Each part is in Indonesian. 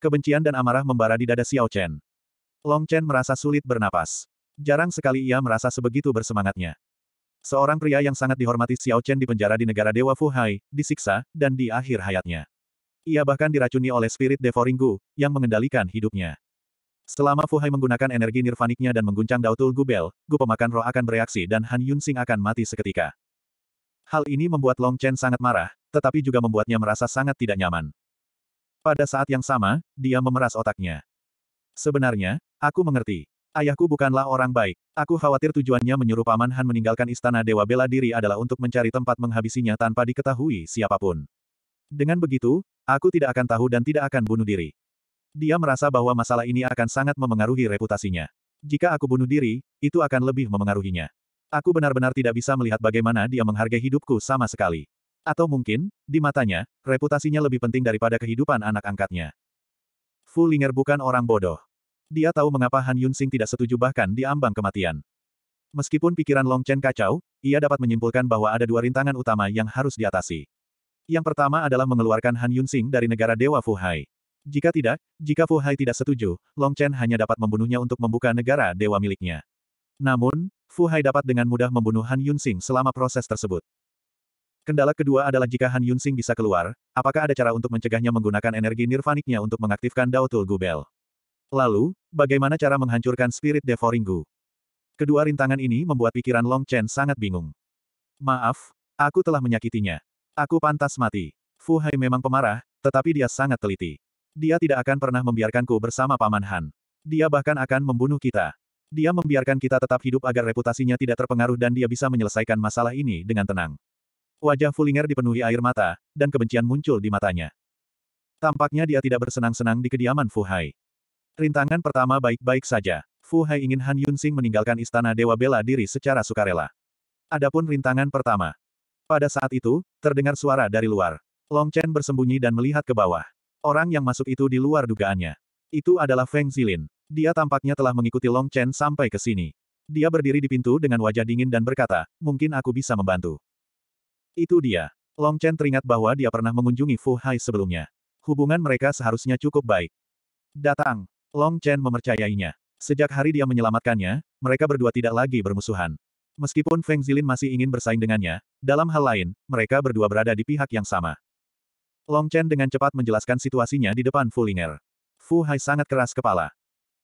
Kebencian dan amarah membara di dada Xiao Chen. Long Chen merasa sulit bernapas. Jarang sekali ia merasa sebegitu bersemangatnya. Seorang pria yang sangat dihormati Xiao Chen dipenjara di negara Dewa Fu Hai, disiksa, dan di akhir hayatnya. Ia bahkan diracuni oleh spirit Devouring Gu, yang mengendalikan hidupnya. Selama Hai menggunakan energi nirvaniknya dan mengguncang Dautul Gubel, Gu pemakan roh akan bereaksi dan Han Yunsing akan mati seketika. Hal ini membuat Long Chen sangat marah, tetapi juga membuatnya merasa sangat tidak nyaman. Pada saat yang sama, dia memeras otaknya. Sebenarnya, aku mengerti. Ayahku bukanlah orang baik. Aku khawatir tujuannya menyuruh Paman Han meninggalkan istana Dewa Bela Diri adalah untuk mencari tempat menghabisinya tanpa diketahui siapapun. Dengan begitu, aku tidak akan tahu dan tidak akan bunuh diri. Dia merasa bahwa masalah ini akan sangat memengaruhi reputasinya. Jika aku bunuh diri, itu akan lebih memengaruhinya. Aku benar-benar tidak bisa melihat bagaimana dia menghargai hidupku sama sekali. Atau mungkin, di matanya, reputasinya lebih penting daripada kehidupan anak angkatnya. Fu Linger bukan orang bodoh. Dia tahu mengapa Han Yunsing tidak setuju bahkan di ambang kematian. Meskipun pikiran Long Chen kacau, ia dapat menyimpulkan bahwa ada dua rintangan utama yang harus diatasi. Yang pertama adalah mengeluarkan Han Yunsing dari negara Dewa Fu Hai. Jika tidak, jika Fu Hai tidak setuju, Long Chen hanya dapat membunuhnya untuk membuka negara dewa miliknya. Namun, Fu Hai dapat dengan mudah membunuh Han Yunsing selama proses tersebut. Kendala kedua adalah jika Han Yunsing bisa keluar, apakah ada cara untuk mencegahnya menggunakan energi nirvaniknya untuk mengaktifkan Dao Tul Gubel? Lalu, bagaimana cara menghancurkan spirit devouring Kedua rintangan ini membuat pikiran Long Chen sangat bingung. Maaf, aku telah menyakitinya. Aku pantas mati. Fu Hai memang pemarah, tetapi dia sangat teliti. Dia tidak akan pernah membiarkanku bersama Paman Han. Dia bahkan akan membunuh kita. Dia membiarkan kita tetap hidup agar reputasinya tidak terpengaruh dan dia bisa menyelesaikan masalah ini dengan tenang. Wajah Fulinger dipenuhi air mata, dan kebencian muncul di matanya. Tampaknya dia tidak bersenang-senang di kediaman Fu Hai. Rintangan pertama baik-baik saja. Fu Hai ingin Han Yunsing meninggalkan istana Dewa Bela Diri secara sukarela. Adapun rintangan pertama. Pada saat itu, terdengar suara dari luar. Long Chen bersembunyi dan melihat ke bawah. Orang yang masuk itu di luar dugaannya. Itu adalah Feng Zilin. Dia tampaknya telah mengikuti Long Chen sampai ke sini. Dia berdiri di pintu dengan wajah dingin dan berkata, mungkin aku bisa membantu. Itu dia. Long Chen teringat bahwa dia pernah mengunjungi Fu Hai sebelumnya. Hubungan mereka seharusnya cukup baik. Datang. Long Chen memercayainya. Sejak hari dia menyelamatkannya, mereka berdua tidak lagi bermusuhan. Meskipun Feng Zilin masih ingin bersaing dengannya, dalam hal lain, mereka berdua berada di pihak yang sama. Long Chen dengan cepat menjelaskan situasinya di depan Fu Linger. Fu Hai sangat keras kepala.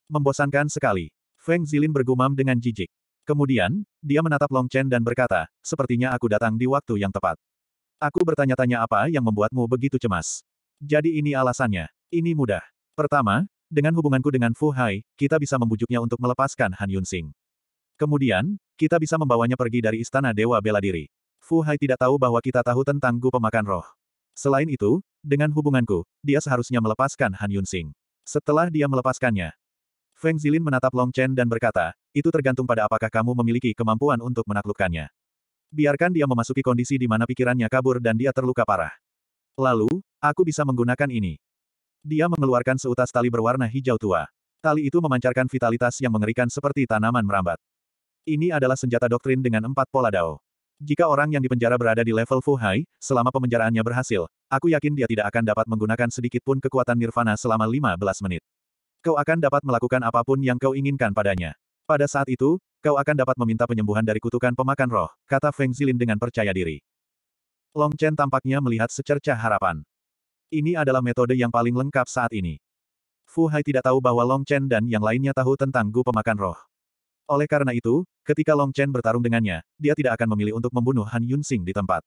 Membosankan sekali. Feng Zilin bergumam dengan jijik. Kemudian, dia menatap Long Chen dan berkata, sepertinya aku datang di waktu yang tepat. Aku bertanya-tanya apa yang membuatmu begitu cemas. Jadi ini alasannya. Ini mudah. Pertama, dengan hubunganku dengan Fu Hai, kita bisa membujuknya untuk melepaskan Han Yun Sing. Kemudian, kita bisa membawanya pergi dari istana Dewa Bela Diri. Fu Hai tidak tahu bahwa kita tahu tentang Gu Pemakan Roh. Selain itu, dengan hubunganku, dia seharusnya melepaskan Han Yun Sing. Setelah dia melepaskannya, Feng Zilin menatap Long Chen dan berkata, itu tergantung pada apakah kamu memiliki kemampuan untuk menaklukkannya. Biarkan dia memasuki kondisi di mana pikirannya kabur dan dia terluka parah. Lalu, aku bisa menggunakan ini. Dia mengeluarkan seutas tali berwarna hijau tua. Tali itu memancarkan vitalitas yang mengerikan seperti tanaman merambat. Ini adalah senjata doktrin dengan empat pola dao. Jika orang yang dipenjara berada di level Fu Hai, selama pemenjaraannya berhasil, aku yakin dia tidak akan dapat menggunakan sedikit pun kekuatan nirvana selama 15 menit. Kau akan dapat melakukan apapun yang kau inginkan padanya. Pada saat itu, kau akan dapat meminta penyembuhan dari kutukan pemakan roh, kata Feng Zilin dengan percaya diri. Long Chen tampaknya melihat secerca harapan. Ini adalah metode yang paling lengkap saat ini. Fu Hai tidak tahu bahwa Long Chen dan yang lainnya tahu tentang Gu Pemakan Roh. Oleh karena itu, ketika Long Chen bertarung dengannya, dia tidak akan memilih untuk membunuh Han Yun Sing di tempat.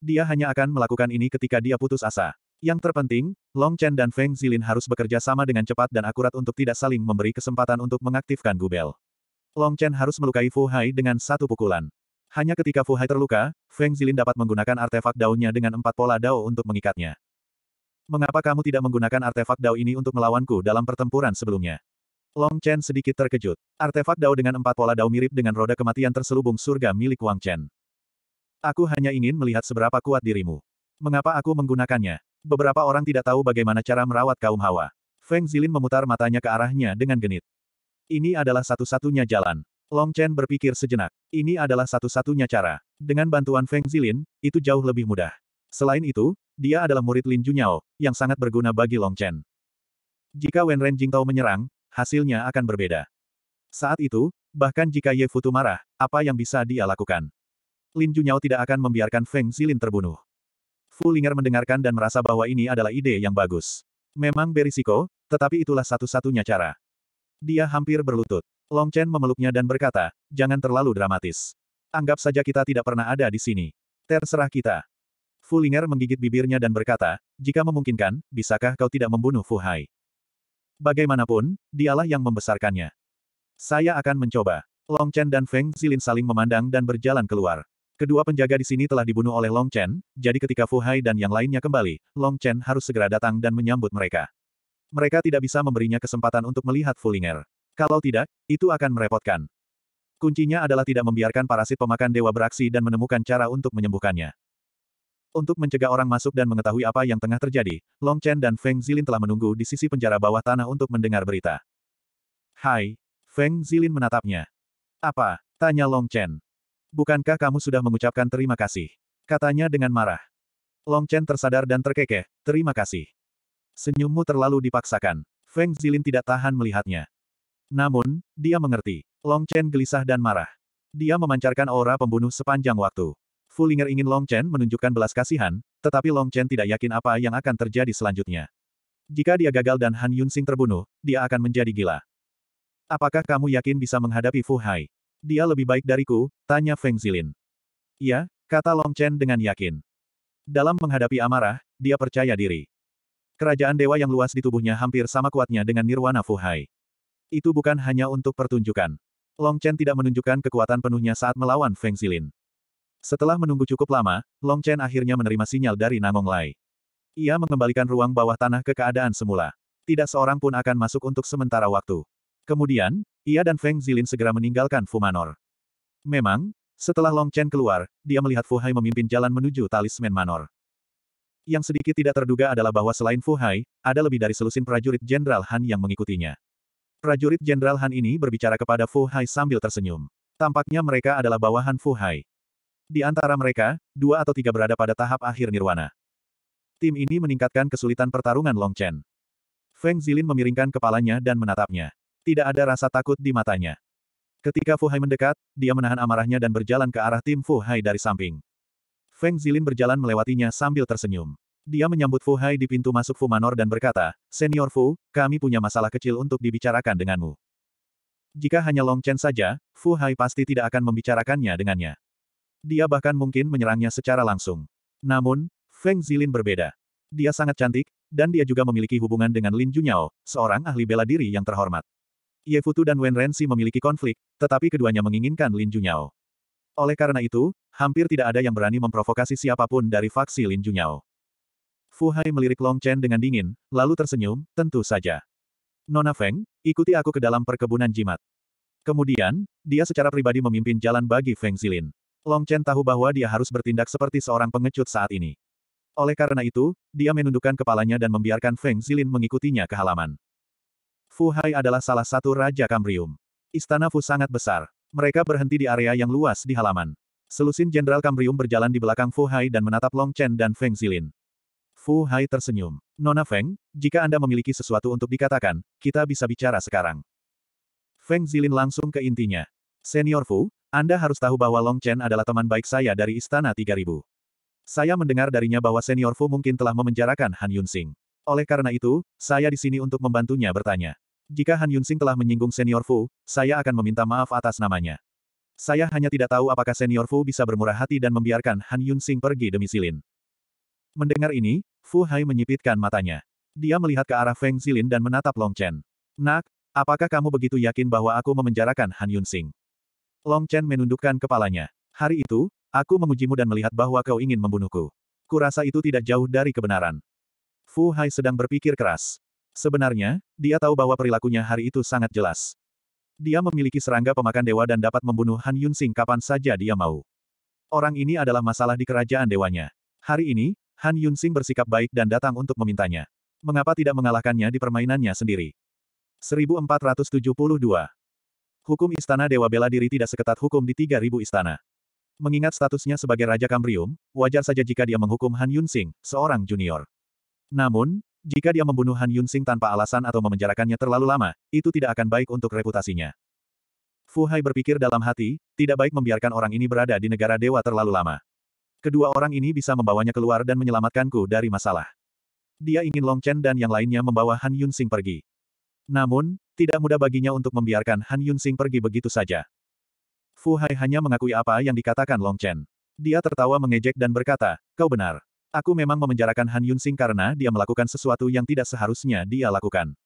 Dia hanya akan melakukan ini ketika dia putus asa. Yang terpenting, Long Chen dan Feng Zilin harus bekerja sama dengan cepat dan akurat untuk tidak saling memberi kesempatan untuk mengaktifkan gubel. Long Chen harus melukai Fu Hai dengan satu pukulan. Hanya ketika Fu Hai terluka, Feng Zilin dapat menggunakan artefak daunnya dengan empat pola dao untuk mengikatnya. Mengapa kamu tidak menggunakan artefak dao ini untuk melawanku dalam pertempuran sebelumnya? Long Chen sedikit terkejut. Artefak dao dengan empat pola dao mirip dengan roda kematian terselubung surga milik Wang Chen. Aku hanya ingin melihat seberapa kuat dirimu. Mengapa aku menggunakannya? Beberapa orang tidak tahu bagaimana cara merawat kaum hawa. Feng Zilin memutar matanya ke arahnya dengan genit. Ini adalah satu-satunya jalan. Long Chen berpikir sejenak. Ini adalah satu-satunya cara. Dengan bantuan Feng Zilin, itu jauh lebih mudah. Selain itu, dia adalah murid Lin Junyao, yang sangat berguna bagi Long Chen. Jika Wen Ren Jingtao menyerang, hasilnya akan berbeda. Saat itu, bahkan jika Ye Futu marah, apa yang bisa dia lakukan? Lin Junyao tidak akan membiarkan Feng Zilin terbunuh. Fu Linger mendengarkan dan merasa bahwa ini adalah ide yang bagus. Memang berisiko, tetapi itulah satu-satunya cara. Dia hampir berlutut. Long Chen memeluknya dan berkata, jangan terlalu dramatis. Anggap saja kita tidak pernah ada di sini. Terserah kita. Fu Linger menggigit bibirnya dan berkata, jika memungkinkan, bisakah kau tidak membunuh Fu Hai? Bagaimanapun, dialah yang membesarkannya. Saya akan mencoba. Long Chen dan Feng Xilin saling memandang dan berjalan keluar. Kedua penjaga di sini telah dibunuh oleh Long Chen, jadi ketika Fu Hai dan yang lainnya kembali, Long Chen harus segera datang dan menyambut mereka. Mereka tidak bisa memberinya kesempatan untuk melihat Fulinger. Kalau tidak, itu akan merepotkan. Kuncinya adalah tidak membiarkan parasit pemakan dewa beraksi dan menemukan cara untuk menyembuhkannya. Untuk mencegah orang masuk dan mengetahui apa yang tengah terjadi, Long Chen dan Feng Zilin telah menunggu di sisi penjara bawah tanah untuk mendengar berita. Hai, Feng Zilin menatapnya. Apa? Tanya Long Chen. Bukankah kamu sudah mengucapkan terima kasih? Katanya dengan marah. Long Chen tersadar dan terkekeh, terima kasih. Senyummu terlalu dipaksakan. Feng Zilin tidak tahan melihatnya. Namun, dia mengerti. Long Chen gelisah dan marah. Dia memancarkan aura pembunuh sepanjang waktu. Fulinger ingin Long Chen menunjukkan belas kasihan, tetapi Long Chen tidak yakin apa yang akan terjadi selanjutnya. Jika dia gagal dan Han Yunsing terbunuh, dia akan menjadi gila. Apakah kamu yakin bisa menghadapi Fu Hai? Dia lebih baik dariku, tanya Feng Zilin. Iya, kata Long Chen dengan yakin. Dalam menghadapi amarah, dia percaya diri. Kerajaan dewa yang luas di tubuhnya hampir sama kuatnya dengan Nirwana Hai. Itu bukan hanya untuk pertunjukan. Long Chen tidak menunjukkan kekuatan penuhnya saat melawan Feng Zilin. Setelah menunggu cukup lama, Long Chen akhirnya menerima sinyal dari Nangong Lai. Ia mengembalikan ruang bawah tanah ke keadaan semula. Tidak seorang pun akan masuk untuk sementara waktu. Kemudian, ia dan Feng Zilin segera meninggalkan Fu Manor. Memang, setelah Long Chen keluar, dia melihat Fu Hai memimpin jalan menuju talisman Manor. Yang sedikit tidak terduga adalah bahwa selain Fu Hai, ada lebih dari selusin prajurit Jenderal Han yang mengikutinya. Prajurit Jenderal Han ini berbicara kepada Fu Hai sambil tersenyum. Tampaknya mereka adalah bawahan Fu Hai. Di antara mereka, dua atau tiga berada pada tahap akhir nirwana. Tim ini meningkatkan kesulitan pertarungan Long Chen. Feng Zilin memiringkan kepalanya dan menatapnya. Tidak ada rasa takut di matanya. Ketika Fu Hai mendekat, dia menahan amarahnya dan berjalan ke arah tim Fu Hai dari samping. Feng Zilin berjalan melewatinya sambil tersenyum. Dia menyambut Fu Hai di pintu masuk Fu Manor dan berkata, Senior Fu, kami punya masalah kecil untuk dibicarakan denganmu. Jika hanya Long Chen saja, Fu Hai pasti tidak akan membicarakannya dengannya. Dia bahkan mungkin menyerangnya secara langsung. Namun, Feng Zilin berbeda. Dia sangat cantik, dan dia juga memiliki hubungan dengan Lin Junyao, seorang ahli bela diri yang terhormat. Ye Futu dan Wen Renzi memiliki konflik, tetapi keduanya menginginkan Lin Junyao. Oleh karena itu, hampir tidak ada yang berani memprovokasi siapapun dari faksi Lin Junyao. Fu Hai melirik Long Chen dengan dingin, lalu tersenyum, tentu saja. Nona Feng, ikuti aku ke dalam perkebunan jimat. Kemudian, dia secara pribadi memimpin jalan bagi Feng Zilin. Long Chen tahu bahwa dia harus bertindak seperti seorang pengecut saat ini. Oleh karena itu, dia menundukkan kepalanya dan membiarkan Feng Zilin mengikutinya ke halaman. Fu Hai adalah salah satu Raja Kambrium. Istana Fu sangat besar. Mereka berhenti di area yang luas di halaman. Selusin Jenderal Kambrium berjalan di belakang Fu Hai dan menatap Long Chen dan Feng Zilin. Fu Hai tersenyum. Nona Feng, jika Anda memiliki sesuatu untuk dikatakan, kita bisa bicara sekarang. Feng Zilin langsung ke intinya. Senior Fu, Anda harus tahu bahwa Long Chen adalah teman baik saya dari Istana 3000. Saya mendengar darinya bahwa Senior Fu mungkin telah memenjarakan Han Yunxing. Oleh karena itu, saya di sini untuk membantunya bertanya. Jika Han Yunsing telah menyinggung senior Fu, saya akan meminta maaf atas namanya. Saya hanya tidak tahu apakah senior Fu bisa bermurah hati dan membiarkan Han Yunsing pergi demi Silin. Mendengar ini, Fu Hai menyipitkan matanya. Dia melihat ke arah Feng Zilin dan menatap Long Chen. Nak, apakah kamu begitu yakin bahwa aku memenjarakan Han Yunsing? Long Chen menundukkan kepalanya. Hari itu, aku mengujimu dan melihat bahwa kau ingin membunuhku. Kurasa itu tidak jauh dari kebenaran. Fu Hai sedang berpikir keras. Sebenarnya, dia tahu bahwa perilakunya hari itu sangat jelas. Dia memiliki serangga pemakan dewa dan dapat membunuh Han Yun Sing kapan saja dia mau. Orang ini adalah masalah di kerajaan dewanya. Hari ini, Han Yun Sing bersikap baik dan datang untuk memintanya. Mengapa tidak mengalahkannya di permainannya sendiri? 1472 Hukum Istana Dewa Bela Diri tidak seketat hukum di 3000 istana. Mengingat statusnya sebagai Raja Kambrium, wajar saja jika dia menghukum Han Yun Sing, seorang junior. Namun, jika dia membunuh Han Yunsing tanpa alasan atau memenjarakannya terlalu lama, itu tidak akan baik untuk reputasinya. Fu Hai berpikir dalam hati, tidak baik membiarkan orang ini berada di negara dewa terlalu lama. Kedua orang ini bisa membawanya keluar dan menyelamatkanku dari masalah. Dia ingin Long Chen dan yang lainnya membawa Han Yunsing pergi. Namun, tidak mudah baginya untuk membiarkan Han Yunsing pergi begitu saja. Fu Hai hanya mengakui apa yang dikatakan Long Chen. Dia tertawa mengejek dan berkata, kau benar. Aku memang memenjarakan Han Yun Sing karena dia melakukan sesuatu yang tidak seharusnya dia lakukan.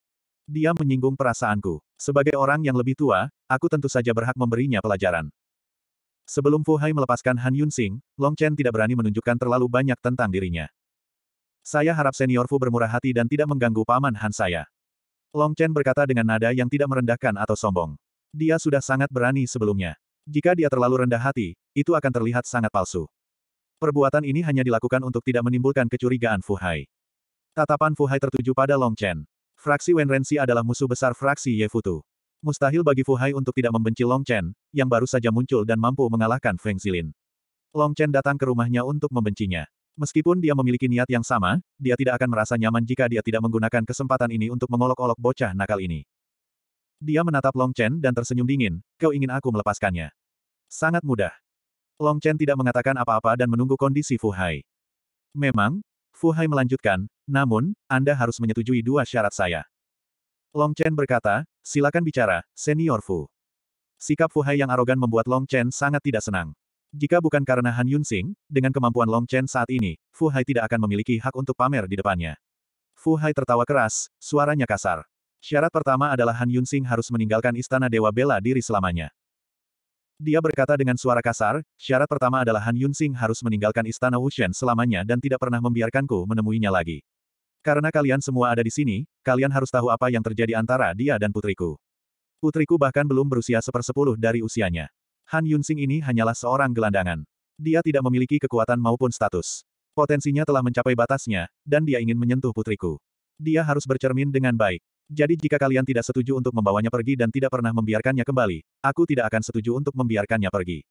Dia menyinggung perasaanku. Sebagai orang yang lebih tua, aku tentu saja berhak memberinya pelajaran. Sebelum Fu Hai melepaskan Han Yun Sing, Long Chen tidak berani menunjukkan terlalu banyak tentang dirinya. Saya harap senior Fu bermurah hati dan tidak mengganggu paman Han saya. Long Chen berkata dengan nada yang tidak merendahkan atau sombong. Dia sudah sangat berani sebelumnya. Jika dia terlalu rendah hati, itu akan terlihat sangat palsu. Perbuatan ini hanya dilakukan untuk tidak menimbulkan kecurigaan Fu Hai. Tatapan Fu Hai tertuju pada Long Chen. Fraksi Wen Renzi adalah musuh besar fraksi Ye Futu. Mustahil bagi Fu Hai untuk tidak membenci Long Chen, yang baru saja muncul dan mampu mengalahkan Feng Zilin. Long Chen datang ke rumahnya untuk membencinya. Meskipun dia memiliki niat yang sama, dia tidak akan merasa nyaman jika dia tidak menggunakan kesempatan ini untuk mengolok-olok bocah nakal ini. Dia menatap Long Chen dan tersenyum dingin, kau ingin aku melepaskannya. Sangat mudah. Long Chen tidak mengatakan apa-apa dan menunggu kondisi Fu Hai. Memang, Fu Hai melanjutkan, namun, Anda harus menyetujui dua syarat saya. Long Chen berkata, silakan bicara, senior Fu. Sikap Fu Hai yang arogan membuat Long Chen sangat tidak senang. Jika bukan karena Han Yun Sing, dengan kemampuan Long Chen saat ini, Fu Hai tidak akan memiliki hak untuk pamer di depannya. Fu Hai tertawa keras, suaranya kasar. Syarat pertama adalah Han Yun Sing harus meninggalkan istana Dewa Bela diri selamanya. Dia berkata dengan suara kasar, syarat pertama adalah Han Yunsing harus meninggalkan istana Wushen selamanya dan tidak pernah membiarkanku menemuinya lagi. Karena kalian semua ada di sini, kalian harus tahu apa yang terjadi antara dia dan putriku. Putriku bahkan belum berusia sepersepuluh dari usianya. Han Yunsing ini hanyalah seorang gelandangan. Dia tidak memiliki kekuatan maupun status. Potensinya telah mencapai batasnya, dan dia ingin menyentuh putriku. Dia harus bercermin dengan baik. Jadi jika kalian tidak setuju untuk membawanya pergi dan tidak pernah membiarkannya kembali, aku tidak akan setuju untuk membiarkannya pergi.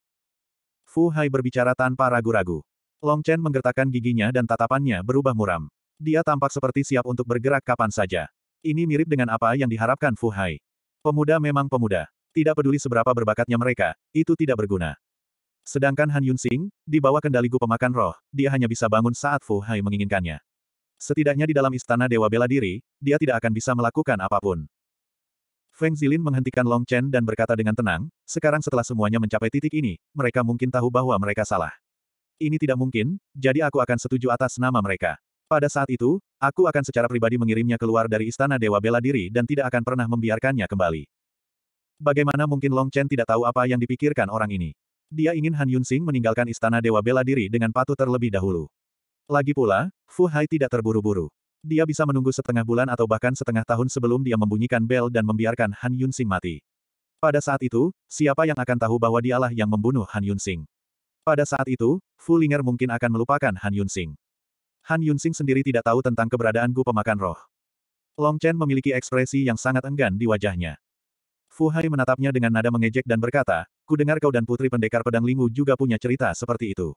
Fu Hai berbicara tanpa ragu-ragu. Long Chen menggertakkan giginya dan tatapannya berubah muram. Dia tampak seperti siap untuk bergerak kapan saja. Ini mirip dengan apa yang diharapkan Fu Hai. Pemuda memang pemuda. Tidak peduli seberapa berbakatnya mereka, itu tidak berguna. Sedangkan Han Yun Sing, di bawah kendali Gu Pemakan Roh, dia hanya bisa bangun saat Fu Hai menginginkannya. Setidaknya di dalam istana Dewa Bela Diri, dia tidak akan bisa melakukan apapun. Feng Zilin menghentikan Long Chen dan berkata dengan tenang, sekarang setelah semuanya mencapai titik ini, mereka mungkin tahu bahwa mereka salah. Ini tidak mungkin, jadi aku akan setuju atas nama mereka. Pada saat itu, aku akan secara pribadi mengirimnya keluar dari istana Dewa Bela Diri dan tidak akan pernah membiarkannya kembali. Bagaimana mungkin Long Chen tidak tahu apa yang dipikirkan orang ini? Dia ingin Han Yun Sing meninggalkan istana Dewa Bela Diri dengan patuh terlebih dahulu. Lagi pula, Fu Hai tidak terburu-buru. Dia bisa menunggu setengah bulan atau bahkan setengah tahun sebelum dia membunyikan bel dan membiarkan Han Yun Sing mati. Pada saat itu, siapa yang akan tahu bahwa dialah yang membunuh Han Yun Sing? Pada saat itu, Fu Linger mungkin akan melupakan Han Yun Sing. Han Yun Sing sendiri tidak tahu tentang keberadaan Gu Pemakan Roh. Long Chen memiliki ekspresi yang sangat enggan di wajahnya. Fu Hai menatapnya dengan nada mengejek dan berkata, ku dengar kau dan putri pendekar pedang lingu juga punya cerita seperti itu.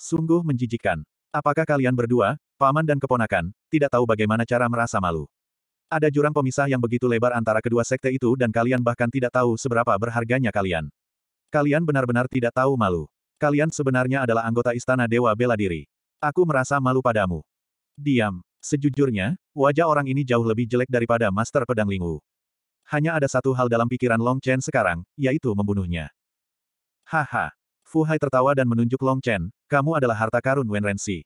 Sungguh menjijikkan. Apakah kalian berdua, paman dan keponakan, tidak tahu bagaimana cara merasa malu? Ada jurang pemisah yang begitu lebar antara kedua sekte itu dan kalian bahkan tidak tahu seberapa berharganya kalian. Kalian benar-benar tidak tahu malu. Kalian sebenarnya adalah anggota Istana Dewa Bela Diri. Aku merasa malu padamu. Diam. Sejujurnya, wajah orang ini jauh lebih jelek daripada Master Pedang Lingu. Hanya ada satu hal dalam pikiran Long Chen sekarang, yaitu membunuhnya. Haha, Fu Hai tertawa dan menunjuk Long Chen, kamu adalah harta karun Wen Renzi.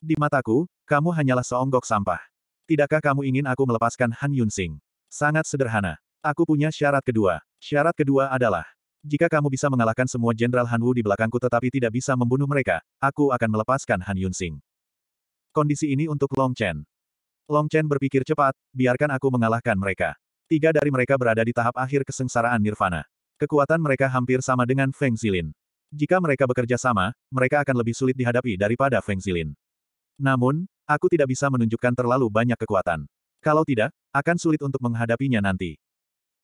Di mataku, kamu hanyalah seonggok sampah. Tidakkah kamu ingin aku melepaskan Han Yun Sing? Sangat sederhana. Aku punya syarat kedua. Syarat kedua adalah, jika kamu bisa mengalahkan semua Jenderal Han Wu di belakangku tetapi tidak bisa membunuh mereka, aku akan melepaskan Han Yun Sing. Kondisi ini untuk Long Chen. Long Chen berpikir cepat, biarkan aku mengalahkan mereka. Tiga dari mereka berada di tahap akhir kesengsaraan nirvana. Kekuatan mereka hampir sama dengan Feng Zilin. Jika mereka bekerja sama, mereka akan lebih sulit dihadapi daripada Feng Zilin. Namun, aku tidak bisa menunjukkan terlalu banyak kekuatan. Kalau tidak, akan sulit untuk menghadapinya nanti.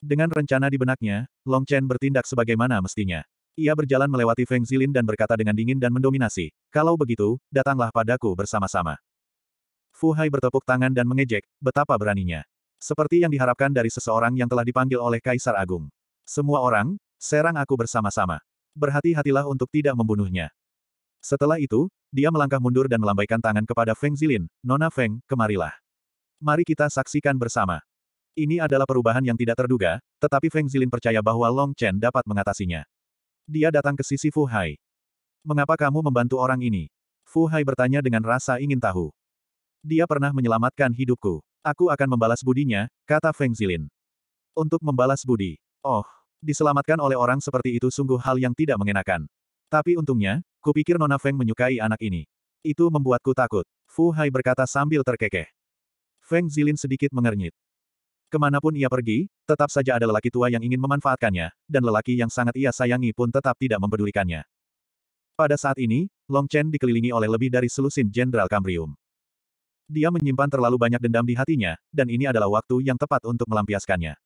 Dengan rencana di benaknya, Long Chen bertindak sebagaimana mestinya. Ia berjalan melewati Feng Zilin dan berkata dengan dingin dan mendominasi, kalau begitu, datanglah padaku bersama-sama. Fu Hai bertepuk tangan dan mengejek, betapa beraninya. Seperti yang diharapkan dari seseorang yang telah dipanggil oleh Kaisar Agung. Semua orang, serang aku bersama-sama berhati-hatilah untuk tidak membunuhnya. Setelah itu, dia melangkah mundur dan melambaikan tangan kepada Feng Zilin, Nona Feng, kemarilah. Mari kita saksikan bersama. Ini adalah perubahan yang tidak terduga, tetapi Feng Zilin percaya bahwa Long Chen dapat mengatasinya. Dia datang ke sisi Fu Hai. Mengapa kamu membantu orang ini? Fu Hai bertanya dengan rasa ingin tahu. Dia pernah menyelamatkan hidupku. Aku akan membalas budinya, kata Feng Zilin. Untuk membalas budi. Oh, Diselamatkan oleh orang seperti itu sungguh hal yang tidak mengenakan. Tapi untungnya, kupikir Nona Feng menyukai anak ini. Itu membuatku takut. Fu Hai berkata sambil terkekeh. Feng Zilin sedikit mengernyit. Kemanapun ia pergi, tetap saja ada lelaki tua yang ingin memanfaatkannya, dan lelaki yang sangat ia sayangi pun tetap tidak mempedulikannya. Pada saat ini, Long Chen dikelilingi oleh lebih dari selusin Jenderal cambrium. Dia menyimpan terlalu banyak dendam di hatinya, dan ini adalah waktu yang tepat untuk melampiaskannya.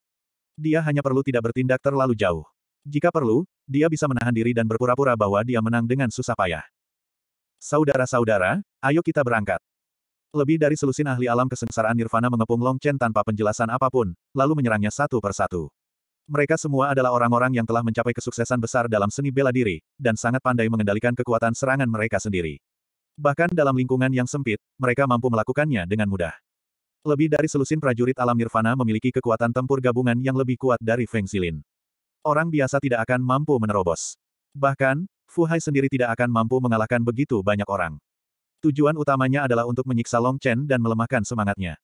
Dia hanya perlu tidak bertindak terlalu jauh. Jika perlu, dia bisa menahan diri dan berpura-pura bahwa dia menang dengan susah payah. Saudara-saudara, ayo kita berangkat. Lebih dari selusin ahli alam kesengsaraan Nirvana mengepung Long Chen tanpa penjelasan apapun, lalu menyerangnya satu persatu. Mereka semua adalah orang-orang yang telah mencapai kesuksesan besar dalam seni bela diri, dan sangat pandai mengendalikan kekuatan serangan mereka sendiri. Bahkan dalam lingkungan yang sempit, mereka mampu melakukannya dengan mudah. Lebih dari selusin prajurit alam nirvana memiliki kekuatan tempur gabungan yang lebih kuat dari Feng Xilin. Orang biasa tidak akan mampu menerobos. Bahkan, Fu Hai sendiri tidak akan mampu mengalahkan begitu banyak orang. Tujuan utamanya adalah untuk menyiksa Long Chen dan melemahkan semangatnya.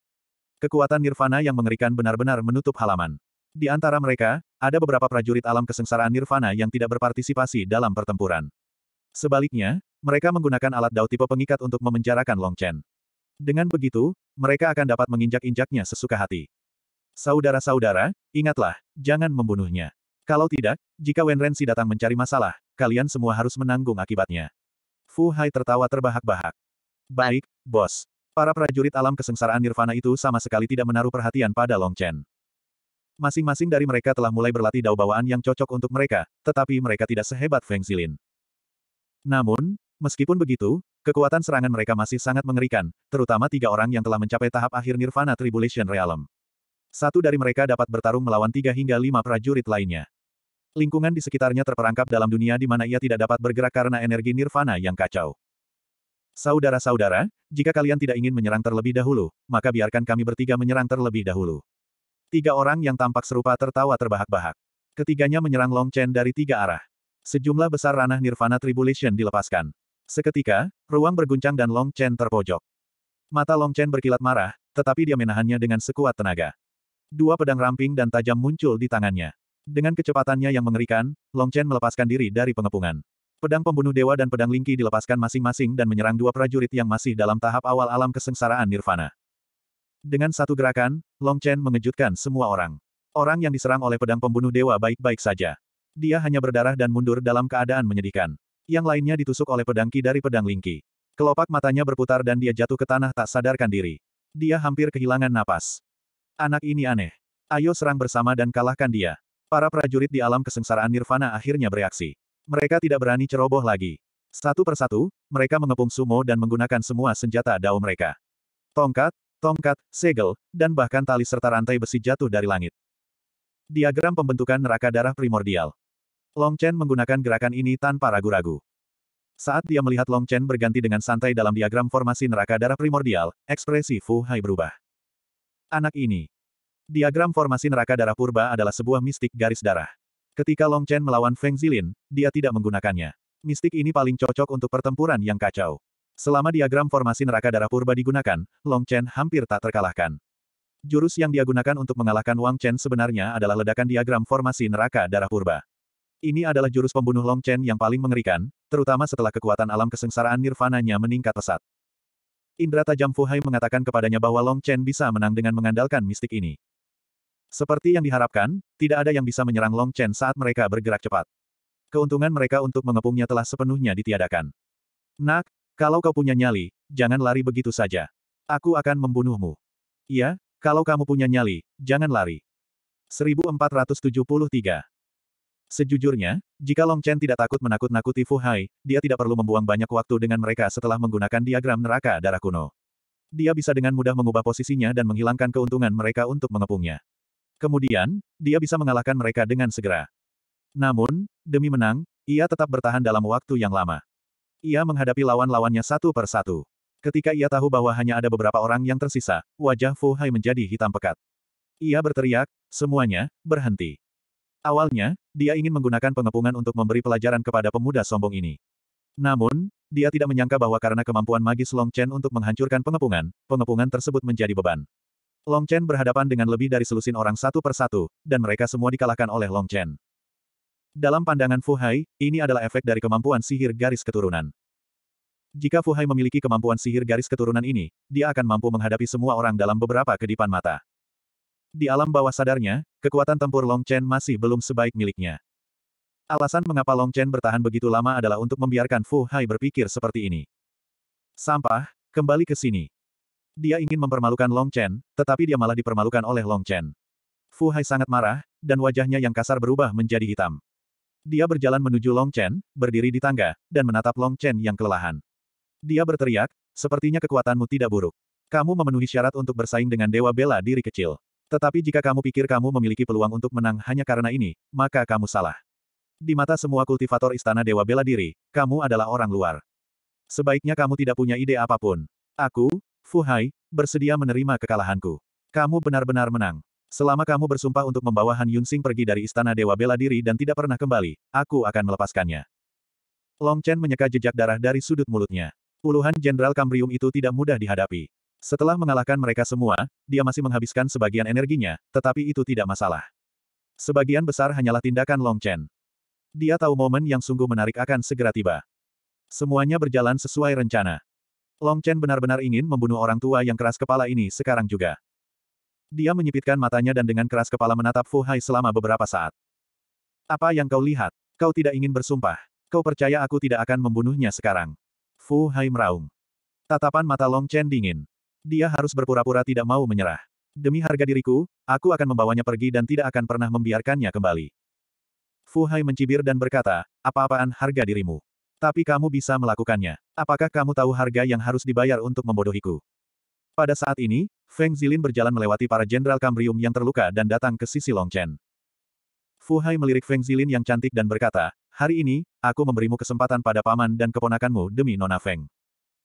Kekuatan nirvana yang mengerikan benar-benar menutup halaman. Di antara mereka, ada beberapa prajurit alam kesengsaraan nirvana yang tidak berpartisipasi dalam pertempuran. Sebaliknya, mereka menggunakan alat dao tipe pengikat untuk memenjarakan Long Chen. Dengan begitu, mereka akan dapat menginjak-injaknya sesuka hati. Saudara-saudara, ingatlah, jangan membunuhnya. Kalau tidak, jika Wen Wenrensi datang mencari masalah, kalian semua harus menanggung akibatnya. Fu Hai tertawa terbahak-bahak. Baik, bos. Para prajurit alam kesengsaraan Nirvana itu sama sekali tidak menaruh perhatian pada Long Chen. Masing-masing dari mereka telah mulai berlatih dao bawaan yang cocok untuk mereka, tetapi mereka tidak sehebat Feng Zilin. Namun, meskipun begitu, Kekuatan serangan mereka masih sangat mengerikan, terutama tiga orang yang telah mencapai tahap akhir Nirvana Tribulation Realm. Satu dari mereka dapat bertarung melawan tiga hingga lima prajurit lainnya. Lingkungan di sekitarnya terperangkap dalam dunia di mana ia tidak dapat bergerak karena energi Nirvana yang kacau. Saudara-saudara, jika kalian tidak ingin menyerang terlebih dahulu, maka biarkan kami bertiga menyerang terlebih dahulu. Tiga orang yang tampak serupa tertawa terbahak-bahak. Ketiganya menyerang Long Chen dari tiga arah. Sejumlah besar ranah Nirvana Tribulation dilepaskan. Seketika, ruang berguncang dan Long Chen terpojok. Mata Long Chen berkilat marah, tetapi dia menahannya dengan sekuat tenaga. Dua pedang ramping dan tajam muncul di tangannya. Dengan kecepatannya yang mengerikan, Long Chen melepaskan diri dari pengepungan. Pedang pembunuh dewa dan pedang lingki dilepaskan masing-masing dan menyerang dua prajurit yang masih dalam tahap awal alam kesengsaraan nirvana. Dengan satu gerakan, Long Chen mengejutkan semua orang. Orang yang diserang oleh pedang pembunuh dewa baik-baik saja. Dia hanya berdarah dan mundur dalam keadaan menyedihkan. Yang lainnya ditusuk oleh pedangki dari pedang Lingki. Kelopak matanya berputar dan dia jatuh ke tanah tak sadarkan diri. Dia hampir kehilangan napas. Anak ini aneh. Ayo serang bersama dan kalahkan dia. Para prajurit di alam kesengsaraan Nirvana akhirnya bereaksi. Mereka tidak berani ceroboh lagi. Satu persatu, mereka mengepung sumo dan menggunakan semua senjata dao mereka. Tongkat, tongkat, segel, dan bahkan tali serta rantai besi jatuh dari langit. Diagram pembentukan neraka darah primordial. Long Chen menggunakan gerakan ini tanpa ragu-ragu. Saat dia melihat Long Chen berganti dengan santai dalam diagram formasi neraka darah primordial, ekspresi Fu Hai berubah. Anak ini. Diagram formasi neraka darah purba adalah sebuah mistik garis darah. Ketika Long Chen melawan Feng Zilin, dia tidak menggunakannya. Mistik ini paling cocok untuk pertempuran yang kacau. Selama diagram formasi neraka darah purba digunakan, Long Chen hampir tak terkalahkan. Jurus yang dia gunakan untuk mengalahkan Wang Chen sebenarnya adalah ledakan diagram formasi neraka darah purba. Ini adalah jurus pembunuh Long Chen yang paling mengerikan, terutama setelah kekuatan alam kesengsaraan nirvananya meningkat pesat. Indra tajam Fuhai mengatakan kepadanya bahwa Long Chen bisa menang dengan mengandalkan mistik ini. Seperti yang diharapkan, tidak ada yang bisa menyerang Long Chen saat mereka bergerak cepat. Keuntungan mereka untuk mengepungnya telah sepenuhnya ditiadakan. Nak, kalau kau punya nyali, jangan lari begitu saja. Aku akan membunuhmu. Iya, kalau kamu punya nyali, jangan lari. 1473 Sejujurnya, jika Long Chen tidak takut menakut-nakuti Fu Hai, dia tidak perlu membuang banyak waktu dengan mereka setelah menggunakan diagram neraka darah kuno. Dia bisa dengan mudah mengubah posisinya dan menghilangkan keuntungan mereka untuk mengepungnya. Kemudian, dia bisa mengalahkan mereka dengan segera. Namun, demi menang, ia tetap bertahan dalam waktu yang lama. Ia menghadapi lawan-lawannya satu per satu. Ketika ia tahu bahwa hanya ada beberapa orang yang tersisa, wajah Fu Hai menjadi hitam pekat. Ia berteriak, semuanya, berhenti. Awalnya, dia ingin menggunakan pengepungan untuk memberi pelajaran kepada pemuda sombong ini. Namun, dia tidak menyangka bahwa karena kemampuan magis Long Chen untuk menghancurkan pengepungan, pengepungan tersebut menjadi beban. Long Chen berhadapan dengan lebih dari selusin orang satu persatu, dan mereka semua dikalahkan oleh Long Chen. Dalam pandangan Fu Hai, ini adalah efek dari kemampuan sihir garis keturunan. Jika Fu Hai memiliki kemampuan sihir garis keturunan ini, dia akan mampu menghadapi semua orang dalam beberapa kedipan mata. Di alam bawah sadarnya, kekuatan tempur Long Chen masih belum sebaik miliknya. Alasan mengapa Long Chen bertahan begitu lama adalah untuk membiarkan Fu Hai berpikir seperti ini. Sampah, kembali ke sini. Dia ingin mempermalukan Long Chen, tetapi dia malah dipermalukan oleh Long Chen. Fu Hai sangat marah, dan wajahnya yang kasar berubah menjadi hitam. Dia berjalan menuju Long Chen, berdiri di tangga, dan menatap Long Chen yang kelelahan. Dia berteriak, sepertinya kekuatanmu tidak buruk. Kamu memenuhi syarat untuk bersaing dengan Dewa Bela diri kecil. Tetapi jika kamu pikir kamu memiliki peluang untuk menang hanya karena ini, maka kamu salah. Di mata semua kultivator istana Dewa Bela Diri, kamu adalah orang luar. Sebaiknya kamu tidak punya ide apapun. Aku, Fu Hai, bersedia menerima kekalahanku. Kamu benar-benar menang. Selama kamu bersumpah untuk membawa Han Yunsing pergi dari istana Dewa Bela Diri dan tidak pernah kembali, aku akan melepaskannya. Long Chen menyeka jejak darah dari sudut mulutnya. Puluhan Jenderal Kambrium itu tidak mudah dihadapi. Setelah mengalahkan mereka semua, dia masih menghabiskan sebagian energinya, tetapi itu tidak masalah. Sebagian besar hanyalah tindakan Long Chen. Dia tahu momen yang sungguh menarik akan segera tiba. Semuanya berjalan sesuai rencana. Long Chen benar-benar ingin membunuh orang tua yang keras kepala ini sekarang juga. Dia menyipitkan matanya dan dengan keras kepala menatap Fu Hai selama beberapa saat. Apa yang kau lihat? Kau tidak ingin bersumpah. Kau percaya aku tidak akan membunuhnya sekarang. Fu Hai meraung. Tatapan mata Long Chen dingin. Dia harus berpura-pura tidak mau menyerah. Demi harga diriku, aku akan membawanya pergi dan tidak akan pernah membiarkannya kembali. Fu Hai mencibir dan berkata, apa-apaan harga dirimu. Tapi kamu bisa melakukannya. Apakah kamu tahu harga yang harus dibayar untuk membodohiku? Pada saat ini, Feng Zilin berjalan melewati para Jenderal Kambrium yang terluka dan datang ke sisi Long Chen. Fu Hai melirik Feng Zilin yang cantik dan berkata, hari ini, aku memberimu kesempatan pada paman dan keponakanmu demi Nona Feng.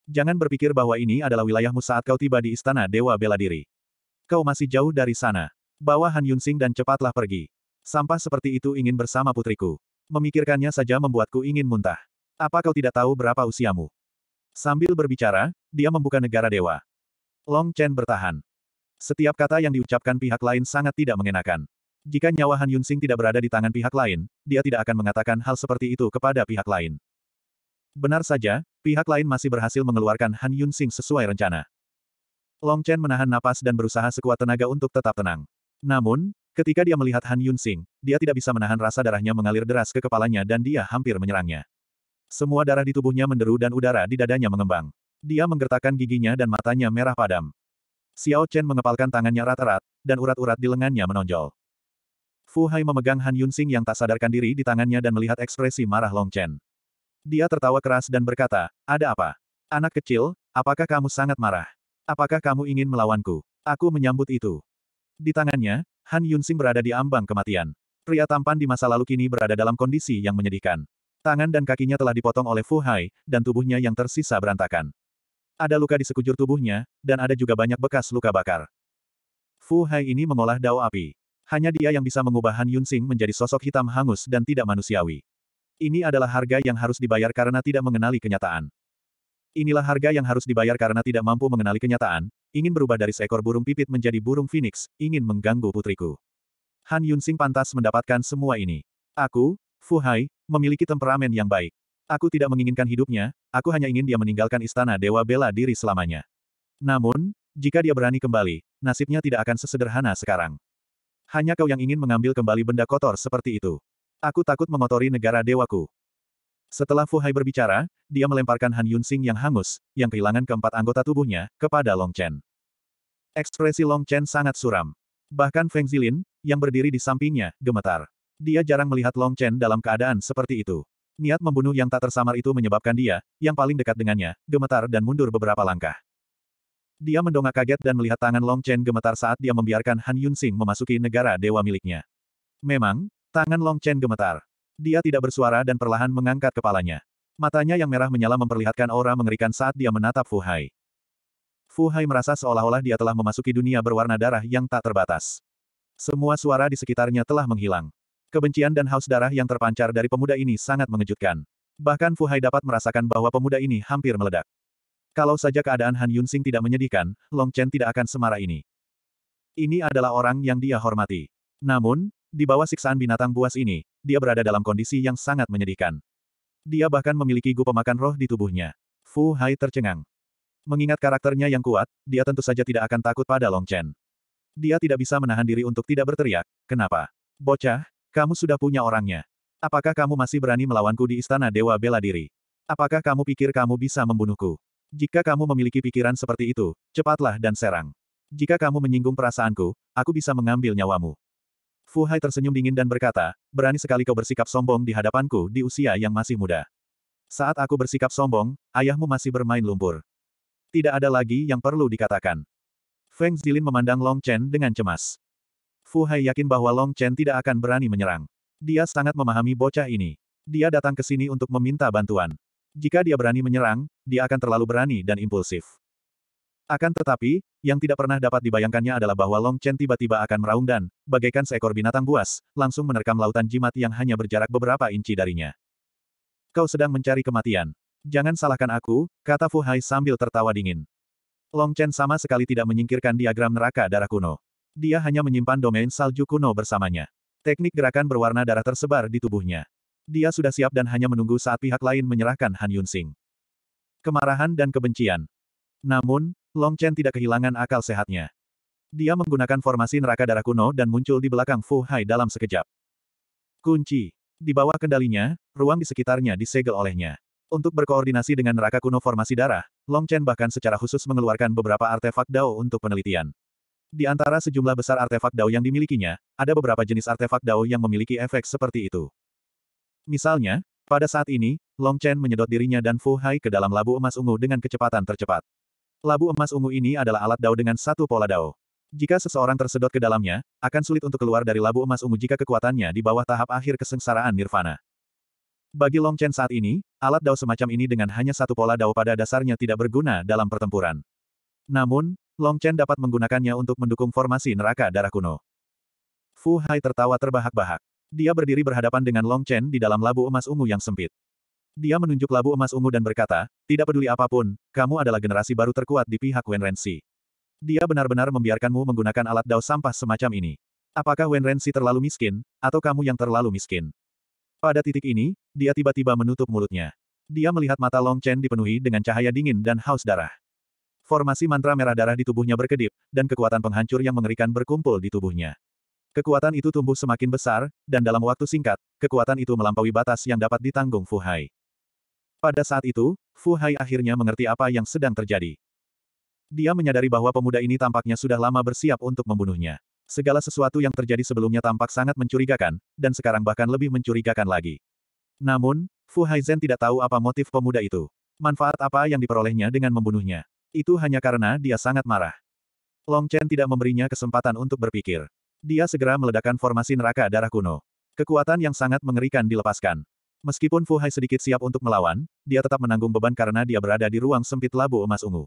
Jangan berpikir bahwa ini adalah wilayahmu saat kau tiba di istana Dewa Bela Diri. Kau masih jauh dari sana. Bawa Han Yunsing dan cepatlah pergi. Sampah seperti itu ingin bersama putriku. Memikirkannya saja membuatku ingin muntah. Apa kau tidak tahu berapa usiamu? Sambil berbicara, dia membuka negara dewa. Long Chen bertahan. Setiap kata yang diucapkan pihak lain sangat tidak mengenakan. Jika nyawa Han Yunsing tidak berada di tangan pihak lain, dia tidak akan mengatakan hal seperti itu kepada pihak lain. Benar saja, pihak lain masih berhasil mengeluarkan Han Yun Sing sesuai rencana. Long Chen menahan napas dan berusaha sekuat tenaga untuk tetap tenang. Namun, ketika dia melihat Han Yun Sing, dia tidak bisa menahan rasa darahnya mengalir deras ke kepalanya dan dia hampir menyerangnya. Semua darah di tubuhnya menderu dan udara di dadanya mengembang. Dia menggertakkan giginya dan matanya merah padam. Xiao Chen mengepalkan tangannya rata rat dan urat-urat di lengannya menonjol. Fu Hai memegang Han Yun Sing yang tak sadarkan diri di tangannya dan melihat ekspresi marah Long Chen. Dia tertawa keras dan berkata, ada apa? Anak kecil, apakah kamu sangat marah? Apakah kamu ingin melawanku? Aku menyambut itu. Di tangannya, Han Yunxing berada di ambang kematian. Pria tampan di masa lalu kini berada dalam kondisi yang menyedihkan. Tangan dan kakinya telah dipotong oleh Fu Hai, dan tubuhnya yang tersisa berantakan. Ada luka di sekujur tubuhnya, dan ada juga banyak bekas luka bakar. Fu Hai ini mengolah dao api. Hanya dia yang bisa mengubah Han Yunxing menjadi sosok hitam hangus dan tidak manusiawi. Ini adalah harga yang harus dibayar karena tidak mengenali kenyataan. Inilah harga yang harus dibayar karena tidak mampu mengenali kenyataan, ingin berubah dari seekor burung pipit menjadi burung phoenix, ingin mengganggu putriku. Han Yunsing pantas mendapatkan semua ini. Aku, Fu Hai, memiliki temperamen yang baik. Aku tidak menginginkan hidupnya, aku hanya ingin dia meninggalkan istana dewa bela diri selamanya. Namun, jika dia berani kembali, nasibnya tidak akan sesederhana sekarang. Hanya kau yang ingin mengambil kembali benda kotor seperti itu. Aku takut mengotori negara dewaku. Setelah Fu Hai berbicara, dia melemparkan Han Yun Sing yang hangus, yang kehilangan keempat anggota tubuhnya, kepada Long Chen. Ekspresi Long Chen sangat suram. Bahkan Feng Zilin, yang berdiri di sampingnya, gemetar. Dia jarang melihat Long Chen dalam keadaan seperti itu. Niat membunuh yang tak tersamar itu menyebabkan dia, yang paling dekat dengannya, gemetar dan mundur beberapa langkah. Dia mendongak kaget dan melihat tangan Long Chen gemetar saat dia membiarkan Han Yun Sing memasuki negara dewa miliknya. Memang, Tangan Long Chen gemetar. Dia tidak bersuara dan perlahan mengangkat kepalanya. Matanya yang merah menyala memperlihatkan aura mengerikan saat dia menatap Fu Hai. Fu Hai merasa seolah-olah dia telah memasuki dunia berwarna darah yang tak terbatas. Semua suara di sekitarnya telah menghilang. Kebencian dan haus darah yang terpancar dari pemuda ini sangat mengejutkan. Bahkan Fu Hai dapat merasakan bahwa pemuda ini hampir meledak. Kalau saja keadaan Han Yunxing tidak menyedihkan, Long Chen tidak akan semarah ini. Ini adalah orang yang dia hormati. Namun, di bawah siksaan binatang buas ini, dia berada dalam kondisi yang sangat menyedihkan. Dia bahkan memiliki gu pemakan roh di tubuhnya. Fu Hai tercengang. Mengingat karakternya yang kuat, dia tentu saja tidak akan takut pada Long Chen. Dia tidak bisa menahan diri untuk tidak berteriak, kenapa? Bocah, kamu sudah punya orangnya. Apakah kamu masih berani melawanku di Istana Dewa Bela Diri? Apakah kamu pikir kamu bisa membunuhku? Jika kamu memiliki pikiran seperti itu, cepatlah dan serang. Jika kamu menyinggung perasaanku, aku bisa mengambil nyawamu. Fu Hai tersenyum dingin dan berkata, berani sekali kau bersikap sombong di hadapanku di usia yang masih muda. Saat aku bersikap sombong, ayahmu masih bermain lumpur. Tidak ada lagi yang perlu dikatakan. Feng Zilin memandang Long Chen dengan cemas. Fu Hai yakin bahwa Long Chen tidak akan berani menyerang. Dia sangat memahami bocah ini. Dia datang ke sini untuk meminta bantuan. Jika dia berani menyerang, dia akan terlalu berani dan impulsif. Akan tetapi, yang tidak pernah dapat dibayangkannya adalah bahwa Long Chen tiba-tiba akan meraung dan, bagaikan seekor binatang buas, langsung menerkam lautan jimat yang hanya berjarak beberapa inci darinya. Kau sedang mencari kematian. Jangan salahkan aku, kata Fu Hai sambil tertawa dingin. Long Chen sama sekali tidak menyingkirkan diagram neraka darah kuno. Dia hanya menyimpan domain salju kuno bersamanya. Teknik gerakan berwarna darah tersebar di tubuhnya. Dia sudah siap dan hanya menunggu saat pihak lain menyerahkan Han Yunsing. Kemarahan dan kebencian. Namun, Long Chen tidak kehilangan akal sehatnya. Dia menggunakan formasi neraka darah kuno dan muncul di belakang Fu Hai dalam sekejap. Kunci. Di bawah kendalinya, ruang di sekitarnya disegel olehnya. Untuk berkoordinasi dengan neraka kuno formasi darah, Long Chen bahkan secara khusus mengeluarkan beberapa artefak Dao untuk penelitian. Di antara sejumlah besar artefak Dao yang dimilikinya, ada beberapa jenis artefak Dao yang memiliki efek seperti itu. Misalnya, pada saat ini, Long Chen menyedot dirinya dan Fu Hai ke dalam labu emas ungu dengan kecepatan tercepat. Labu emas ungu ini adalah alat dao dengan satu pola dao. Jika seseorang tersedot ke dalamnya, akan sulit untuk keluar dari labu emas ungu jika kekuatannya di bawah tahap akhir kesengsaraan nirvana. Bagi Long Chen saat ini, alat dao semacam ini dengan hanya satu pola dao pada dasarnya tidak berguna dalam pertempuran. Namun, Long Chen dapat menggunakannya untuk mendukung formasi neraka darah kuno. Fu Hai tertawa terbahak-bahak. Dia berdiri berhadapan dengan Long Chen di dalam labu emas ungu yang sempit. Dia menunjuk labu emas ungu dan berkata, tidak peduli apapun, kamu adalah generasi baru terkuat di pihak Wen Renzi. Dia benar-benar membiarkanmu menggunakan alat dao sampah semacam ini. Apakah Wen Renzi terlalu miskin, atau kamu yang terlalu miskin? Pada titik ini, dia tiba-tiba menutup mulutnya. Dia melihat mata Long Chen dipenuhi dengan cahaya dingin dan haus darah. Formasi mantra merah darah di tubuhnya berkedip, dan kekuatan penghancur yang mengerikan berkumpul di tubuhnya. Kekuatan itu tumbuh semakin besar, dan dalam waktu singkat, kekuatan itu melampaui batas yang dapat ditanggung Fu Hai. Pada saat itu, Fu Hai akhirnya mengerti apa yang sedang terjadi. Dia menyadari bahwa pemuda ini tampaknya sudah lama bersiap untuk membunuhnya. Segala sesuatu yang terjadi sebelumnya tampak sangat mencurigakan, dan sekarang bahkan lebih mencurigakan lagi. Namun, Fu Hai Haizhen tidak tahu apa motif pemuda itu. Manfaat apa yang diperolehnya dengan membunuhnya. Itu hanya karena dia sangat marah. Long Chen tidak memberinya kesempatan untuk berpikir. Dia segera meledakkan formasi neraka darah kuno. Kekuatan yang sangat mengerikan dilepaskan. Meskipun Fu Hai sedikit siap untuk melawan, dia tetap menanggung beban karena dia berada di ruang sempit labu emas ungu.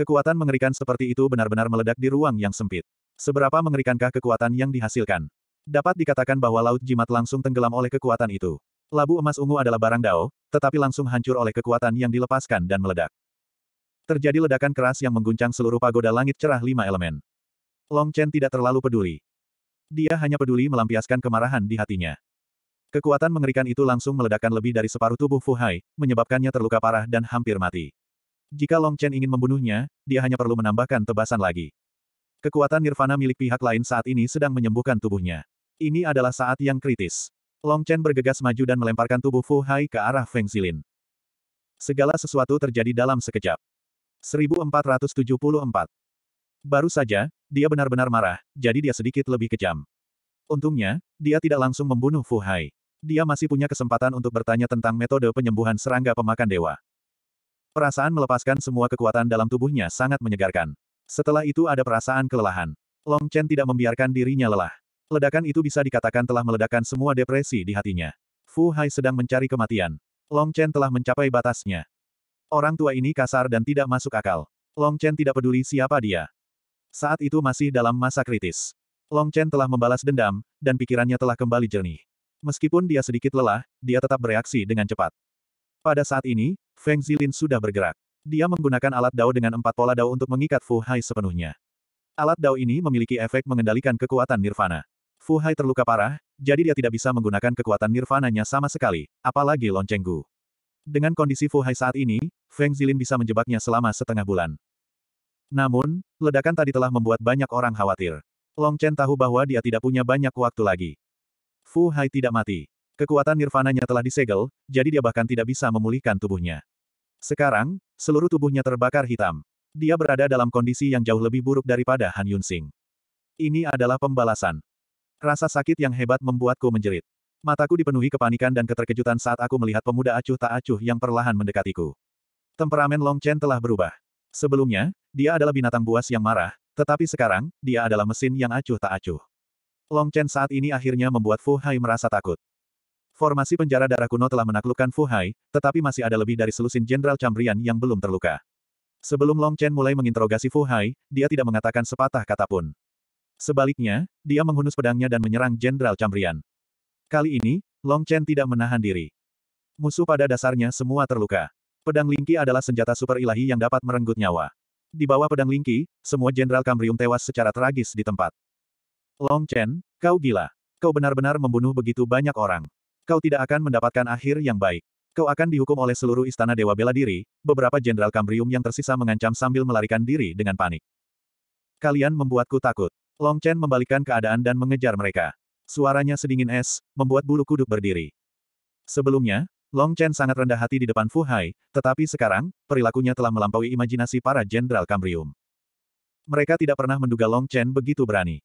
Kekuatan mengerikan seperti itu benar-benar meledak di ruang yang sempit. Seberapa mengerikankah kekuatan yang dihasilkan? Dapat dikatakan bahwa Laut Jimat langsung tenggelam oleh kekuatan itu. Labu emas ungu adalah barang dao, tetapi langsung hancur oleh kekuatan yang dilepaskan dan meledak. Terjadi ledakan keras yang mengguncang seluruh pagoda langit cerah lima elemen. Long Chen tidak terlalu peduli. Dia hanya peduli melampiaskan kemarahan di hatinya. Kekuatan mengerikan itu langsung meledakkan lebih dari separuh tubuh Fu Hai, menyebabkannya terluka parah dan hampir mati. Jika Long Chen ingin membunuhnya, dia hanya perlu menambahkan tebasan lagi. Kekuatan nirvana milik pihak lain saat ini sedang menyembuhkan tubuhnya. Ini adalah saat yang kritis. Long Chen bergegas maju dan melemparkan tubuh Fu Hai ke arah Feng Zilin. Segala sesuatu terjadi dalam sekejap. 1474. Baru saja, dia benar-benar marah, jadi dia sedikit lebih kejam. Untungnya, dia tidak langsung membunuh Fu Hai. Dia masih punya kesempatan untuk bertanya tentang metode penyembuhan serangga pemakan dewa. Perasaan melepaskan semua kekuatan dalam tubuhnya sangat menyegarkan. Setelah itu ada perasaan kelelahan. Long Chen tidak membiarkan dirinya lelah. Ledakan itu bisa dikatakan telah meledakkan semua depresi di hatinya. Fu Hai sedang mencari kematian. Long Chen telah mencapai batasnya. Orang tua ini kasar dan tidak masuk akal. Long Chen tidak peduli siapa dia. Saat itu masih dalam masa kritis. Long Chen telah membalas dendam, dan pikirannya telah kembali jernih. Meskipun dia sedikit lelah, dia tetap bereaksi dengan cepat. Pada saat ini, Feng Zilin sudah bergerak. Dia menggunakan alat dao dengan empat pola dao untuk mengikat Fu Hai sepenuhnya. Alat dao ini memiliki efek mengendalikan kekuatan nirvana. Fu Hai terluka parah, jadi dia tidak bisa menggunakan kekuatan nirvananya sama sekali, apalagi lonceng Gu. Dengan kondisi Fu Hai saat ini, Feng Zilin bisa menjebaknya selama setengah bulan. Namun, ledakan tadi telah membuat banyak orang khawatir. Long Chen tahu bahwa dia tidak punya banyak waktu lagi. Fu Hai tidak mati. Kekuatan nirvananya telah disegel, jadi dia bahkan tidak bisa memulihkan tubuhnya. Sekarang, seluruh tubuhnya terbakar hitam. Dia berada dalam kondisi yang jauh lebih buruk daripada Han Yun Sing. Ini adalah pembalasan. Rasa sakit yang hebat membuatku menjerit. Mataku dipenuhi kepanikan dan keterkejutan saat aku melihat pemuda acuh tak acuh yang perlahan mendekatiku. Temperamen Long Chen telah berubah. Sebelumnya, dia adalah binatang buas yang marah, tetapi sekarang, dia adalah mesin yang acuh tak acuh. Long Chen saat ini akhirnya membuat Fu Hai merasa takut. Formasi penjara darah kuno telah menaklukkan Fu Hai, tetapi masih ada lebih dari selusin Jenderal Chambrian yang belum terluka. Sebelum Long Chen mulai menginterogasi Fu Hai, dia tidak mengatakan sepatah kata pun. Sebaliknya, dia menghunus pedangnya dan menyerang Jenderal Chambrian. Kali ini, Long Chen tidak menahan diri. Musuh pada dasarnya semua terluka. Pedang Lingqi adalah senjata super ilahi yang dapat merenggut nyawa. Di bawah pedang Lingqi, semua Jenderal Kambrium tewas secara tragis di tempat. Long Chen, kau gila. Kau benar-benar membunuh begitu banyak orang. Kau tidak akan mendapatkan akhir yang baik. Kau akan dihukum oleh seluruh istana Dewa Bela Diri, beberapa Jenderal Kambrium yang tersisa mengancam sambil melarikan diri dengan panik. Kalian membuatku takut. Long Chen membalikkan keadaan dan mengejar mereka. Suaranya sedingin es, membuat bulu kuduk berdiri. Sebelumnya, Long Chen sangat rendah hati di depan Fu Hai, tetapi sekarang, perilakunya telah melampaui imajinasi para Jenderal Kambrium. Mereka tidak pernah menduga Long Chen begitu berani.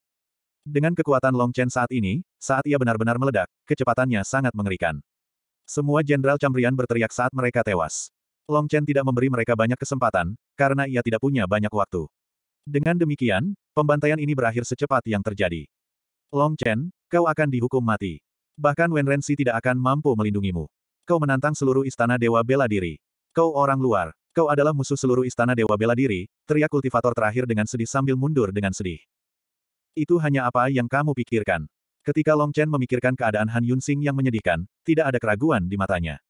Dengan kekuatan Long Chen saat ini, saat ia benar-benar meledak, kecepatannya sangat mengerikan. Semua Jenderal Cambrian berteriak saat mereka tewas. Long Chen tidak memberi mereka banyak kesempatan, karena ia tidak punya banyak waktu. Dengan demikian, pembantaian ini berakhir secepat yang terjadi. Long Chen, kau akan dihukum mati. Bahkan Wen Renzi tidak akan mampu melindungimu. Kau menantang seluruh istana Dewa Bela Diri. Kau orang luar. Kau adalah musuh seluruh istana Dewa Bela Diri, teriak kultivator terakhir dengan sedih sambil mundur dengan sedih. Itu hanya apa yang kamu pikirkan. Ketika Long Chen memikirkan keadaan Han Yunsing yang menyedihkan, tidak ada keraguan di matanya.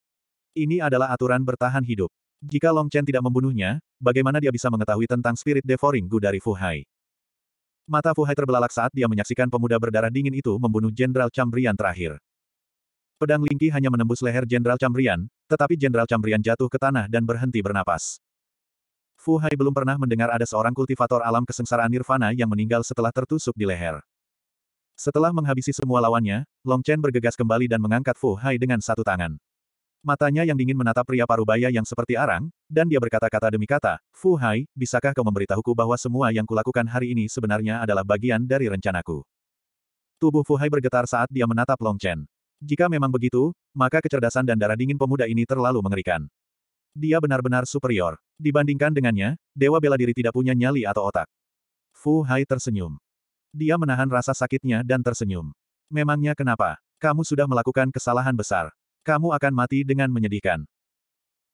Ini adalah aturan bertahan hidup. Jika Long Chen tidak membunuhnya, bagaimana dia bisa mengetahui tentang spirit devouring Gu dari Fu Hai? Mata Fu Hai terbelalak saat dia menyaksikan pemuda berdarah dingin itu membunuh Jenderal Chambrian terakhir. Pedang Lingqi hanya menembus leher Jenderal Chambrian, tetapi Jenderal Chambrian jatuh ke tanah dan berhenti bernapas. Fu Hai belum pernah mendengar ada seorang kultivator alam kesengsaraan nirvana yang meninggal setelah tertusuk di leher. Setelah menghabisi semua lawannya, Long Chen bergegas kembali dan mengangkat Fu Hai dengan satu tangan. Matanya yang dingin menatap pria parubaya yang seperti arang, dan dia berkata-kata demi kata, Fu Hai, bisakah kau memberitahuku bahwa semua yang kulakukan hari ini sebenarnya adalah bagian dari rencanaku? Tubuh Fu Hai bergetar saat dia menatap Long Chen. Jika memang begitu, maka kecerdasan dan darah dingin pemuda ini terlalu mengerikan dia benar-benar superior. Dibandingkan dengannya, Dewa Bela Diri tidak punya nyali atau otak. Fu Hai tersenyum. Dia menahan rasa sakitnya dan tersenyum. Memangnya kenapa? Kamu sudah melakukan kesalahan besar. Kamu akan mati dengan menyedihkan.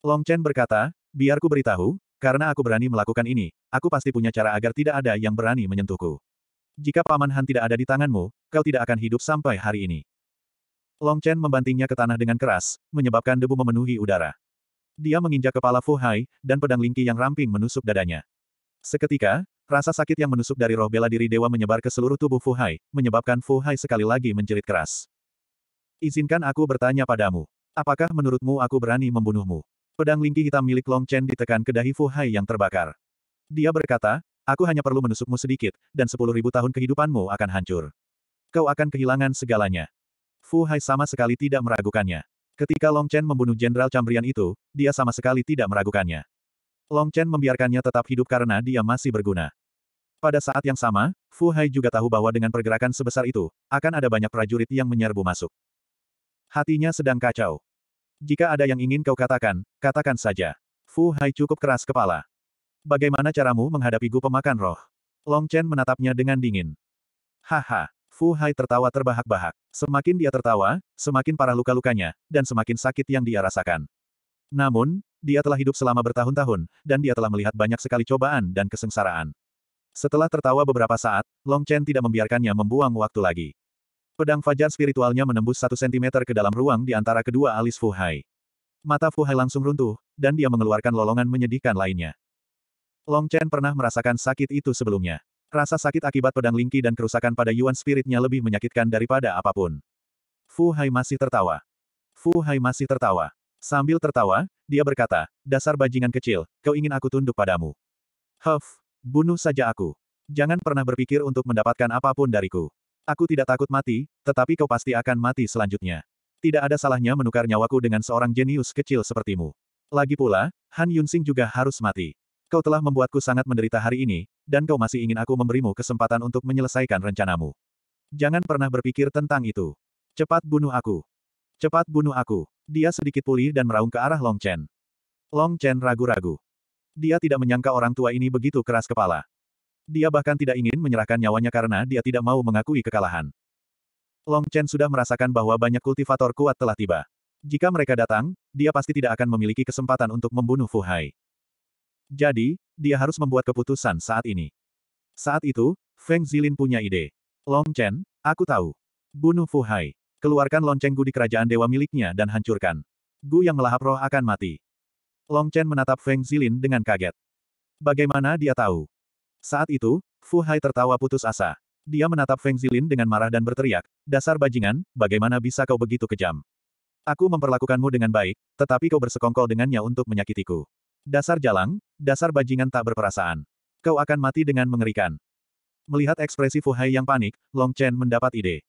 Long Chen berkata, biar ku beritahu, karena aku berani melakukan ini, aku pasti punya cara agar tidak ada yang berani menyentuhku. Jika Paman Han tidak ada di tanganmu, kau tidak akan hidup sampai hari ini. Long Chen membantingnya ke tanah dengan keras, menyebabkan debu memenuhi udara. Dia menginjak kepala Fu Hai, dan pedang Lingki yang ramping menusuk dadanya. Seketika, rasa sakit yang menusuk dari roh bela diri dewa menyebar ke seluruh tubuh Fu Hai, menyebabkan Fu Hai sekali lagi menjerit keras. Izinkan aku bertanya padamu. Apakah menurutmu aku berani membunuhmu? Pedang Lingki hitam milik Long Chen ditekan ke dahi Fu Hai yang terbakar. Dia berkata, Aku hanya perlu menusukmu sedikit, dan sepuluh ribu tahun kehidupanmu akan hancur. Kau akan kehilangan segalanya. Fu Hai sama sekali tidak meragukannya. Ketika Long Chen membunuh Jenderal Chambrian itu, dia sama sekali tidak meragukannya. Long Chen membiarkannya tetap hidup karena dia masih berguna. Pada saat yang sama, Fu Hai juga tahu bahwa dengan pergerakan sebesar itu, akan ada banyak prajurit yang menyerbu masuk. Hatinya sedang kacau. Jika ada yang ingin kau katakan, katakan saja. Fu Hai cukup keras kepala. Bagaimana caramu menghadapi gu pemakan roh? Long Chen menatapnya dengan dingin. Haha. Fu Hai tertawa terbahak-bahak. Semakin dia tertawa, semakin parah luka-lukanya, dan semakin sakit yang dia rasakan. Namun, dia telah hidup selama bertahun-tahun, dan dia telah melihat banyak sekali cobaan dan kesengsaraan. Setelah tertawa beberapa saat, Long Chen tidak membiarkannya membuang waktu lagi. Pedang fajar spiritualnya menembus satu sentimeter ke dalam ruang di antara kedua alis Fu Hai. Mata Fu Hai langsung runtuh, dan dia mengeluarkan lolongan menyedihkan lainnya. Long Chen pernah merasakan sakit itu sebelumnya. Rasa sakit akibat pedang Lingki dan kerusakan pada Yuan Spiritnya lebih menyakitkan daripada apapun. Fu Hai masih tertawa. Fu Hai masih tertawa. Sambil tertawa, dia berkata, dasar bajingan kecil, kau ingin aku tunduk padamu. Huff, bunuh saja aku. Jangan pernah berpikir untuk mendapatkan apapun dariku. Aku tidak takut mati, tetapi kau pasti akan mati selanjutnya. Tidak ada salahnya menukar nyawaku dengan seorang jenius kecil sepertimu. Lagi pula, Han Yunxing juga harus mati. Kau telah membuatku sangat menderita hari ini, dan kau masih ingin aku memberimu kesempatan untuk menyelesaikan rencanamu. Jangan pernah berpikir tentang itu. Cepat bunuh aku. Cepat bunuh aku. Dia sedikit pulih dan meraung ke arah Long Chen. Long Chen ragu-ragu. Dia tidak menyangka orang tua ini begitu keras kepala. Dia bahkan tidak ingin menyerahkan nyawanya karena dia tidak mau mengakui kekalahan. Long Chen sudah merasakan bahwa banyak kultivator kuat telah tiba. Jika mereka datang, dia pasti tidak akan memiliki kesempatan untuk membunuh Fu Hai. Jadi, dia harus membuat keputusan saat ini. Saat itu, Feng Zilin punya ide. Long Chen, aku tahu. Bunuh Fu Hai. Keluarkan lonceng Gu di kerajaan dewa miliknya dan hancurkan. Gu yang melahap roh akan mati. Long Chen menatap Feng Zilin dengan kaget. Bagaimana dia tahu? Saat itu, Fu Hai tertawa putus asa. Dia menatap Feng Zilin dengan marah dan berteriak, dasar bajingan, bagaimana bisa kau begitu kejam? Aku memperlakukanmu dengan baik, tetapi kau bersekongkol dengannya untuk menyakitiku. Dasar jalang, dasar bajingan tak berperasaan. Kau akan mati dengan mengerikan. Melihat ekspresi Fu Hai yang panik, Long Chen mendapat ide.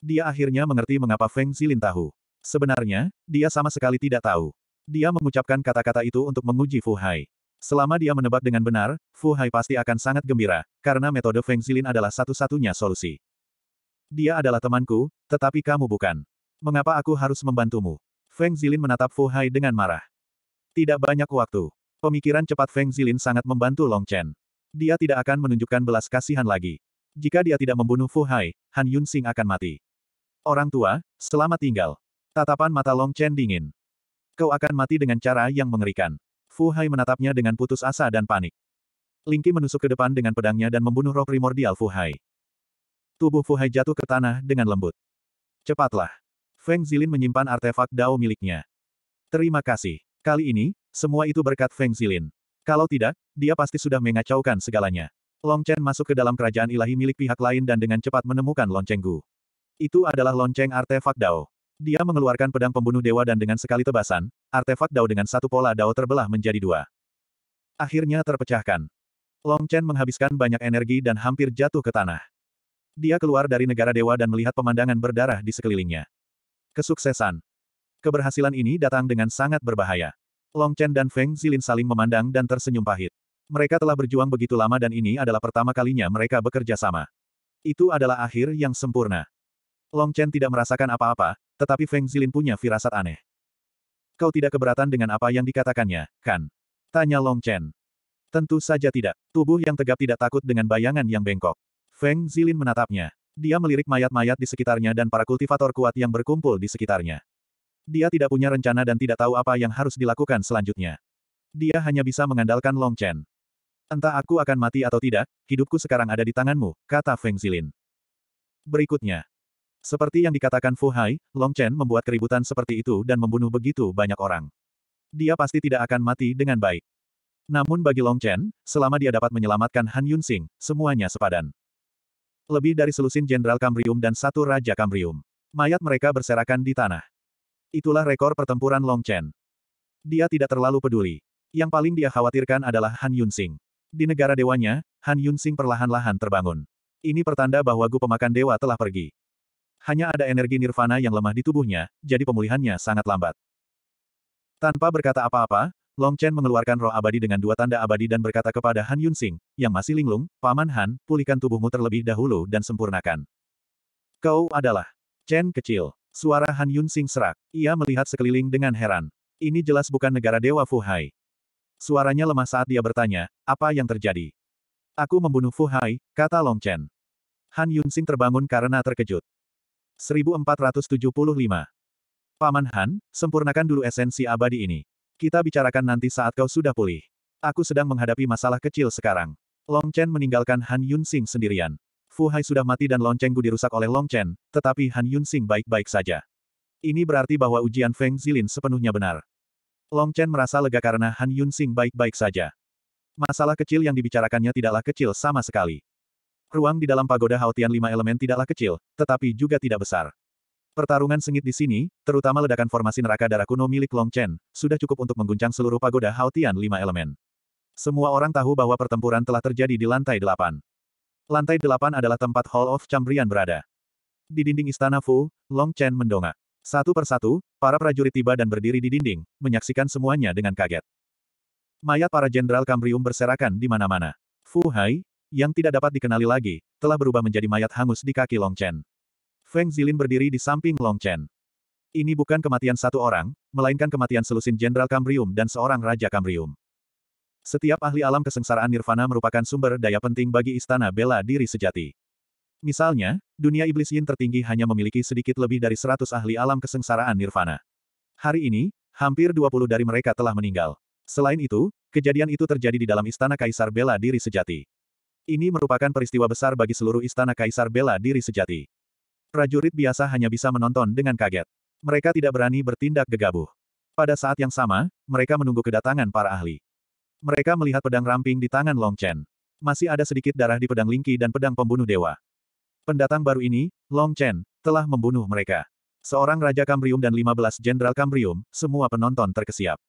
Dia akhirnya mengerti mengapa Feng Xilin tahu. Sebenarnya, dia sama sekali tidak tahu. Dia mengucapkan kata-kata itu untuk menguji Fu Hai. Selama dia menebak dengan benar, Fu Hai pasti akan sangat gembira, karena metode Feng Xilin adalah satu-satunya solusi. Dia adalah temanku, tetapi kamu bukan. Mengapa aku harus membantumu? Feng Zilin menatap Fu Hai dengan marah. Tidak banyak waktu. Pemikiran cepat Feng Zilin sangat membantu Long Chen. Dia tidak akan menunjukkan belas kasihan lagi. Jika dia tidak membunuh Fu Hai, Han Yun Sing akan mati. Orang tua, selamat tinggal. Tatapan mata Long Chen dingin. Kau akan mati dengan cara yang mengerikan. Fu Hai menatapnya dengan putus asa dan panik. Lingki menusuk ke depan dengan pedangnya dan membunuh roh primordial Fu Hai. Tubuh Fu Hai jatuh ke tanah dengan lembut. Cepatlah. Feng Zilin menyimpan artefak Dao miliknya. Terima kasih. Kali ini, semua itu berkat Feng Zilin. Kalau tidak, dia pasti sudah mengacaukan segalanya. Long Chen masuk ke dalam kerajaan ilahi milik pihak lain dan dengan cepat menemukan lonceng Gu. Itu adalah lonceng artefak Dao. Dia mengeluarkan pedang pembunuh dewa dan dengan sekali tebasan, artefak Dao dengan satu pola Dao terbelah menjadi dua. Akhirnya terpecahkan. Long Chen menghabiskan banyak energi dan hampir jatuh ke tanah. Dia keluar dari negara dewa dan melihat pemandangan berdarah di sekelilingnya. Kesuksesan. Keberhasilan ini datang dengan sangat berbahaya. Long Chen dan Feng Zilin saling memandang dan tersenyum pahit. Mereka telah berjuang begitu lama dan ini adalah pertama kalinya mereka bekerja sama. Itu adalah akhir yang sempurna. Long Chen tidak merasakan apa-apa, tetapi Feng Zilin punya firasat aneh. Kau tidak keberatan dengan apa yang dikatakannya, kan? Tanya Long Chen. Tentu saja tidak. Tubuh yang tegap tidak takut dengan bayangan yang bengkok. Feng Zilin menatapnya. Dia melirik mayat-mayat di sekitarnya dan para kultivator kuat yang berkumpul di sekitarnya. Dia tidak punya rencana dan tidak tahu apa yang harus dilakukan selanjutnya. Dia hanya bisa mengandalkan Long Chen. Entah aku akan mati atau tidak, hidupku sekarang ada di tanganmu, kata Feng Zilin. Berikutnya. Seperti yang dikatakan Fu Hai, Long Chen membuat keributan seperti itu dan membunuh begitu banyak orang. Dia pasti tidak akan mati dengan baik. Namun bagi Long Chen, selama dia dapat menyelamatkan Han Yun Sing, semuanya sepadan. Lebih dari selusin Jenderal Kambrium dan satu Raja Kambrium. Mayat mereka berserakan di tanah. Itulah rekor pertempuran Long Chen. Dia tidak terlalu peduli. Yang paling dia khawatirkan adalah Han Yunsing. Di negara dewanya, Han Yunsing perlahan-lahan terbangun. Ini pertanda bahwa gu pemakan dewa telah pergi. Hanya ada energi nirvana yang lemah di tubuhnya, jadi pemulihannya sangat lambat. Tanpa berkata apa-apa, Long Chen mengeluarkan roh abadi dengan dua tanda abadi dan berkata kepada Han Yunsing, yang masih linglung, Paman Han, pulihkan tubuhmu terlebih dahulu dan sempurnakan. Kau adalah Chen kecil. Suara Han Yun Sing serak. Ia melihat sekeliling dengan heran. Ini jelas bukan negara Dewa Fu Hai. Suaranya lemah saat dia bertanya, apa yang terjadi? Aku membunuh Fu Hai," kata Long Chen. Han Yun Sing terbangun karena terkejut. 1475. Paman Han, sempurnakan dulu esensi abadi ini. Kita bicarakan nanti saat kau sudah pulih. Aku sedang menghadapi masalah kecil sekarang. Long Chen meninggalkan Han Yun Sing sendirian. Fu Hai sudah mati dan loncengku Gu dirusak oleh Long Chen, tetapi Han Yun Sing baik-baik saja. Ini berarti bahwa ujian Feng Zilin sepenuhnya benar. Long Chen merasa lega karena Han Yun Sing baik-baik saja. Masalah kecil yang dibicarakannya tidaklah kecil sama sekali. Ruang di dalam pagoda Haotian lima elemen tidaklah kecil, tetapi juga tidak besar. Pertarungan sengit di sini, terutama ledakan formasi neraka darah kuno milik Long Chen, sudah cukup untuk mengguncang seluruh pagoda Haotian lima elemen. Semua orang tahu bahwa pertempuran telah terjadi di lantai delapan. Lantai delapan adalah tempat Hall of Chambrian berada. Di dinding istana Fu, Long Chen mendongak. Satu persatu, para prajurit tiba dan berdiri di dinding, menyaksikan semuanya dengan kaget. Mayat para jenderal Cambrium berserakan di mana-mana. Fu Hai, yang tidak dapat dikenali lagi, telah berubah menjadi mayat hangus di kaki Long Chen. Feng Zilin berdiri di samping Long Chen. Ini bukan kematian satu orang, melainkan kematian selusin Jenderal Cambrium dan seorang Raja Cambrium. Setiap ahli alam kesengsaraan nirvana merupakan sumber daya penting bagi istana bela diri sejati. Misalnya, dunia iblis yin tertinggi hanya memiliki sedikit lebih dari 100 ahli alam kesengsaraan nirvana. Hari ini, hampir 20 dari mereka telah meninggal. Selain itu, kejadian itu terjadi di dalam istana kaisar bela diri sejati. Ini merupakan peristiwa besar bagi seluruh istana kaisar bela diri sejati. Prajurit biasa hanya bisa menonton dengan kaget. Mereka tidak berani bertindak gegabah. Pada saat yang sama, mereka menunggu kedatangan para ahli. Mereka melihat pedang ramping di tangan Long Chen. Masih ada sedikit darah di pedang Lingqi dan pedang pembunuh dewa. Pendatang baru ini, Long Chen, telah membunuh mereka. Seorang Raja Kambrium dan 15 Jenderal Kambrium, semua penonton terkesiap.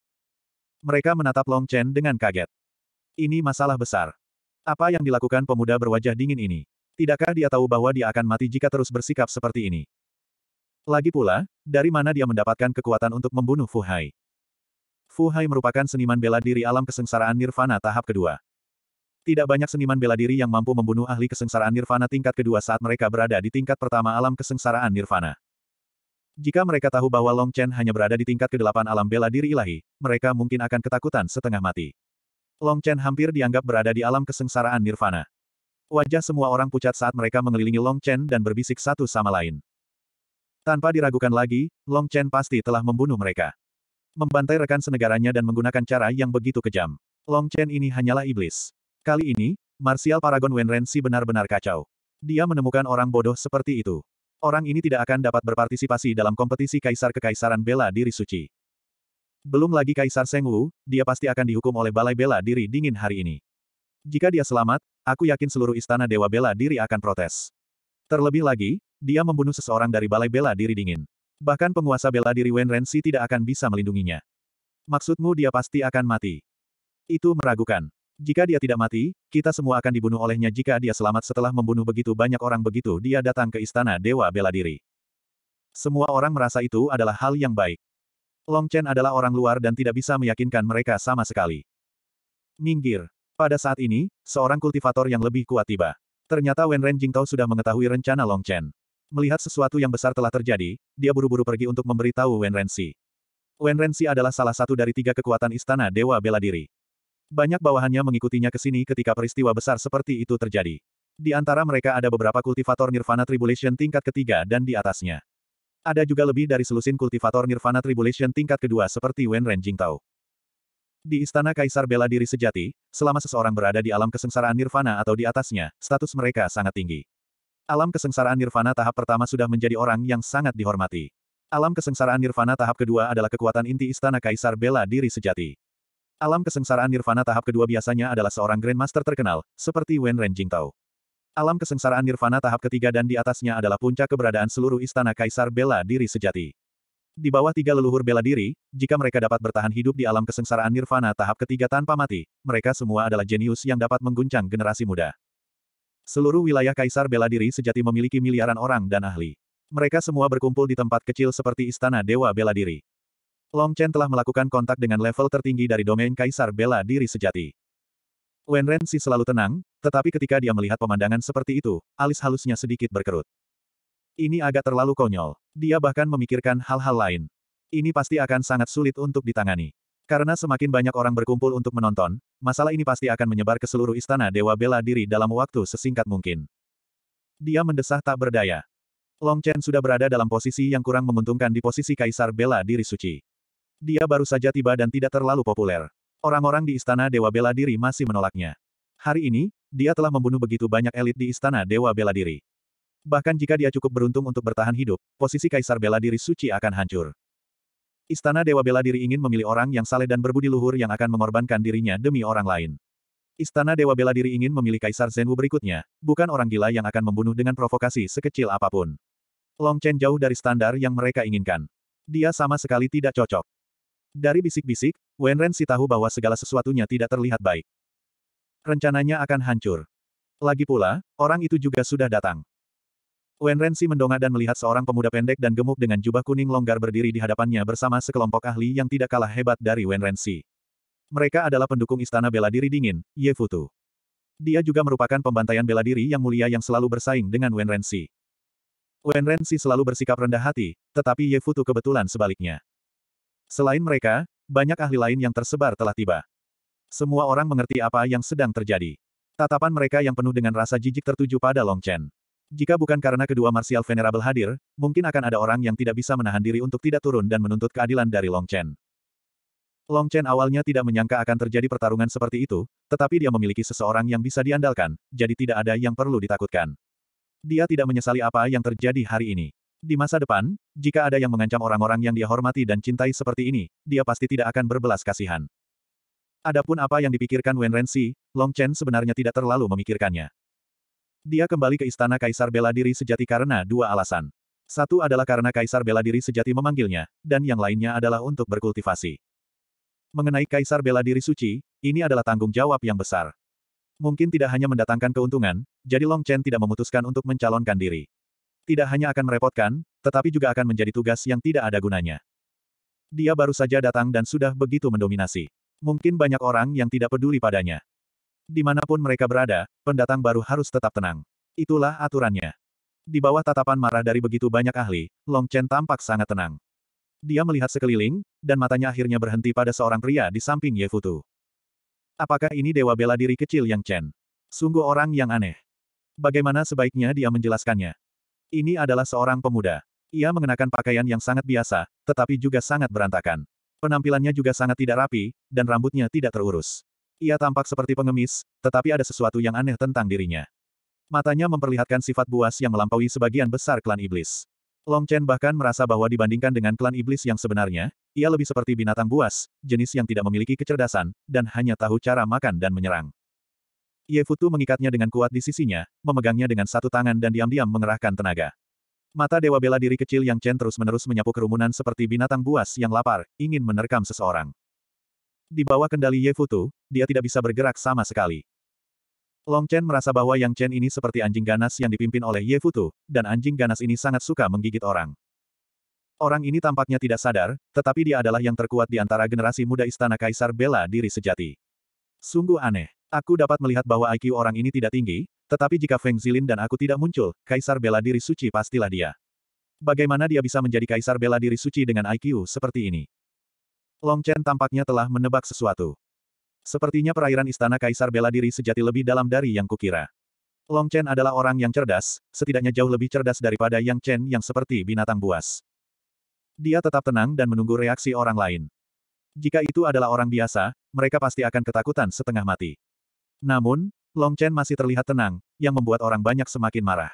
Mereka menatap Long Chen dengan kaget. Ini masalah besar. Apa yang dilakukan pemuda berwajah dingin ini? Tidakkah dia tahu bahwa dia akan mati jika terus bersikap seperti ini? Lagi pula, dari mana dia mendapatkan kekuatan untuk membunuh Fu Hai? Fu Hai merupakan seniman bela diri alam kesengsaraan nirvana tahap kedua. Tidak banyak seniman bela diri yang mampu membunuh ahli kesengsaraan nirvana tingkat kedua saat mereka berada di tingkat pertama alam kesengsaraan nirvana. Jika mereka tahu bahwa Long Chen hanya berada di tingkat kedelapan alam bela diri ilahi, mereka mungkin akan ketakutan setengah mati. Long Chen hampir dianggap berada di alam kesengsaraan nirvana. Wajah semua orang pucat saat mereka mengelilingi Long Chen dan berbisik satu sama lain. Tanpa diragukan lagi, Long Chen pasti telah membunuh mereka membantai rekan senegaranya dan menggunakan cara yang begitu kejam. Long Chen ini hanyalah iblis. Kali ini, Marsial Paragon Wenrensi benar-benar kacau. Dia menemukan orang bodoh seperti itu. Orang ini tidak akan dapat berpartisipasi dalam kompetisi kaisar kekaisaran bela diri suci. Belum lagi Kaisar Seng Wu, dia pasti akan dihukum oleh Balai Bela Diri dingin hari ini. Jika dia selamat, aku yakin seluruh istana Dewa Bela Diri akan protes. Terlebih lagi, dia membunuh seseorang dari Balai Bela Diri dingin. Bahkan penguasa bela diri Wen Renzi tidak akan bisa melindunginya. Maksudmu dia pasti akan mati. Itu meragukan. Jika dia tidak mati, kita semua akan dibunuh olehnya jika dia selamat setelah membunuh begitu banyak orang begitu dia datang ke istana Dewa Bela Diri. Semua orang merasa itu adalah hal yang baik. Long Chen adalah orang luar dan tidak bisa meyakinkan mereka sama sekali. Minggir. Pada saat ini, seorang kultivator yang lebih kuat tiba. Ternyata Wen Ren Jingtao sudah mengetahui rencana Long Chen. Melihat sesuatu yang besar telah terjadi, dia buru-buru pergi untuk memberitahu Wen Renzi. Wen Renzi adalah salah satu dari tiga kekuatan istana Dewa Bela Diri. Banyak bawahannya mengikutinya ke sini ketika peristiwa besar seperti itu terjadi. Di antara mereka ada beberapa kultivator Nirvana Tribulation tingkat ketiga dan di atasnya. Ada juga lebih dari selusin kultivator Nirvana Tribulation tingkat kedua seperti Wen Ren Jingtao. Di Istana Kaisar Bela Diri Sejati, selama seseorang berada di alam kesengsaraan Nirvana atau di atasnya, status mereka sangat tinggi. Alam kesengsaraan nirvana tahap pertama sudah menjadi orang yang sangat dihormati. Alam kesengsaraan nirvana tahap kedua adalah kekuatan inti istana kaisar bela diri sejati. Alam kesengsaraan nirvana tahap kedua biasanya adalah seorang grandmaster terkenal, seperti Wen Ren Tao. Alam kesengsaraan nirvana tahap ketiga dan di atasnya adalah puncak keberadaan seluruh istana kaisar bela diri sejati. Di bawah tiga leluhur bela diri, jika mereka dapat bertahan hidup di alam kesengsaraan nirvana tahap ketiga tanpa mati, mereka semua adalah jenius yang dapat mengguncang generasi muda. Seluruh wilayah Kaisar bela diri sejati memiliki miliaran orang dan ahli. Mereka semua berkumpul di tempat kecil seperti Istana Dewa Bela Diri. Long Chen telah melakukan kontak dengan level tertinggi dari domain Kaisar Bela Diri Sejati. Wen Ren si selalu tenang, tetapi ketika dia melihat pemandangan seperti itu, alis halusnya sedikit berkerut. Ini agak terlalu konyol. Dia bahkan memikirkan hal-hal lain. Ini pasti akan sangat sulit untuk ditangani. Karena semakin banyak orang berkumpul untuk menonton, masalah ini pasti akan menyebar ke seluruh istana Dewa Bela Diri dalam waktu sesingkat mungkin. Dia mendesah tak berdaya. Long Chen sudah berada dalam posisi yang kurang menguntungkan di posisi Kaisar Bela Diri Suci. Dia baru saja tiba dan tidak terlalu populer. Orang-orang di istana Dewa Bela Diri masih menolaknya. Hari ini, dia telah membunuh begitu banyak elit di istana Dewa Bela Diri. Bahkan jika dia cukup beruntung untuk bertahan hidup, posisi Kaisar Bela Diri Suci akan hancur. Istana Dewa Bela Diri ingin memilih orang yang saleh dan berbudi luhur yang akan mengorbankan dirinya demi orang lain. Istana Dewa Bela Diri ingin memilih Kaisar Zenwu berikutnya, bukan orang gila yang akan membunuh dengan provokasi sekecil apapun. Long Chen jauh dari standar yang mereka inginkan. Dia sama sekali tidak cocok. Dari bisik-bisik, Wen Ren si tahu bahwa segala sesuatunya tidak terlihat baik. Rencananya akan hancur. Lagi pula, orang itu juga sudah datang. Wen Rensi mendongak dan melihat seorang pemuda pendek dan gemuk dengan jubah kuning longgar berdiri di hadapannya bersama sekelompok ahli yang tidak kalah hebat dari Wen Rensi. Mereka adalah pendukung istana bela diri dingin, Ye Futu. Dia juga merupakan pembantaian bela diri yang mulia yang selalu bersaing dengan Wen Rensi. Wen Rensi selalu bersikap rendah hati, tetapi Ye Futu kebetulan sebaliknya. Selain mereka, banyak ahli lain yang tersebar telah tiba. Semua orang mengerti apa yang sedang terjadi. Tatapan mereka yang penuh dengan rasa jijik tertuju pada Long Chen. Jika bukan karena kedua Martial Venerable hadir, mungkin akan ada orang yang tidak bisa menahan diri untuk tidak turun dan menuntut keadilan dari Long Chen. Long Chen awalnya tidak menyangka akan terjadi pertarungan seperti itu, tetapi dia memiliki seseorang yang bisa diandalkan, jadi tidak ada yang perlu ditakutkan. Dia tidak menyesali apa yang terjadi hari ini. Di masa depan, jika ada yang mengancam orang-orang yang dia hormati dan cintai seperti ini, dia pasti tidak akan berbelas kasihan. Adapun apa yang dipikirkan Wen Renzi, Long Chen sebenarnya tidak terlalu memikirkannya. Dia kembali ke istana Kaisar Bela Diri Sejati karena dua alasan. Satu adalah karena Kaisar Bela Diri Sejati memanggilnya, dan yang lainnya adalah untuk berkultivasi. Mengenai Kaisar Bela Diri Suci, ini adalah tanggung jawab yang besar. Mungkin tidak hanya mendatangkan keuntungan, jadi Long Chen tidak memutuskan untuk mencalonkan diri. Tidak hanya akan merepotkan, tetapi juga akan menjadi tugas yang tidak ada gunanya. Dia baru saja datang dan sudah begitu mendominasi. Mungkin banyak orang yang tidak peduli padanya. Dimanapun mereka berada, pendatang baru harus tetap tenang. Itulah aturannya. Di bawah tatapan marah dari begitu banyak ahli, Long Chen tampak sangat tenang. Dia melihat sekeliling, dan matanya akhirnya berhenti pada seorang pria di samping Ye Futu. Apakah ini dewa bela diri kecil Yang Chen? Sungguh orang yang aneh. Bagaimana sebaiknya dia menjelaskannya? Ini adalah seorang pemuda. Ia mengenakan pakaian yang sangat biasa, tetapi juga sangat berantakan. Penampilannya juga sangat tidak rapi, dan rambutnya tidak terurus. Ia tampak seperti pengemis, tetapi ada sesuatu yang aneh tentang dirinya. Matanya memperlihatkan sifat buas yang melampaui sebagian besar klan iblis. Long Chen bahkan merasa bahwa dibandingkan dengan klan iblis yang sebenarnya, ia lebih seperti binatang buas, jenis yang tidak memiliki kecerdasan, dan hanya tahu cara makan dan menyerang. Ye Futu mengikatnya dengan kuat di sisinya, memegangnya dengan satu tangan dan diam-diam mengerahkan tenaga. Mata dewa bela diri kecil yang Chen terus-menerus menyapu kerumunan seperti binatang buas yang lapar, ingin menerkam seseorang. Di bawah kendali Ye Futu, dia tidak bisa bergerak sama sekali. Long Chen merasa bahwa Yang Chen ini seperti anjing ganas yang dipimpin oleh Ye Futu, dan anjing ganas ini sangat suka menggigit orang. Orang ini tampaknya tidak sadar, tetapi dia adalah yang terkuat di antara generasi muda Istana Kaisar bela diri sejati. Sungguh aneh. Aku dapat melihat bahwa IQ orang ini tidak tinggi, tetapi jika Feng Zilin dan aku tidak muncul, Kaisar bela diri suci pastilah dia. Bagaimana dia bisa menjadi Kaisar bela diri suci dengan IQ seperti ini? Long Chen tampaknya telah menebak sesuatu. Sepertinya perairan istana kaisar bela diri sejati lebih dalam dari yang kukira. Long Chen adalah orang yang cerdas, setidaknya jauh lebih cerdas daripada Yang Chen yang seperti binatang buas. Dia tetap tenang dan menunggu reaksi orang lain. Jika itu adalah orang biasa, mereka pasti akan ketakutan setengah mati. Namun, Long Chen masih terlihat tenang, yang membuat orang banyak semakin marah.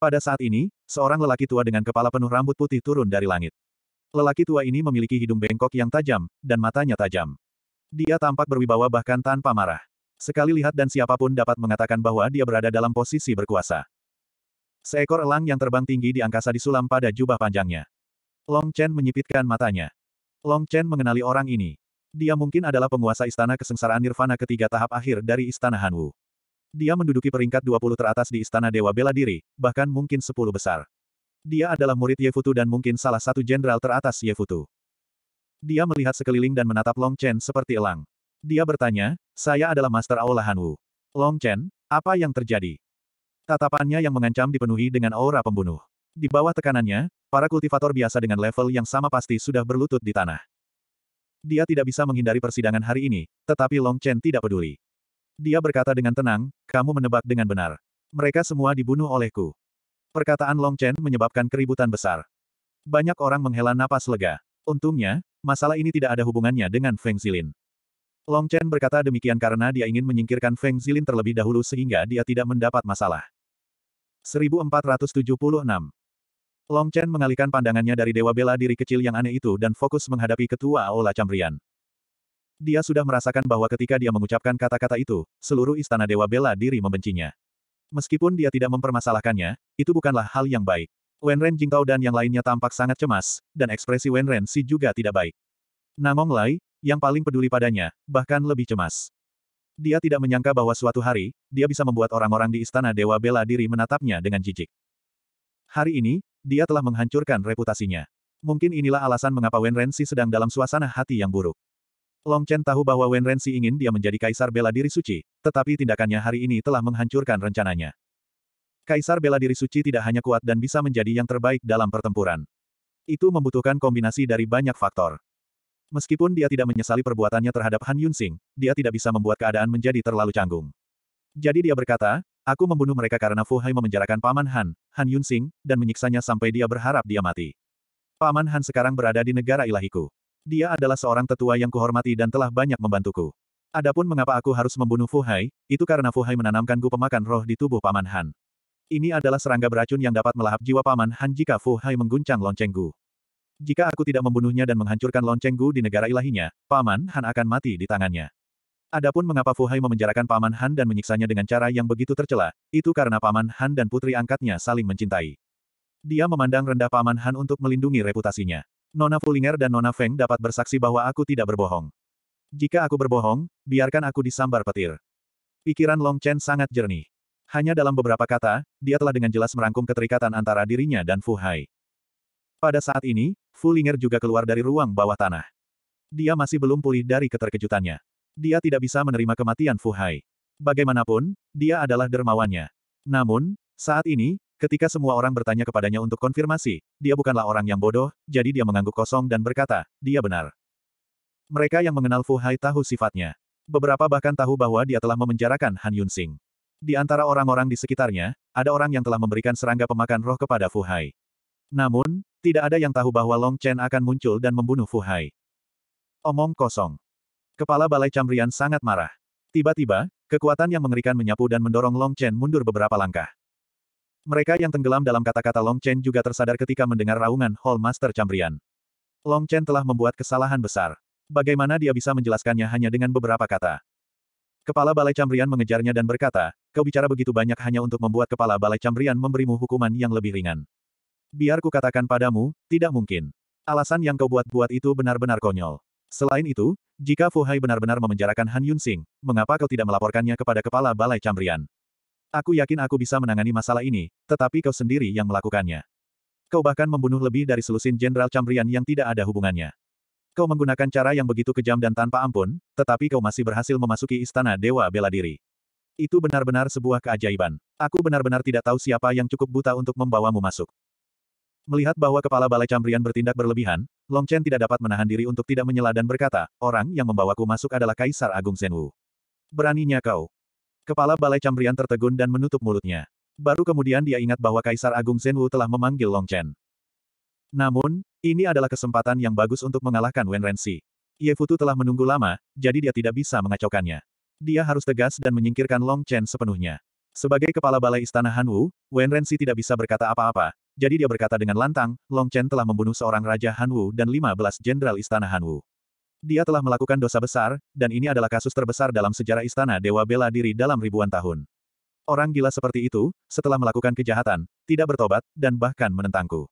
Pada saat ini, seorang lelaki tua dengan kepala penuh rambut putih turun dari langit. Lelaki tua ini memiliki hidung bengkok yang tajam, dan matanya tajam. Dia tampak berwibawa bahkan tanpa marah. Sekali lihat dan siapapun dapat mengatakan bahwa dia berada dalam posisi berkuasa. Seekor elang yang terbang tinggi di angkasa disulam pada jubah panjangnya. Long Chen menyipitkan matanya. Long Chen mengenali orang ini. Dia mungkin adalah penguasa istana kesengsaraan Nirvana ketiga tahap akhir dari istana Hanwu. Dia menduduki peringkat 20 teratas di istana Dewa Bela Diri, bahkan mungkin 10 besar. Dia adalah murid Yefutu dan mungkin salah satu jenderal teratas Yefutu. Dia melihat sekeliling dan menatap Long Chen seperti elang. Dia bertanya, saya adalah Master Aula Hanwu. Long Chen, apa yang terjadi? Tatapannya yang mengancam dipenuhi dengan aura pembunuh. Di bawah tekanannya, para kultivator biasa dengan level yang sama pasti sudah berlutut di tanah. Dia tidak bisa menghindari persidangan hari ini, tetapi Long Chen tidak peduli. Dia berkata dengan tenang, kamu menebak dengan benar. Mereka semua dibunuh olehku. Perkataan Long Chen menyebabkan keributan besar. Banyak orang menghela napas lega. Untungnya, masalah ini tidak ada hubungannya dengan Feng Zilin. Long Chen berkata demikian karena dia ingin menyingkirkan Feng Zilin terlebih dahulu sehingga dia tidak mendapat masalah. 1476 Long Chen mengalihkan pandangannya dari dewa bela diri kecil yang aneh itu dan fokus menghadapi ketua Aula Cambrian. Dia sudah merasakan bahwa ketika dia mengucapkan kata-kata itu, seluruh istana dewa bela diri membencinya. Meskipun dia tidak mempermasalahkannya, itu bukanlah hal yang baik. Wen Ren Jingtao dan yang lainnya tampak sangat cemas, dan ekspresi Wen Ren Si juga tidak baik. Namong Lai, yang paling peduli padanya, bahkan lebih cemas. Dia tidak menyangka bahwa suatu hari, dia bisa membuat orang-orang di Istana Dewa Bela Diri menatapnya dengan jijik. Hari ini, dia telah menghancurkan reputasinya. Mungkin inilah alasan mengapa Wen Ren Si sedang dalam suasana hati yang buruk. Long Chen tahu bahwa Wen Renxi ingin dia menjadi kaisar bela diri suci, tetapi tindakannya hari ini telah menghancurkan rencananya. Kaisar bela diri suci tidak hanya kuat dan bisa menjadi yang terbaik dalam pertempuran. Itu membutuhkan kombinasi dari banyak faktor. Meskipun dia tidak menyesali perbuatannya terhadap Han Yunsing, dia tidak bisa membuat keadaan menjadi terlalu canggung. Jadi dia berkata, aku membunuh mereka karena Fu Hai memenjarakan Paman Han, Han Yunsing, dan menyiksanya sampai dia berharap dia mati. Paman Han sekarang berada di negara ilahiku. Dia adalah seorang tetua yang kuhormati dan telah banyak membantuku. Adapun mengapa aku harus membunuh Fu Hai, itu karena Fu Fuhai menanamkanku pemakan roh di tubuh Paman Han. Ini adalah serangga beracun yang dapat melahap jiwa Paman Han jika Fu Hai mengguncang lonceng Gu. Jika aku tidak membunuhnya dan menghancurkan lonceng Gu di negara ilahinya, Paman Han akan mati di tangannya. Adapun mengapa Fu Hai memenjarakan Paman Han dan menyiksanya dengan cara yang begitu tercela, itu karena Paman Han dan putri angkatnya saling mencintai. Dia memandang rendah Paman Han untuk melindungi reputasinya. Nona Fulinger dan Nona Feng dapat bersaksi bahwa aku tidak berbohong. Jika aku berbohong, biarkan aku disambar petir. Pikiran Long Chen sangat jernih. Hanya dalam beberapa kata, dia telah dengan jelas merangkum keterikatan antara dirinya dan Fu Hai. Pada saat ini, Fu Ling'er juga keluar dari ruang bawah tanah. Dia masih belum pulih dari keterkejutannya. Dia tidak bisa menerima kematian Fu Hai. Bagaimanapun, dia adalah dermawannya. Namun, saat ini, Ketika semua orang bertanya kepadanya untuk konfirmasi, dia bukanlah orang yang bodoh, jadi dia mengangguk kosong dan berkata, dia benar. Mereka yang mengenal Fu Hai tahu sifatnya. Beberapa bahkan tahu bahwa dia telah memenjarakan Han Yun Sing. Di antara orang-orang di sekitarnya, ada orang yang telah memberikan serangga pemakan roh kepada Fu Hai. Namun, tidak ada yang tahu bahwa Long Chen akan muncul dan membunuh Fu Hai. Omong kosong. Kepala Balai Cambrian sangat marah. Tiba-tiba, kekuatan yang mengerikan menyapu dan mendorong Long Chen mundur beberapa langkah. Mereka yang tenggelam dalam kata-kata Long Chen juga tersadar ketika mendengar raungan Hall Master Chambrian. Long Chen telah membuat kesalahan besar. Bagaimana dia bisa menjelaskannya hanya dengan beberapa kata? Kepala Balai Chambrian mengejarnya dan berkata, kau bicara begitu banyak hanya untuk membuat Kepala Balai Chambrian memberimu hukuman yang lebih ringan. Biar ku katakan padamu, tidak mungkin. Alasan yang kau buat-buat itu benar-benar konyol. Selain itu, jika Fu Hai benar-benar memenjarakan Han Yun Sing, mengapa kau tidak melaporkannya kepada Kepala Balai Chambrian? Aku yakin aku bisa menangani masalah ini, tetapi kau sendiri yang melakukannya. Kau bahkan membunuh lebih dari selusin Jenderal Cambrian yang tidak ada hubungannya. Kau menggunakan cara yang begitu kejam dan tanpa ampun, tetapi kau masih berhasil memasuki istana Dewa Bela Diri. Itu benar-benar sebuah keajaiban. Aku benar-benar tidak tahu siapa yang cukup buta untuk membawamu masuk. Melihat bahwa kepala balai Cambrian bertindak berlebihan, Long Chen tidak dapat menahan diri untuk tidak menyela dan berkata, orang yang membawaku masuk adalah Kaisar Agung Senwu. Beraninya kau. Kepala Balai Cambrian tertegun dan menutup mulutnya. Baru kemudian dia ingat bahwa Kaisar Agung Zhenwu telah memanggil Long Chen. Namun, ini adalah kesempatan yang bagus untuk mengalahkan Wen Renzi. Ye Futu telah menunggu lama, jadi dia tidak bisa mengacaukannya. Dia harus tegas dan menyingkirkan Long Chen sepenuhnya. Sebagai kepala balai istana Hanwu, Wen Renzi tidak bisa berkata apa-apa, jadi dia berkata dengan lantang, Long Chen telah membunuh seorang Raja Hanwu dan 15 Jenderal Istana Hanwu. Dia telah melakukan dosa besar, dan ini adalah kasus terbesar dalam sejarah istana Dewa Bela Diri dalam ribuan tahun. Orang gila seperti itu, setelah melakukan kejahatan, tidak bertobat, dan bahkan menentangku.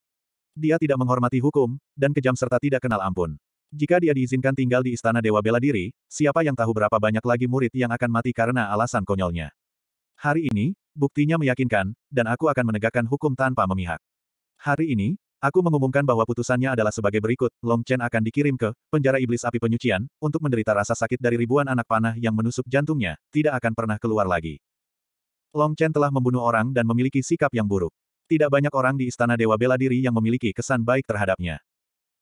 Dia tidak menghormati hukum, dan kejam serta tidak kenal ampun. Jika dia diizinkan tinggal di istana Dewa Bela Diri, siapa yang tahu berapa banyak lagi murid yang akan mati karena alasan konyolnya. Hari ini, buktinya meyakinkan, dan aku akan menegakkan hukum tanpa memihak. Hari ini, Aku mengumumkan bahwa putusannya adalah sebagai berikut, Long Chen akan dikirim ke penjara iblis api penyucian, untuk menderita rasa sakit dari ribuan anak panah yang menusuk jantungnya, tidak akan pernah keluar lagi. Long Chen telah membunuh orang dan memiliki sikap yang buruk. Tidak banyak orang di Istana Dewa Bela Diri yang memiliki kesan baik terhadapnya.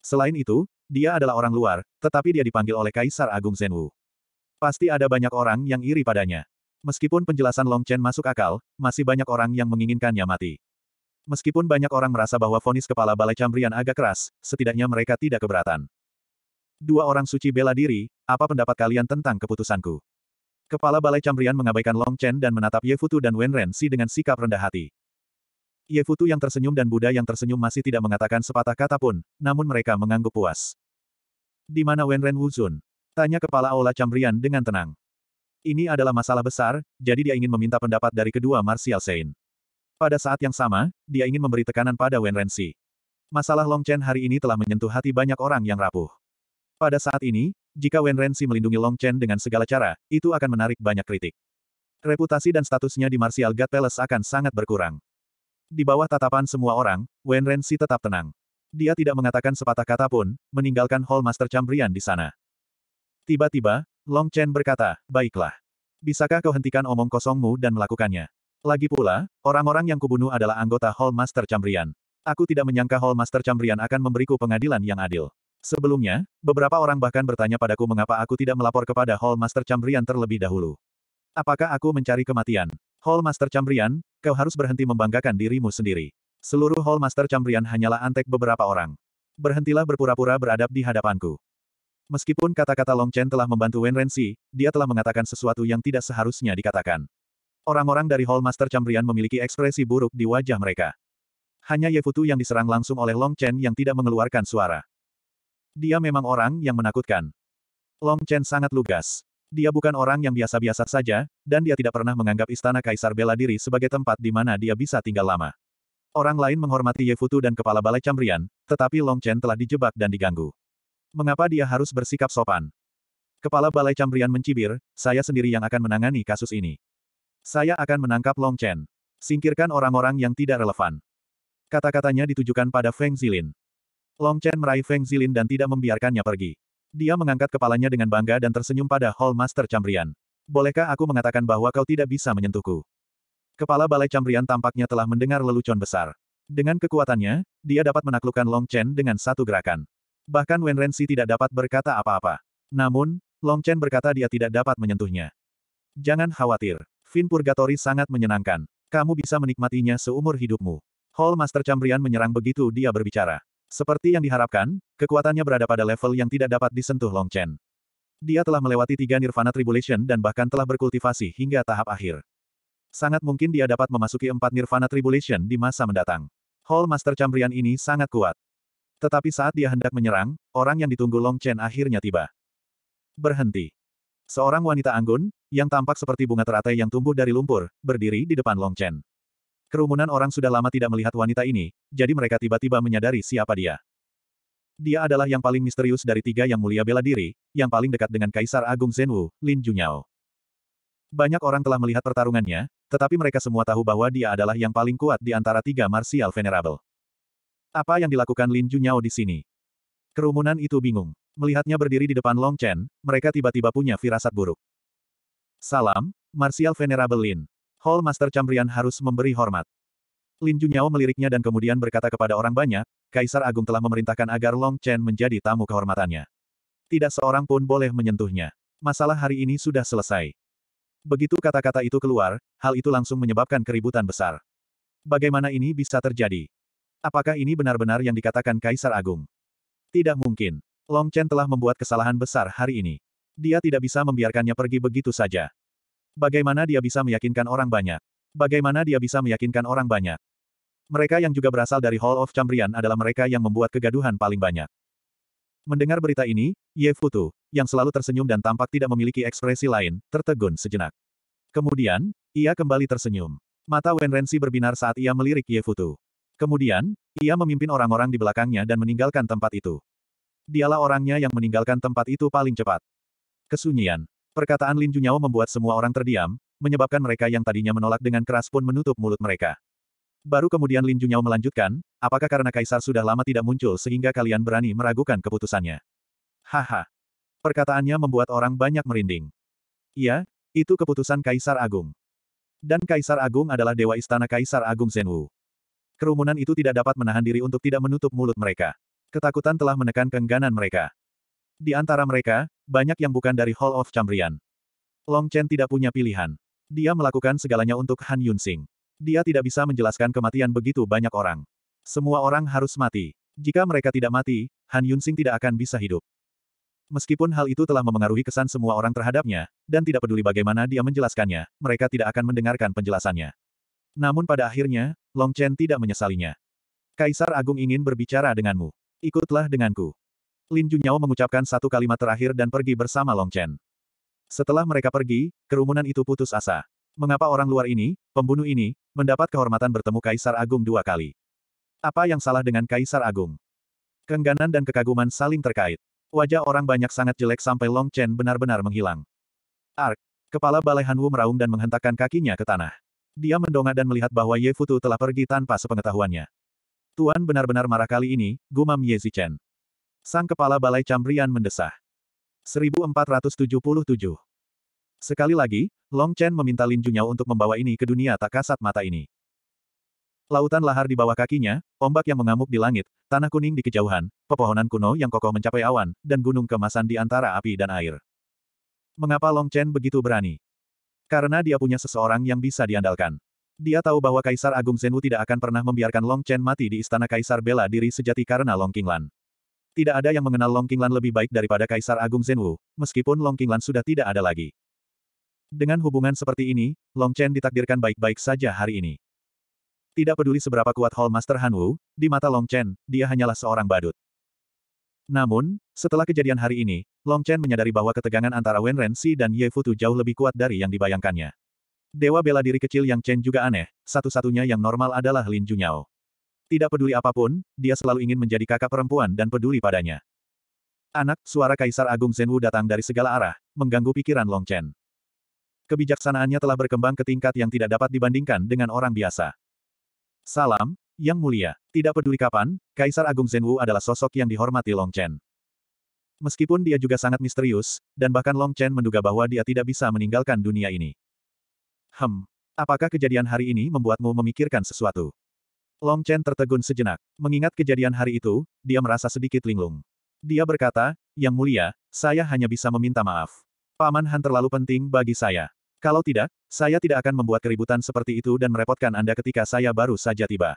Selain itu, dia adalah orang luar, tetapi dia dipanggil oleh Kaisar Agung Zenwu. Pasti ada banyak orang yang iri padanya. Meskipun penjelasan Long Chen masuk akal, masih banyak orang yang menginginkannya mati. Meskipun banyak orang merasa bahwa vonis kepala balai Cambrian agak keras, setidaknya mereka tidak keberatan. Dua orang suci bela diri, apa pendapat kalian tentang keputusanku? Kepala balai Cambrian mengabaikan Long Chen dan menatap Ye Futu dan Wen si dengan sikap rendah hati. Ye Futu yang tersenyum dan Buddha yang tersenyum masih tidak mengatakan sepatah kata pun, namun mereka mengangguk puas. Di mana Wen Ren Wuzun? Tanya kepala Aula Cambrian dengan tenang. Ini adalah masalah besar, jadi dia ingin meminta pendapat dari kedua Martial Saint. Pada saat yang sama, dia ingin memberi tekanan pada Wen Renzi. Masalah Long Chen hari ini telah menyentuh hati banyak orang yang rapuh. Pada saat ini, jika Wen Renzi melindungi Long Chen dengan segala cara, itu akan menarik banyak kritik. Reputasi dan statusnya di Martial God Palace akan sangat berkurang. Di bawah tatapan semua orang, Wen Renzi tetap tenang. Dia tidak mengatakan sepatah kata pun, meninggalkan Hall Master Chambrian di sana. Tiba-tiba, Long Chen berkata, baiklah. Bisakah kau hentikan omong kosongmu dan melakukannya? Lagi pula, orang-orang yang kubunuh adalah anggota Hall Master Chambrian. Aku tidak menyangka Hall Master Chambrian akan memberiku pengadilan yang adil. Sebelumnya, beberapa orang bahkan bertanya padaku mengapa aku tidak melapor kepada Hall Master Chambrian terlebih dahulu. Apakah aku mencari kematian? Hall Master Chambrian, kau harus berhenti membanggakan dirimu sendiri. Seluruh Hall Master Chambrian hanyalah antek beberapa orang. Berhentilah berpura-pura beradab di hadapanku. Meskipun kata-kata Long Chen telah membantu Wen Renzi, dia telah mengatakan sesuatu yang tidak seharusnya dikatakan. Orang-orang dari Hall Master Cambrian memiliki ekspresi buruk di wajah mereka. Hanya Ye Yefutu yang diserang langsung oleh Long Chen yang tidak mengeluarkan suara. Dia memang orang yang menakutkan. Long Chen sangat lugas. Dia bukan orang yang biasa-biasa saja, dan dia tidak pernah menganggap istana kaisar bela diri sebagai tempat di mana dia bisa tinggal lama. Orang lain menghormati Ye Yefutu dan kepala balai Cambrian, tetapi Long Chen telah dijebak dan diganggu. Mengapa dia harus bersikap sopan? Kepala balai Cambrian mencibir, saya sendiri yang akan menangani kasus ini. Saya akan menangkap Long Chen. Singkirkan orang-orang yang tidak relevan. Kata-katanya ditujukan pada Feng Zilin. Long Chen meraih Feng Zilin dan tidak membiarkannya pergi. Dia mengangkat kepalanya dengan bangga dan tersenyum pada Hall Master Cambrian. Bolehkah aku mengatakan bahwa kau tidak bisa menyentuhku? Kepala Balai Cambrian tampaknya telah mendengar lelucon besar. Dengan kekuatannya, dia dapat menaklukkan Long Chen dengan satu gerakan. Bahkan Wen Renzi tidak dapat berkata apa-apa. Namun, Long Chen berkata dia tidak dapat menyentuhnya. Jangan khawatir. Vin Purgatory sangat menyenangkan. Kamu bisa menikmatinya seumur hidupmu. Hall Master Chambrian menyerang begitu dia berbicara. Seperti yang diharapkan, kekuatannya berada pada level yang tidak dapat disentuh Long Chen. Dia telah melewati tiga Nirvana Tribulation dan bahkan telah berkultivasi hingga tahap akhir. Sangat mungkin dia dapat memasuki empat Nirvana Tribulation di masa mendatang. Hall Master Chambrian ini sangat kuat. Tetapi saat dia hendak menyerang, orang yang ditunggu Long Chen akhirnya tiba. Berhenti. Seorang wanita anggun, yang tampak seperti bunga teratai yang tumbuh dari lumpur, berdiri di depan Long Chen. Kerumunan orang sudah lama tidak melihat wanita ini, jadi mereka tiba-tiba menyadari siapa dia. Dia adalah yang paling misterius dari tiga yang mulia bela diri, yang paling dekat dengan Kaisar Agung Zhenwu, Lin Junyao. Banyak orang telah melihat pertarungannya, tetapi mereka semua tahu bahwa dia adalah yang paling kuat di antara tiga martial venerable. Apa yang dilakukan Lin Junyao di sini? Kerumunan itu bingung. Melihatnya berdiri di depan Long Chen, mereka tiba-tiba punya firasat buruk. Salam, Martial Venerable Lin. Hall Master Chambrian harus memberi hormat. Lin Junyao meliriknya dan kemudian berkata kepada orang banyak, Kaisar Agung telah memerintahkan agar Long Chen menjadi tamu kehormatannya. Tidak seorang pun boleh menyentuhnya. Masalah hari ini sudah selesai. Begitu kata-kata itu keluar, hal itu langsung menyebabkan keributan besar. Bagaimana ini bisa terjadi? Apakah ini benar-benar yang dikatakan Kaisar Agung? Tidak mungkin. Long Chen telah membuat kesalahan besar hari ini. Dia tidak bisa membiarkannya pergi begitu saja. Bagaimana dia bisa meyakinkan orang banyak? Bagaimana dia bisa meyakinkan orang banyak? Mereka yang juga berasal dari Hall of Chambrian adalah mereka yang membuat kegaduhan paling banyak. Mendengar berita ini, Ye Futu, yang selalu tersenyum dan tampak tidak memiliki ekspresi lain, tertegun sejenak. Kemudian, ia kembali tersenyum. Mata Wen Renzi berbinar saat ia melirik Ye Futu. Kemudian, ia memimpin orang-orang di belakangnya dan meninggalkan tempat itu. Dialah orangnya yang meninggalkan tempat itu paling cepat. Kesunyian. Perkataan Lin Junyao membuat semua orang terdiam, menyebabkan mereka yang tadinya menolak dengan keras pun menutup mulut mereka. Baru kemudian Lin Junyao melanjutkan, apakah karena Kaisar sudah lama tidak muncul sehingga kalian berani meragukan keputusannya? Haha. Perkataannya membuat orang banyak merinding. Iya, itu keputusan Kaisar Agung. Dan Kaisar Agung adalah Dewa Istana Kaisar Agung Senwu. Kerumunan itu tidak dapat menahan diri untuk tidak menutup mulut mereka. Ketakutan telah menekan kengganan mereka. Di antara mereka, banyak yang bukan dari Hall of Chambrian. Long Chen tidak punya pilihan. Dia melakukan segalanya untuk Han Yunsing. Dia tidak bisa menjelaskan kematian begitu banyak orang. Semua orang harus mati. Jika mereka tidak mati, Han Yunsing tidak akan bisa hidup. Meskipun hal itu telah memengaruhi kesan semua orang terhadapnya, dan tidak peduli bagaimana dia menjelaskannya, mereka tidak akan mendengarkan penjelasannya. Namun pada akhirnya, Long Chen tidak menyesalinya. Kaisar Agung ingin berbicara denganmu. Ikutlah denganku. Lin Junyao mengucapkan satu kalimat terakhir dan pergi bersama Long Chen. Setelah mereka pergi, kerumunan itu putus asa. Mengapa orang luar ini, pembunuh ini, mendapat kehormatan bertemu Kaisar Agung dua kali? Apa yang salah dengan Kaisar Agung? Kengganan dan kekaguman saling terkait. Wajah orang banyak sangat jelek sampai Long Chen benar-benar menghilang. Ark, kepala Balai Hanwu meraung dan menghentakkan kakinya ke tanah. Dia mendongak dan melihat bahwa Ye Futu telah pergi tanpa sepengetahuannya. Tuan benar-benar marah kali ini, gumam Ye Zichen. Sang kepala balai Cambrian mendesah. 1477 Sekali lagi, Long Chen meminta Lin Junyao untuk membawa ini ke dunia tak kasat mata ini. Lautan lahar di bawah kakinya, ombak yang mengamuk di langit, tanah kuning di kejauhan, pepohonan kuno yang kokoh mencapai awan, dan gunung kemasan di antara api dan air. Mengapa Long Chen begitu berani? Karena dia punya seseorang yang bisa diandalkan. Dia tahu bahwa Kaisar Agung Zhenwu tidak akan pernah membiarkan Long Chen mati di istana Kaisar bela diri sejati karena Long Qinglan. Tidak ada yang mengenal Long Qinglan lebih baik daripada Kaisar Agung Zhenwu, meskipun Long Qinglan sudah tidak ada lagi. Dengan hubungan seperti ini, Long Chen ditakdirkan baik-baik saja hari ini. Tidak peduli seberapa kuat Hall Master Han Wu, di mata Long Chen, dia hanyalah seorang badut. Namun, setelah kejadian hari ini, Long Chen menyadari bahwa ketegangan antara Wen Renxi dan Ye Futu jauh lebih kuat dari yang dibayangkannya. Dewa bela diri kecil yang Chen juga aneh, satu-satunya yang normal adalah Lin Junyao. Tidak peduli apapun, dia selalu ingin menjadi kakak perempuan dan peduli padanya. Anak, suara Kaisar Agung Zenwu datang dari segala arah, mengganggu pikiran Long Chen. Kebijaksanaannya telah berkembang ke tingkat yang tidak dapat dibandingkan dengan orang biasa. Salam, Yang Mulia. Tidak peduli kapan, Kaisar Agung Zenwu adalah sosok yang dihormati Long Chen. Meskipun dia juga sangat misterius, dan bahkan Long Chen menduga bahwa dia tidak bisa meninggalkan dunia ini. Hem. Apakah kejadian hari ini membuatmu memikirkan sesuatu? Long Chen tertegun sejenak. Mengingat kejadian hari itu, dia merasa sedikit linglung. Dia berkata, Yang mulia, saya hanya bisa meminta maaf. Paman Han terlalu penting bagi saya. Kalau tidak, saya tidak akan membuat keributan seperti itu dan merepotkan Anda ketika saya baru saja tiba.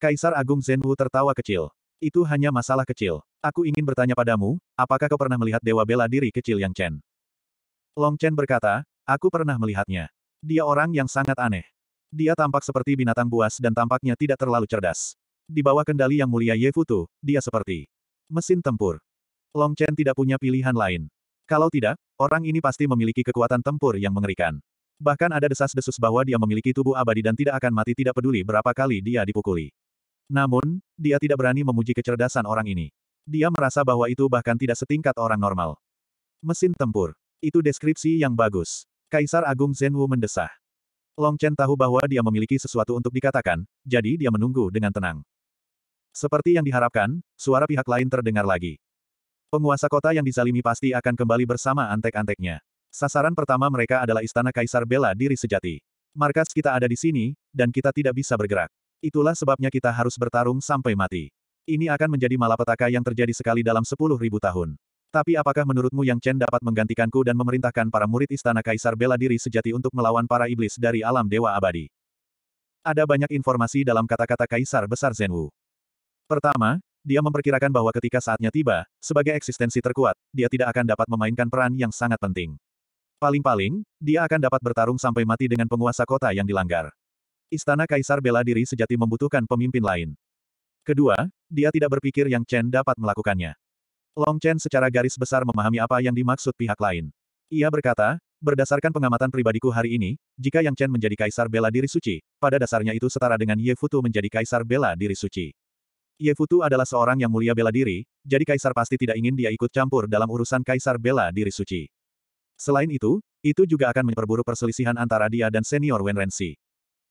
Kaisar Agung Zhenwu tertawa kecil. Itu hanya masalah kecil. Aku ingin bertanya padamu, apakah kau pernah melihat Dewa Bela Diri kecil Yang Chen? Long Chen berkata, aku pernah melihatnya. Dia orang yang sangat aneh. Dia tampak seperti binatang buas dan tampaknya tidak terlalu cerdas. Di bawah kendali yang mulia Ye Futu, dia seperti mesin tempur. Long Chen tidak punya pilihan lain. Kalau tidak, orang ini pasti memiliki kekuatan tempur yang mengerikan. Bahkan ada desas-desus bahwa dia memiliki tubuh abadi dan tidak akan mati tidak peduli berapa kali dia dipukuli. Namun, dia tidak berani memuji kecerdasan orang ini. Dia merasa bahwa itu bahkan tidak setingkat orang normal. Mesin tempur. Itu deskripsi yang bagus. Kaisar Agung Zenwu mendesah. Long Chen tahu bahwa dia memiliki sesuatu untuk dikatakan, jadi dia menunggu dengan tenang. Seperti yang diharapkan, suara pihak lain terdengar lagi. Penguasa kota yang dizalimi pasti akan kembali bersama antek-anteknya. Sasaran pertama mereka adalah Istana Kaisar Bela Diri Sejati. Markas kita ada di sini, dan kita tidak bisa bergerak. Itulah sebabnya kita harus bertarung sampai mati. Ini akan menjadi malapetaka yang terjadi sekali dalam sepuluh ribu tahun. Tapi apakah menurutmu Yang Chen dapat menggantikanku dan memerintahkan para murid istana kaisar bela diri sejati untuk melawan para iblis dari alam dewa abadi? Ada banyak informasi dalam kata-kata kaisar besar Zenwu. Pertama, dia memperkirakan bahwa ketika saatnya tiba, sebagai eksistensi terkuat, dia tidak akan dapat memainkan peran yang sangat penting. Paling-paling, dia akan dapat bertarung sampai mati dengan penguasa kota yang dilanggar. Istana kaisar bela diri sejati membutuhkan pemimpin lain. Kedua, dia tidak berpikir Yang Chen dapat melakukannya. Long Chen secara garis besar memahami apa yang dimaksud pihak lain. Ia berkata, berdasarkan pengamatan pribadiku hari ini, jika Yang Chen menjadi kaisar bela diri suci, pada dasarnya itu setara dengan Ye Futu menjadi kaisar bela diri suci. Ye Futu adalah seorang yang mulia bela diri, jadi kaisar pasti tidak ingin dia ikut campur dalam urusan kaisar bela diri suci. Selain itu, itu juga akan memperburuk perselisihan antara dia dan senior Wen Renzi.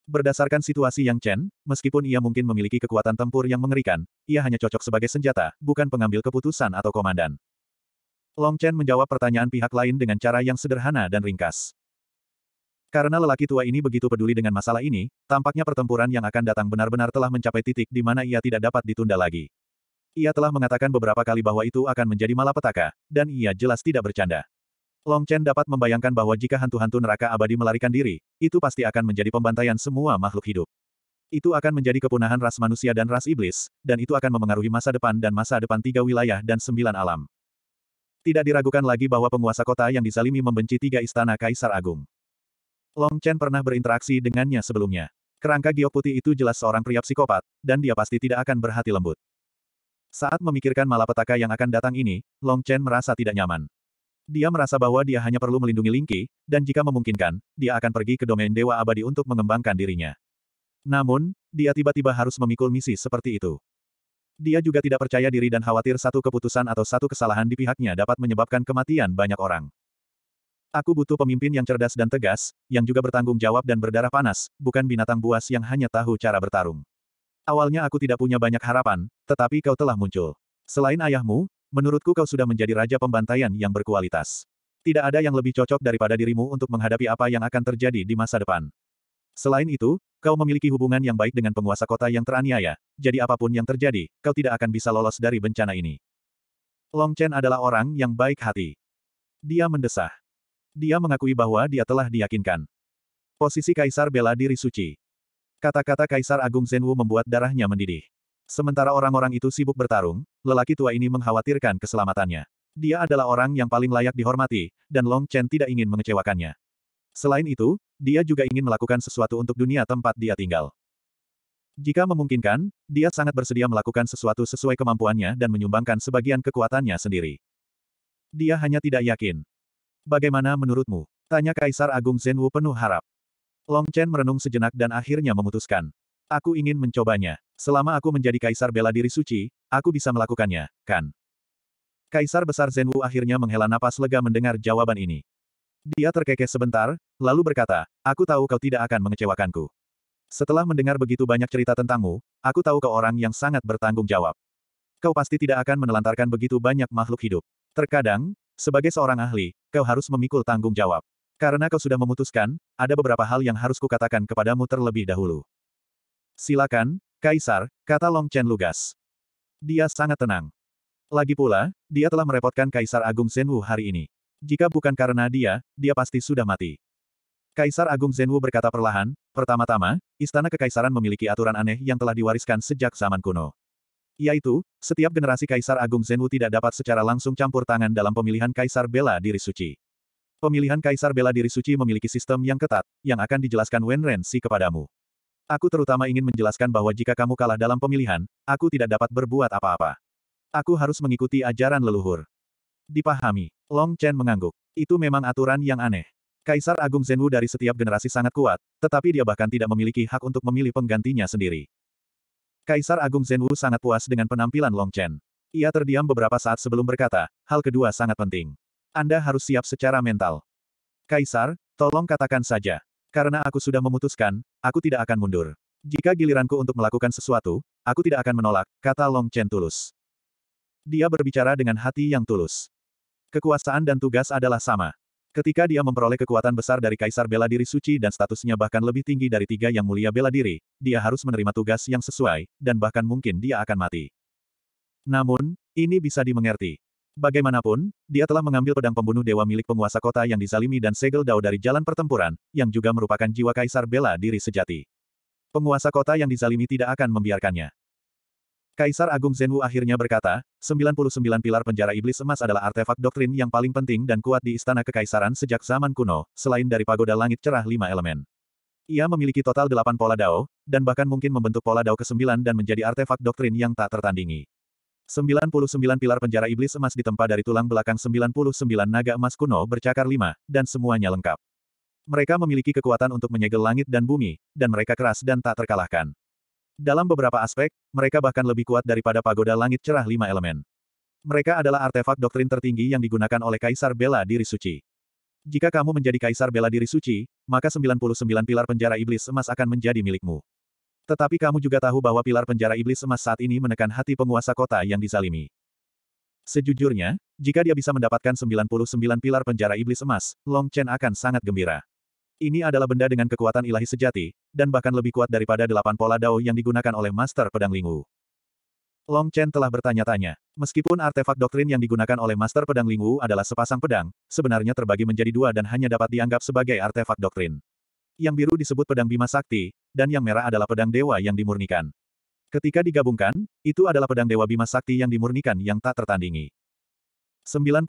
Berdasarkan situasi Yang Chen, meskipun ia mungkin memiliki kekuatan tempur yang mengerikan, ia hanya cocok sebagai senjata, bukan pengambil keputusan atau komandan. Long Chen menjawab pertanyaan pihak lain dengan cara yang sederhana dan ringkas. Karena lelaki tua ini begitu peduli dengan masalah ini, tampaknya pertempuran yang akan datang benar-benar telah mencapai titik di mana ia tidak dapat ditunda lagi. Ia telah mengatakan beberapa kali bahwa itu akan menjadi malapetaka, dan ia jelas tidak bercanda. Long Chen dapat membayangkan bahwa jika hantu-hantu neraka abadi melarikan diri, itu pasti akan menjadi pembantaian semua makhluk hidup. Itu akan menjadi kepunahan ras manusia dan ras iblis, dan itu akan memengaruhi masa depan dan masa depan tiga wilayah dan sembilan alam. Tidak diragukan lagi bahwa penguasa kota yang disalimi membenci tiga istana Kaisar Agung. Long Chen pernah berinteraksi dengannya sebelumnya. Kerangka giok putih itu jelas seorang pria psikopat, dan dia pasti tidak akan berhati lembut. Saat memikirkan malapetaka yang akan datang ini, Long Chen merasa tidak nyaman. Dia merasa bahwa dia hanya perlu melindungi Lingqi, dan jika memungkinkan, dia akan pergi ke domain Dewa Abadi untuk mengembangkan dirinya. Namun, dia tiba-tiba harus memikul misi seperti itu. Dia juga tidak percaya diri dan khawatir satu keputusan atau satu kesalahan di pihaknya dapat menyebabkan kematian banyak orang. Aku butuh pemimpin yang cerdas dan tegas, yang juga bertanggung jawab dan berdarah panas, bukan binatang buas yang hanya tahu cara bertarung. Awalnya aku tidak punya banyak harapan, tetapi kau telah muncul. Selain ayahmu, Menurutku kau sudah menjadi raja pembantaian yang berkualitas. Tidak ada yang lebih cocok daripada dirimu untuk menghadapi apa yang akan terjadi di masa depan. Selain itu, kau memiliki hubungan yang baik dengan penguasa kota yang teraniaya, jadi apapun yang terjadi, kau tidak akan bisa lolos dari bencana ini. Long Chen adalah orang yang baik hati. Dia mendesah. Dia mengakui bahwa dia telah diyakinkan. Posisi Kaisar bela diri suci. Kata-kata Kaisar Agung Zenwu membuat darahnya mendidih. Sementara orang-orang itu sibuk bertarung, lelaki tua ini mengkhawatirkan keselamatannya. Dia adalah orang yang paling layak dihormati, dan Long Chen tidak ingin mengecewakannya. Selain itu, dia juga ingin melakukan sesuatu untuk dunia tempat dia tinggal. Jika memungkinkan, dia sangat bersedia melakukan sesuatu sesuai kemampuannya dan menyumbangkan sebagian kekuatannya sendiri. Dia hanya tidak yakin. Bagaimana menurutmu? Tanya Kaisar Agung Zhenwu penuh harap. Long Chen merenung sejenak dan akhirnya memutuskan. Aku ingin mencobanya. Selama aku menjadi kaisar bela diri suci, aku bisa melakukannya, kan? Kaisar besar Zenwu akhirnya menghela napas lega mendengar jawaban ini. Dia terkekeh sebentar, lalu berkata, aku tahu kau tidak akan mengecewakanku. Setelah mendengar begitu banyak cerita tentangmu, aku tahu kau orang yang sangat bertanggung jawab. Kau pasti tidak akan menelantarkan begitu banyak makhluk hidup. Terkadang, sebagai seorang ahli, kau harus memikul tanggung jawab. Karena kau sudah memutuskan, ada beberapa hal yang harus kukatakan kepadamu terlebih dahulu. Silakan, Kaisar, kata Long Chen lugas. Dia sangat tenang. Lagi pula, dia telah merepotkan Kaisar Agung Zhenwu hari ini. Jika bukan karena dia, dia pasti sudah mati. Kaisar Agung Zhenwu berkata perlahan, pertama-tama, istana kekaisaran memiliki aturan aneh yang telah diwariskan sejak zaman kuno. Yaitu, setiap generasi Kaisar Agung Zhenwu tidak dapat secara langsung campur tangan dalam pemilihan Kaisar Bela Diri Suci. Pemilihan Kaisar Bela Diri Suci memiliki sistem yang ketat, yang akan dijelaskan Wen Ren Si kepadamu. Aku terutama ingin menjelaskan bahwa jika kamu kalah dalam pemilihan, aku tidak dapat berbuat apa-apa. Aku harus mengikuti ajaran leluhur. Dipahami. Long Chen mengangguk. Itu memang aturan yang aneh. Kaisar Agung Zenwu dari setiap generasi sangat kuat, tetapi dia bahkan tidak memiliki hak untuk memilih penggantinya sendiri. Kaisar Agung Zenwu sangat puas dengan penampilan Long Chen. Ia terdiam beberapa saat sebelum berkata, hal kedua sangat penting. Anda harus siap secara mental. Kaisar, tolong katakan saja. Karena aku sudah memutuskan, aku tidak akan mundur. Jika giliranku untuk melakukan sesuatu, aku tidak akan menolak, kata Long Chen tulus. Dia berbicara dengan hati yang tulus. Kekuasaan dan tugas adalah sama. Ketika dia memperoleh kekuatan besar dari Kaisar Bela Diri Suci dan statusnya bahkan lebih tinggi dari tiga yang mulia bela diri, dia harus menerima tugas yang sesuai, dan bahkan mungkin dia akan mati. Namun, ini bisa dimengerti. Bagaimanapun, dia telah mengambil pedang pembunuh dewa milik penguasa kota yang dizalimi dan segel dao dari jalan pertempuran, yang juga merupakan jiwa kaisar bela diri sejati. Penguasa kota yang dizalimi tidak akan membiarkannya. Kaisar Agung Zenwu akhirnya berkata, 99 pilar penjara iblis emas adalah artefak doktrin yang paling penting dan kuat di istana kekaisaran sejak zaman kuno, selain dari pagoda langit cerah lima elemen. Ia memiliki total delapan pola dao, dan bahkan mungkin membentuk pola dao ke-9 dan menjadi artefak doktrin yang tak tertandingi. 99 pilar penjara iblis emas ditempa dari tulang belakang 99 naga emas kuno bercakar lima, dan semuanya lengkap. Mereka memiliki kekuatan untuk menyegel langit dan bumi, dan mereka keras dan tak terkalahkan. Dalam beberapa aspek, mereka bahkan lebih kuat daripada pagoda langit cerah lima elemen. Mereka adalah artefak doktrin tertinggi yang digunakan oleh Kaisar Bela Diri Suci. Jika kamu menjadi Kaisar Bela Diri Suci, maka 99 pilar penjara iblis emas akan menjadi milikmu. Tetapi kamu juga tahu bahwa pilar penjara iblis emas saat ini menekan hati penguasa kota yang dizalimi. Sejujurnya, jika dia bisa mendapatkan 99 pilar penjara iblis emas, Long Chen akan sangat gembira. Ini adalah benda dengan kekuatan ilahi sejati, dan bahkan lebih kuat daripada delapan pola dao yang digunakan oleh Master Pedang Lingwu. Long Chen telah bertanya-tanya. Meskipun artefak doktrin yang digunakan oleh Master Pedang Lingwu adalah sepasang pedang, sebenarnya terbagi menjadi dua dan hanya dapat dianggap sebagai artefak doktrin yang biru disebut pedang Bima Sakti, dan yang merah adalah pedang dewa yang dimurnikan. Ketika digabungkan, itu adalah pedang dewa Bima Sakti yang dimurnikan yang tak tertandingi. 99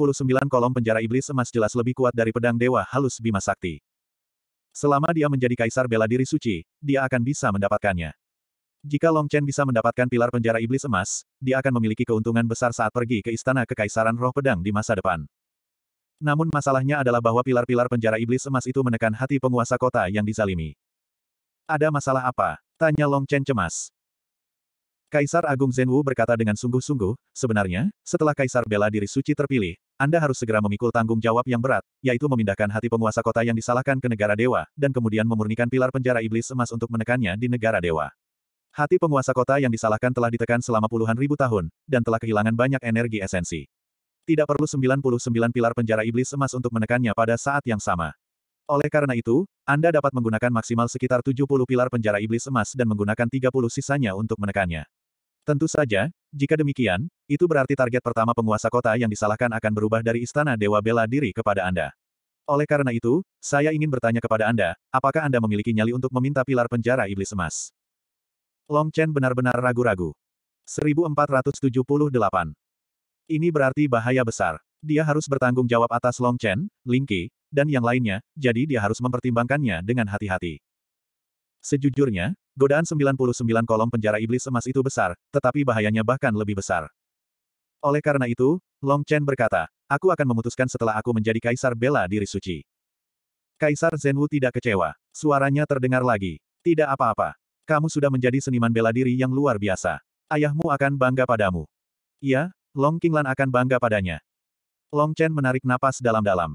kolom penjara iblis emas jelas lebih kuat dari pedang dewa halus Bima Sakti. Selama dia menjadi kaisar bela diri suci, dia akan bisa mendapatkannya. Jika Long Chen bisa mendapatkan pilar penjara iblis emas, dia akan memiliki keuntungan besar saat pergi ke istana kekaisaran roh pedang di masa depan. Namun masalahnya adalah bahwa pilar-pilar penjara iblis emas itu menekan hati penguasa kota yang disalimi. Ada masalah apa? Tanya Long Chen cemas. Kaisar Agung Zhenwu berkata dengan sungguh-sungguh, sebenarnya, setelah Kaisar bela diri suci terpilih, Anda harus segera memikul tanggung jawab yang berat, yaitu memindahkan hati penguasa kota yang disalahkan ke negara dewa, dan kemudian memurnikan pilar penjara iblis emas untuk menekannya di negara dewa. Hati penguasa kota yang disalahkan telah ditekan selama puluhan ribu tahun, dan telah kehilangan banyak energi esensi. Tidak perlu 99 pilar penjara iblis emas untuk menekannya pada saat yang sama. Oleh karena itu, Anda dapat menggunakan maksimal sekitar 70 pilar penjara iblis emas dan menggunakan 30 sisanya untuk menekannya. Tentu saja, jika demikian, itu berarti target pertama penguasa kota yang disalahkan akan berubah dari Istana Dewa Bela Diri kepada Anda. Oleh karena itu, saya ingin bertanya kepada Anda, apakah Anda memiliki nyali untuk meminta pilar penjara iblis emas? Long Chen benar-benar ragu-ragu. 1478 ini berarti bahaya besar. Dia harus bertanggung jawab atas Long Chen, Ling Qi, dan yang lainnya, jadi dia harus mempertimbangkannya dengan hati-hati. Sejujurnya, godaan 99 kolom penjara iblis emas itu besar, tetapi bahayanya bahkan lebih besar. Oleh karena itu, Long Chen berkata, aku akan memutuskan setelah aku menjadi kaisar bela diri suci. Kaisar Zhenwu tidak kecewa. Suaranya terdengar lagi. Tidak apa-apa. Kamu sudah menjadi seniman bela diri yang luar biasa. Ayahmu akan bangga padamu. Iya, Long Qinglan akan bangga padanya. Long Chen menarik napas dalam-dalam.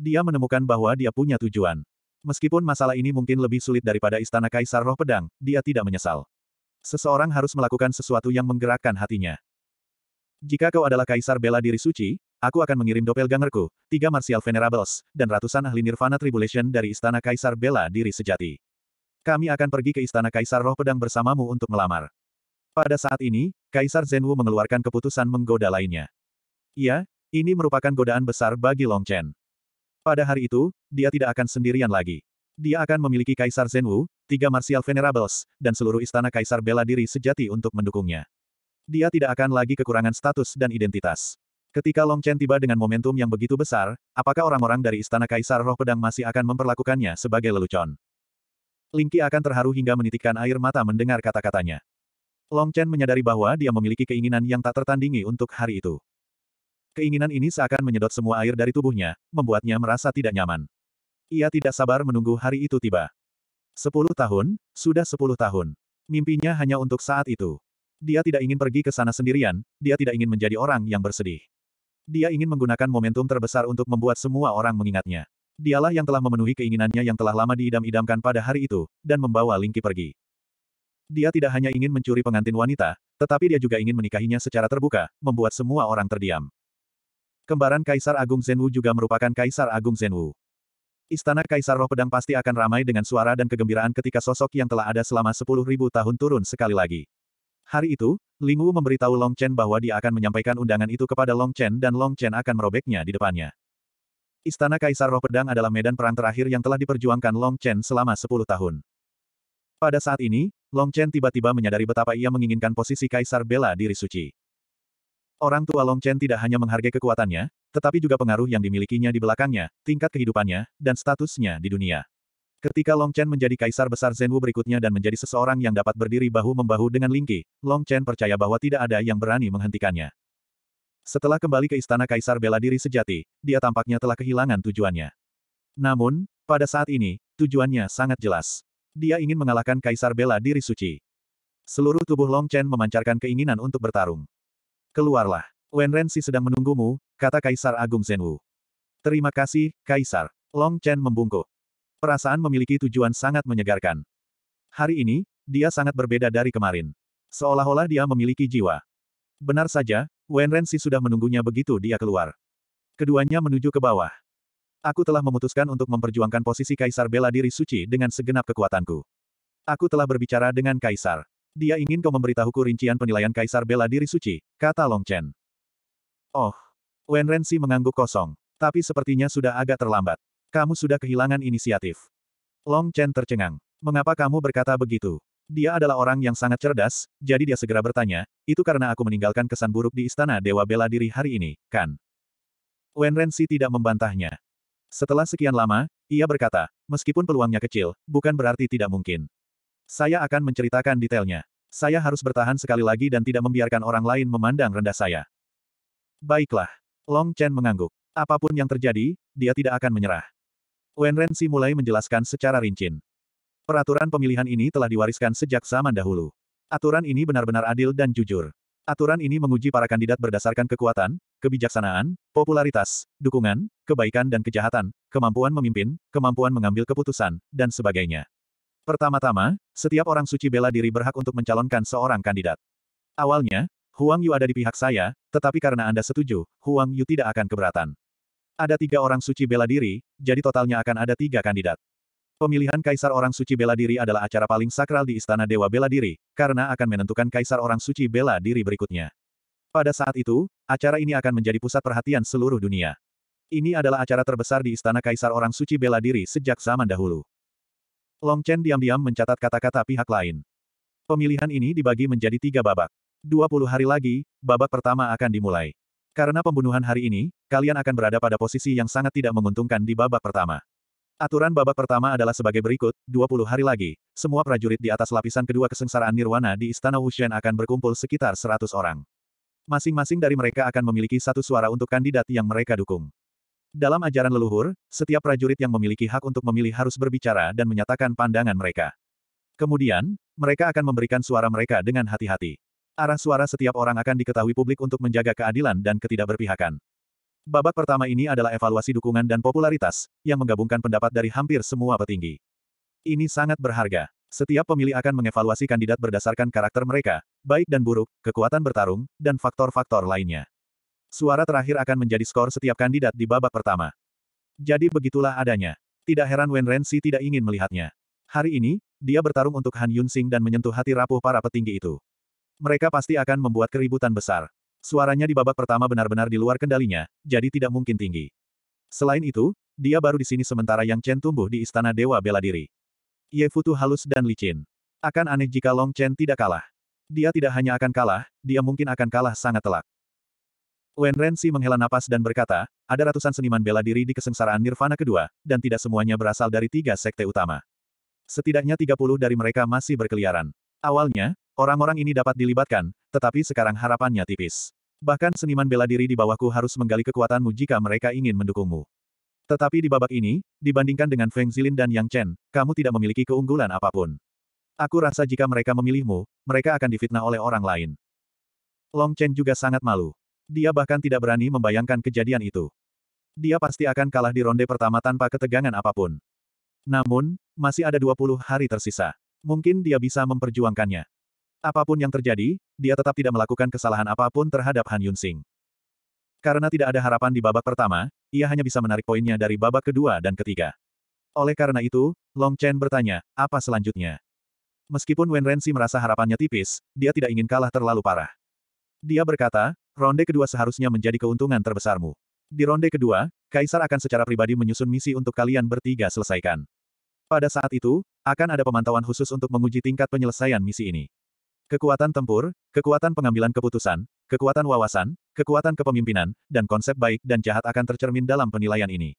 Dia menemukan bahwa dia punya tujuan. Meskipun masalah ini mungkin lebih sulit daripada Istana Kaisar Roh Pedang, dia tidak menyesal. Seseorang harus melakukan sesuatu yang menggerakkan hatinya. Jika kau adalah Kaisar Bela Diri Suci, aku akan mengirim doppelgangerku, tiga Martial Venerables, dan ratusan ahli Nirvana Tribulation dari Istana Kaisar Bela Diri Sejati. Kami akan pergi ke Istana Kaisar Roh Pedang bersamamu untuk melamar. Pada saat ini, Kaisar Zenwu mengeluarkan keputusan menggoda lainnya. Iya, ini merupakan godaan besar bagi Long Chen. Pada hari itu, dia tidak akan sendirian lagi. Dia akan memiliki Kaisar Zenwu, tiga Martial Venerables, dan seluruh istana Kaisar bela diri sejati untuk mendukungnya. Dia tidak akan lagi kekurangan status dan identitas. Ketika Long Chen tiba dengan momentum yang begitu besar, apakah orang-orang dari Istana Kaisar Roh Pedang masih akan memperlakukannya sebagai lelucon? Lingqi akan terharu hingga menitikkan air mata mendengar kata-katanya. Long Chen menyadari bahwa dia memiliki keinginan yang tak tertandingi untuk hari itu. Keinginan ini seakan menyedot semua air dari tubuhnya, membuatnya merasa tidak nyaman. Ia tidak sabar menunggu hari itu tiba. Sepuluh tahun, sudah sepuluh tahun. Mimpinya hanya untuk saat itu. Dia tidak ingin pergi ke sana sendirian, dia tidak ingin menjadi orang yang bersedih. Dia ingin menggunakan momentum terbesar untuk membuat semua orang mengingatnya. Dialah yang telah memenuhi keinginannya yang telah lama diidam-idamkan pada hari itu, dan membawa Lingki pergi. Dia tidak hanya ingin mencuri pengantin wanita, tetapi dia juga ingin menikahinya secara terbuka, membuat semua orang terdiam. Kembaran Kaisar Agung Zhenwu juga merupakan Kaisar Agung Zhenwu. Istana Kaisar Roh Pedang pasti akan ramai dengan suara dan kegembiraan ketika sosok yang telah ada selama 10.000 tahun turun sekali lagi. Hari itu, Ling Wu memberitahu Long Chen bahwa dia akan menyampaikan undangan itu kepada Long Chen dan Long Chen akan merobeknya di depannya. Istana Kaisar Roh Pedang adalah medan perang terakhir yang telah diperjuangkan Long Chen selama 10 tahun. Pada saat ini, Long Chen tiba-tiba menyadari betapa ia menginginkan posisi kaisar bela diri suci. Orang tua Long Chen tidak hanya menghargai kekuatannya, tetapi juga pengaruh yang dimilikinya di belakangnya, tingkat kehidupannya, dan statusnya di dunia. Ketika Long Chen menjadi kaisar besar Zhenwu berikutnya dan menjadi seseorang yang dapat berdiri bahu-membahu dengan Lingqi, Long Chen percaya bahwa tidak ada yang berani menghentikannya. Setelah kembali ke istana kaisar bela diri sejati, dia tampaknya telah kehilangan tujuannya. Namun, pada saat ini, tujuannya sangat jelas. Dia ingin mengalahkan Kaisar Bela Diri Suci. Seluruh tubuh Long Chen memancarkan keinginan untuk bertarung. Keluarlah. Wen Rensi sedang menunggumu, kata Kaisar Agung Zhenwu. Terima kasih, Kaisar. Long Chen membungkuk. Perasaan memiliki tujuan sangat menyegarkan. Hari ini, dia sangat berbeda dari kemarin. Seolah-olah dia memiliki jiwa. Benar saja, Wen Rensi sudah menunggunya begitu dia keluar. Keduanya menuju ke bawah. Aku telah memutuskan untuk memperjuangkan posisi Kaisar bela diri suci dengan segenap kekuatanku. Aku telah berbicara dengan Kaisar. Dia ingin kau memberitahuku rincian penilaian Kaisar bela diri suci, kata Long Chen. Oh. Wen Renzi mengangguk kosong. Tapi sepertinya sudah agak terlambat. Kamu sudah kehilangan inisiatif. Long Chen tercengang. Mengapa kamu berkata begitu? Dia adalah orang yang sangat cerdas, jadi dia segera bertanya, itu karena aku meninggalkan kesan buruk di istana Dewa Bela Diri hari ini, kan? Wen Renzi tidak membantahnya. Setelah sekian lama, ia berkata, meskipun peluangnya kecil, bukan berarti tidak mungkin. Saya akan menceritakan detailnya. Saya harus bertahan sekali lagi dan tidak membiarkan orang lain memandang rendah saya. Baiklah. Long Chen mengangguk. Apapun yang terjadi, dia tidak akan menyerah. Wen Renxi mulai menjelaskan secara rinci. Peraturan pemilihan ini telah diwariskan sejak zaman dahulu. Aturan ini benar-benar adil dan jujur. Aturan ini menguji para kandidat berdasarkan kekuatan, kebijaksanaan, popularitas, dukungan, kebaikan dan kejahatan, kemampuan memimpin, kemampuan mengambil keputusan, dan sebagainya. Pertama-tama, setiap orang suci bela diri berhak untuk mencalonkan seorang kandidat. Awalnya, Huang Yu ada di pihak saya, tetapi karena Anda setuju, Huang Yu tidak akan keberatan. Ada tiga orang suci bela diri, jadi totalnya akan ada tiga kandidat. Pemilihan Kaisar Orang Suci Bela Diri adalah acara paling sakral di Istana Dewa Bela Diri, karena akan menentukan Kaisar Orang Suci Bela Diri berikutnya. Pada saat itu, acara ini akan menjadi pusat perhatian seluruh dunia. Ini adalah acara terbesar di Istana Kaisar Orang Suci Bela Diri sejak zaman dahulu. Long Chen diam-diam mencatat kata-kata pihak lain. Pemilihan ini dibagi menjadi tiga babak. 20 hari lagi, babak pertama akan dimulai. Karena pembunuhan hari ini, kalian akan berada pada posisi yang sangat tidak menguntungkan di babak pertama. Aturan babak pertama adalah sebagai berikut, 20 hari lagi, semua prajurit di atas lapisan kedua kesengsaraan Nirwana di Istana Wushen akan berkumpul sekitar 100 orang. Masing-masing dari mereka akan memiliki satu suara untuk kandidat yang mereka dukung. Dalam ajaran leluhur, setiap prajurit yang memiliki hak untuk memilih harus berbicara dan menyatakan pandangan mereka. Kemudian, mereka akan memberikan suara mereka dengan hati-hati. Arah suara setiap orang akan diketahui publik untuk menjaga keadilan dan ketidakberpihakan. Babak pertama ini adalah evaluasi dukungan dan popularitas, yang menggabungkan pendapat dari hampir semua petinggi. Ini sangat berharga. Setiap pemilih akan mengevaluasi kandidat berdasarkan karakter mereka, baik dan buruk, kekuatan bertarung, dan faktor-faktor lainnya. Suara terakhir akan menjadi skor setiap kandidat di babak pertama. Jadi begitulah adanya. Tidak heran Wen Renxi tidak ingin melihatnya. Hari ini, dia bertarung untuk Han Yunsing dan menyentuh hati rapuh para petinggi itu. Mereka pasti akan membuat keributan besar. Suaranya di babak pertama benar-benar di luar kendalinya, jadi tidak mungkin tinggi. Selain itu, dia baru di sini sementara Yang Chen tumbuh di Istana Dewa Bela Diri. Ye Futu halus dan licin. Akan aneh jika Long Chen tidak kalah. Dia tidak hanya akan kalah, dia mungkin akan kalah sangat telak. Wen Rensi menghela napas dan berkata, ada ratusan seniman bela diri di kesengsaraan Nirvana kedua, dan tidak semuanya berasal dari tiga sekte utama. Setidaknya 30 dari mereka masih berkeliaran. Awalnya, orang-orang ini dapat dilibatkan, tetapi sekarang harapannya tipis. Bahkan seniman bela diri di bawahku harus menggali kekuatanmu jika mereka ingin mendukungmu. Tetapi di babak ini, dibandingkan dengan Feng Zilin dan Yang Chen, kamu tidak memiliki keunggulan apapun. Aku rasa jika mereka memilihmu, mereka akan difitnah oleh orang lain. Long Chen juga sangat malu. Dia bahkan tidak berani membayangkan kejadian itu. Dia pasti akan kalah di ronde pertama tanpa ketegangan apapun. Namun, masih ada 20 hari tersisa. Mungkin dia bisa memperjuangkannya. Apapun yang terjadi, dia tetap tidak melakukan kesalahan apapun terhadap Han Yunsing. Karena tidak ada harapan di babak pertama, ia hanya bisa menarik poinnya dari babak kedua dan ketiga. Oleh karena itu, Long Chen bertanya, apa selanjutnya? Meskipun Wen Renzi merasa harapannya tipis, dia tidak ingin kalah terlalu parah. Dia berkata, ronde kedua seharusnya menjadi keuntungan terbesarmu. Di ronde kedua, Kaisar akan secara pribadi menyusun misi untuk kalian bertiga selesaikan. Pada saat itu, akan ada pemantauan khusus untuk menguji tingkat penyelesaian misi ini. Kekuatan tempur, kekuatan pengambilan keputusan, kekuatan wawasan, kekuatan kepemimpinan, dan konsep baik dan jahat akan tercermin dalam penilaian ini.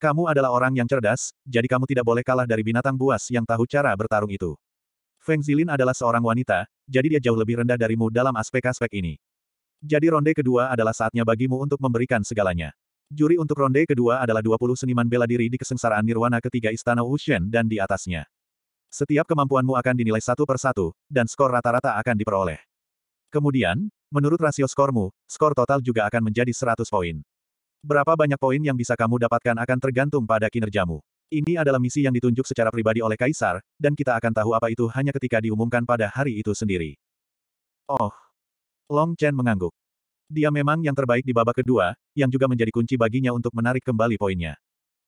Kamu adalah orang yang cerdas, jadi kamu tidak boleh kalah dari binatang buas yang tahu cara bertarung itu. Feng Zilin adalah seorang wanita, jadi dia jauh lebih rendah darimu dalam aspek-aspek ini. Jadi ronde kedua adalah saatnya bagimu untuk memberikan segalanya. Juri untuk ronde kedua adalah 20 seniman bela diri di kesengsaraan Nirwana ketiga Istana Wushen dan di atasnya. Setiap kemampuanmu akan dinilai satu per satu, dan skor rata-rata akan diperoleh. Kemudian, menurut rasio skormu, skor total juga akan menjadi 100 poin. Berapa banyak poin yang bisa kamu dapatkan akan tergantung pada kinerjamu. Ini adalah misi yang ditunjuk secara pribadi oleh Kaisar, dan kita akan tahu apa itu hanya ketika diumumkan pada hari itu sendiri. Oh. Long Chen mengangguk. Dia memang yang terbaik di babak kedua, yang juga menjadi kunci baginya untuk menarik kembali poinnya.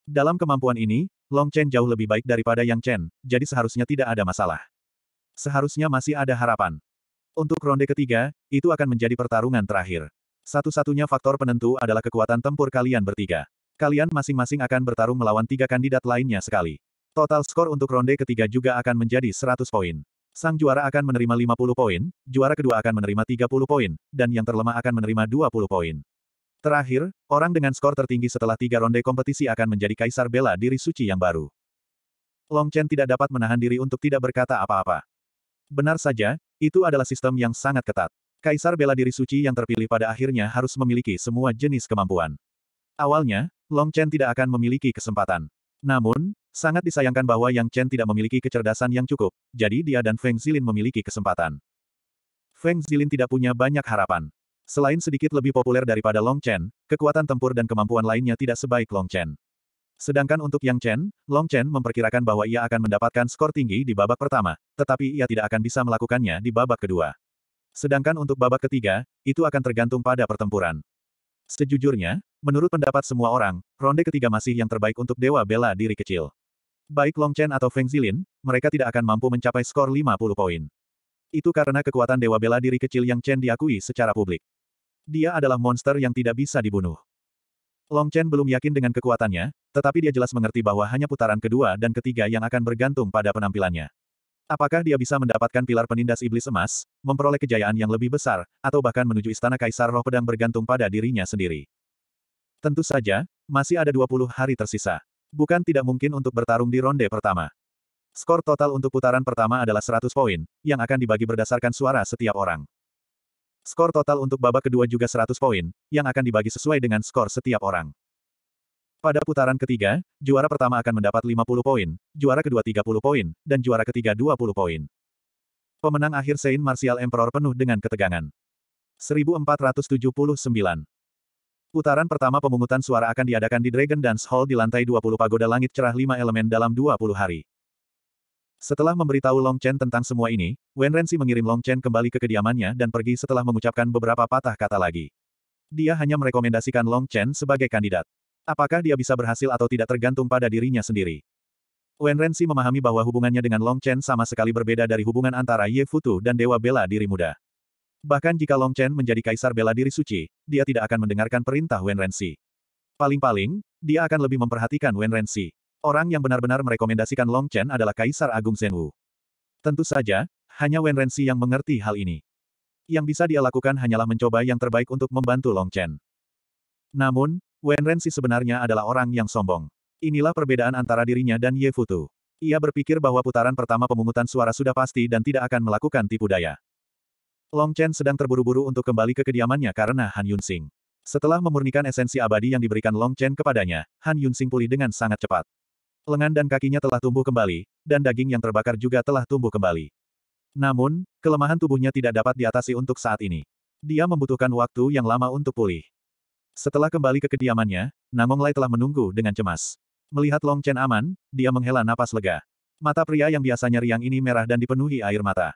Dalam kemampuan ini, Long Chen jauh lebih baik daripada Yang Chen, jadi seharusnya tidak ada masalah. Seharusnya masih ada harapan. Untuk ronde ketiga, itu akan menjadi pertarungan terakhir. Satu-satunya faktor penentu adalah kekuatan tempur kalian bertiga. Kalian masing-masing akan bertarung melawan tiga kandidat lainnya sekali. Total skor untuk ronde ketiga juga akan menjadi 100 poin. Sang juara akan menerima 50 poin, juara kedua akan menerima 30 poin, dan yang terlemah akan menerima 20 poin. Terakhir, orang dengan skor tertinggi setelah tiga ronde kompetisi akan menjadi kaisar bela diri suci yang baru. Long Chen tidak dapat menahan diri untuk tidak berkata apa-apa. Benar saja, itu adalah sistem yang sangat ketat. Kaisar bela diri suci yang terpilih pada akhirnya harus memiliki semua jenis kemampuan. Awalnya, Long Chen tidak akan memiliki kesempatan. Namun, Sangat disayangkan bahwa Yang Chen tidak memiliki kecerdasan yang cukup, jadi dia dan Feng Zilin memiliki kesempatan. Feng Zilin tidak punya banyak harapan. Selain sedikit lebih populer daripada Long Chen, kekuatan tempur dan kemampuan lainnya tidak sebaik Long Chen. Sedangkan untuk Yang Chen, Long Chen memperkirakan bahwa ia akan mendapatkan skor tinggi di babak pertama, tetapi ia tidak akan bisa melakukannya di babak kedua. Sedangkan untuk babak ketiga, itu akan tergantung pada pertempuran. Sejujurnya, menurut pendapat semua orang, ronde ketiga masih yang terbaik untuk Dewa Bela Diri Kecil. Baik Long Chen atau Feng Zilin, mereka tidak akan mampu mencapai skor 50 poin. Itu karena kekuatan Dewa Bela Diri kecil yang Chen diakui secara publik. Dia adalah monster yang tidak bisa dibunuh. Long Chen belum yakin dengan kekuatannya, tetapi dia jelas mengerti bahwa hanya putaran kedua dan ketiga yang akan bergantung pada penampilannya. Apakah dia bisa mendapatkan pilar penindas iblis emas, memperoleh kejayaan yang lebih besar, atau bahkan menuju istana kaisar roh pedang bergantung pada dirinya sendiri? Tentu saja, masih ada 20 hari tersisa. Bukan tidak mungkin untuk bertarung di ronde pertama. Skor total untuk putaran pertama adalah 100 poin, yang akan dibagi berdasarkan suara setiap orang. Skor total untuk babak kedua juga 100 poin, yang akan dibagi sesuai dengan skor setiap orang. Pada putaran ketiga, juara pertama akan mendapat 50 poin, juara kedua 30 poin, dan juara ketiga 20 poin. Pemenang akhir Saint Martial Emperor penuh dengan ketegangan. 1479 Putaran pertama pemungutan suara akan diadakan di Dragon Dance Hall di lantai 20 Pagoda Langit Cerah 5 Elemen dalam 20 hari. Setelah memberitahu Long Chen tentang semua ini, Wen Renzi mengirim Long Chen kembali ke kediamannya dan pergi setelah mengucapkan beberapa patah kata lagi. Dia hanya merekomendasikan Long Chen sebagai kandidat. Apakah dia bisa berhasil atau tidak tergantung pada dirinya sendiri. Wen Renzi memahami bahwa hubungannya dengan Long Chen sama sekali berbeda dari hubungan antara Ye Futu dan Dewa Bela Diri Muda. Bahkan jika Long Chen menjadi kaisar bela diri suci, dia tidak akan mendengarkan perintah Wen Renzi. Paling-paling, dia akan lebih memperhatikan Wen Renzi. Orang yang benar-benar merekomendasikan Long Chen adalah Kaisar Agung Zhenwu. Tentu saja, hanya Wen Renzi yang mengerti hal ini. Yang bisa dia lakukan hanyalah mencoba yang terbaik untuk membantu Long Chen. Namun, Wen Renzi sebenarnya adalah orang yang sombong. Inilah perbedaan antara dirinya dan Ye Futu. Ia berpikir bahwa putaran pertama pemungutan suara sudah pasti dan tidak akan melakukan tipu daya. Long Chen sedang terburu-buru untuk kembali ke kediamannya karena Han Yunsing. Setelah memurnikan esensi abadi yang diberikan Long Chen kepadanya, Han Yunsing pulih dengan sangat cepat. Lengan dan kakinya telah tumbuh kembali, dan daging yang terbakar juga telah tumbuh kembali. Namun, kelemahan tubuhnya tidak dapat diatasi untuk saat ini. Dia membutuhkan waktu yang lama untuk pulih. Setelah kembali ke kediamannya, Nangong Lai telah menunggu dengan cemas. Melihat Long Chen aman, dia menghela napas lega. Mata pria yang biasanya riang ini merah dan dipenuhi air mata.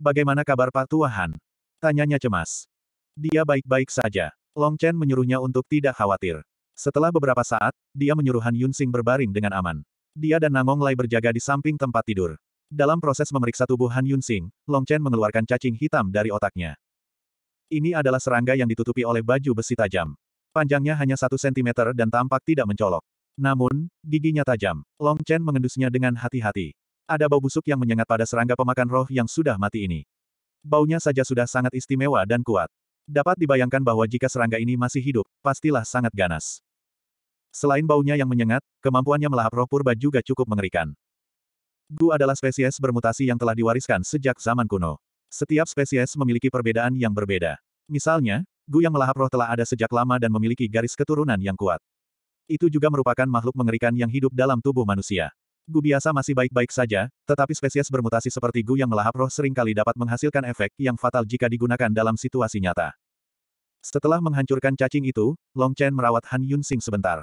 Bagaimana kabar Pak Tuahan? Tanyanya cemas. Dia baik-baik saja. Long Chen menyuruhnya untuk tidak khawatir. Setelah beberapa saat, dia menyuruh Han Yunsing berbaring dengan aman. Dia dan Nangong Lai berjaga di samping tempat tidur. Dalam proses memeriksa tubuh Han Yunsing, Long Chen mengeluarkan cacing hitam dari otaknya. Ini adalah serangga yang ditutupi oleh baju besi tajam. Panjangnya hanya satu sentimeter dan tampak tidak mencolok. Namun, giginya tajam. Long Chen mengendusnya dengan hati-hati. Ada bau busuk yang menyengat pada serangga pemakan roh yang sudah mati ini. Baunya saja sudah sangat istimewa dan kuat. Dapat dibayangkan bahwa jika serangga ini masih hidup, pastilah sangat ganas. Selain baunya yang menyengat, kemampuannya melahap roh purba juga cukup mengerikan. Gu adalah spesies bermutasi yang telah diwariskan sejak zaman kuno. Setiap spesies memiliki perbedaan yang berbeda. Misalnya, Gu yang melahap roh telah ada sejak lama dan memiliki garis keturunan yang kuat. Itu juga merupakan makhluk mengerikan yang hidup dalam tubuh manusia. Gu biasa masih baik-baik saja, tetapi spesies bermutasi seperti Gu yang melahap roh seringkali dapat menghasilkan efek yang fatal jika digunakan dalam situasi nyata. Setelah menghancurkan cacing itu, Long Chen merawat Han Yun Sing sebentar.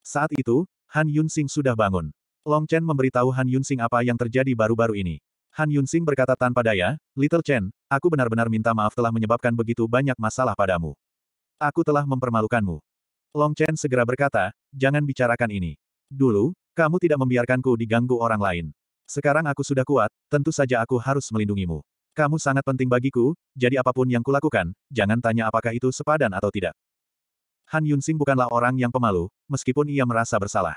Saat itu, Han Yun Sing sudah bangun. Long Chen memberitahu Han Yun Sing apa yang terjadi baru-baru ini. Han Yun Sing berkata tanpa daya, Little Chen, aku benar-benar minta maaf telah menyebabkan begitu banyak masalah padamu. Aku telah mempermalukanmu. Long Chen segera berkata, jangan bicarakan ini. Dulu, kamu tidak membiarkanku diganggu orang lain. Sekarang aku sudah kuat, tentu saja aku harus melindungimu. Kamu sangat penting bagiku, jadi apapun yang kulakukan, jangan tanya apakah itu sepadan atau tidak. Han Yunsing bukanlah orang yang pemalu, meskipun ia merasa bersalah.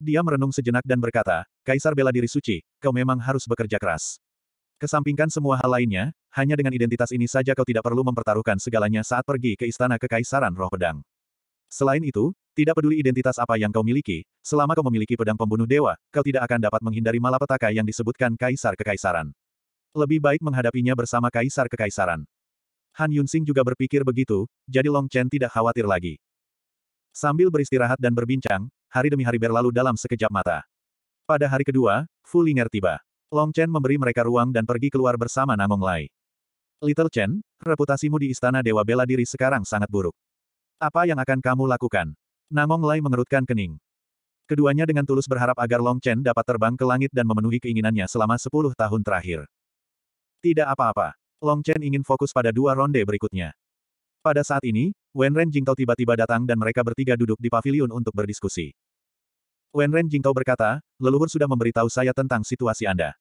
Dia merenung sejenak dan berkata, Kaisar bela diri suci, kau memang harus bekerja keras. Kesampingkan semua hal lainnya, hanya dengan identitas ini saja kau tidak perlu mempertaruhkan segalanya saat pergi ke istana kekaisaran roh pedang. Selain itu, tidak peduli identitas apa yang kau miliki, selama kau memiliki pedang pembunuh dewa, kau tidak akan dapat menghindari malapetaka yang disebutkan kaisar kekaisaran. Lebih baik menghadapinya bersama kaisar kekaisaran. Han Yunsing juga berpikir begitu, jadi Long Chen tidak khawatir lagi. Sambil beristirahat dan berbincang, hari demi hari berlalu dalam sekejap mata. Pada hari kedua, Fu Linger tiba. Long Chen memberi mereka ruang dan pergi keluar bersama Nangong Lai. Little Chen, reputasimu di Istana Dewa Bela Diri sekarang sangat buruk. Apa yang akan kamu lakukan? Namong Lai mengerutkan kening. Keduanya dengan tulus berharap agar Long Chen dapat terbang ke langit dan memenuhi keinginannya selama sepuluh tahun terakhir. Tidak apa-apa. Long Chen ingin fokus pada dua ronde berikutnya. Pada saat ini, Wen Ren Jingtao tiba-tiba datang dan mereka bertiga duduk di pavilion untuk berdiskusi. Wen Ren Jingtao berkata, leluhur sudah memberitahu saya tentang situasi Anda.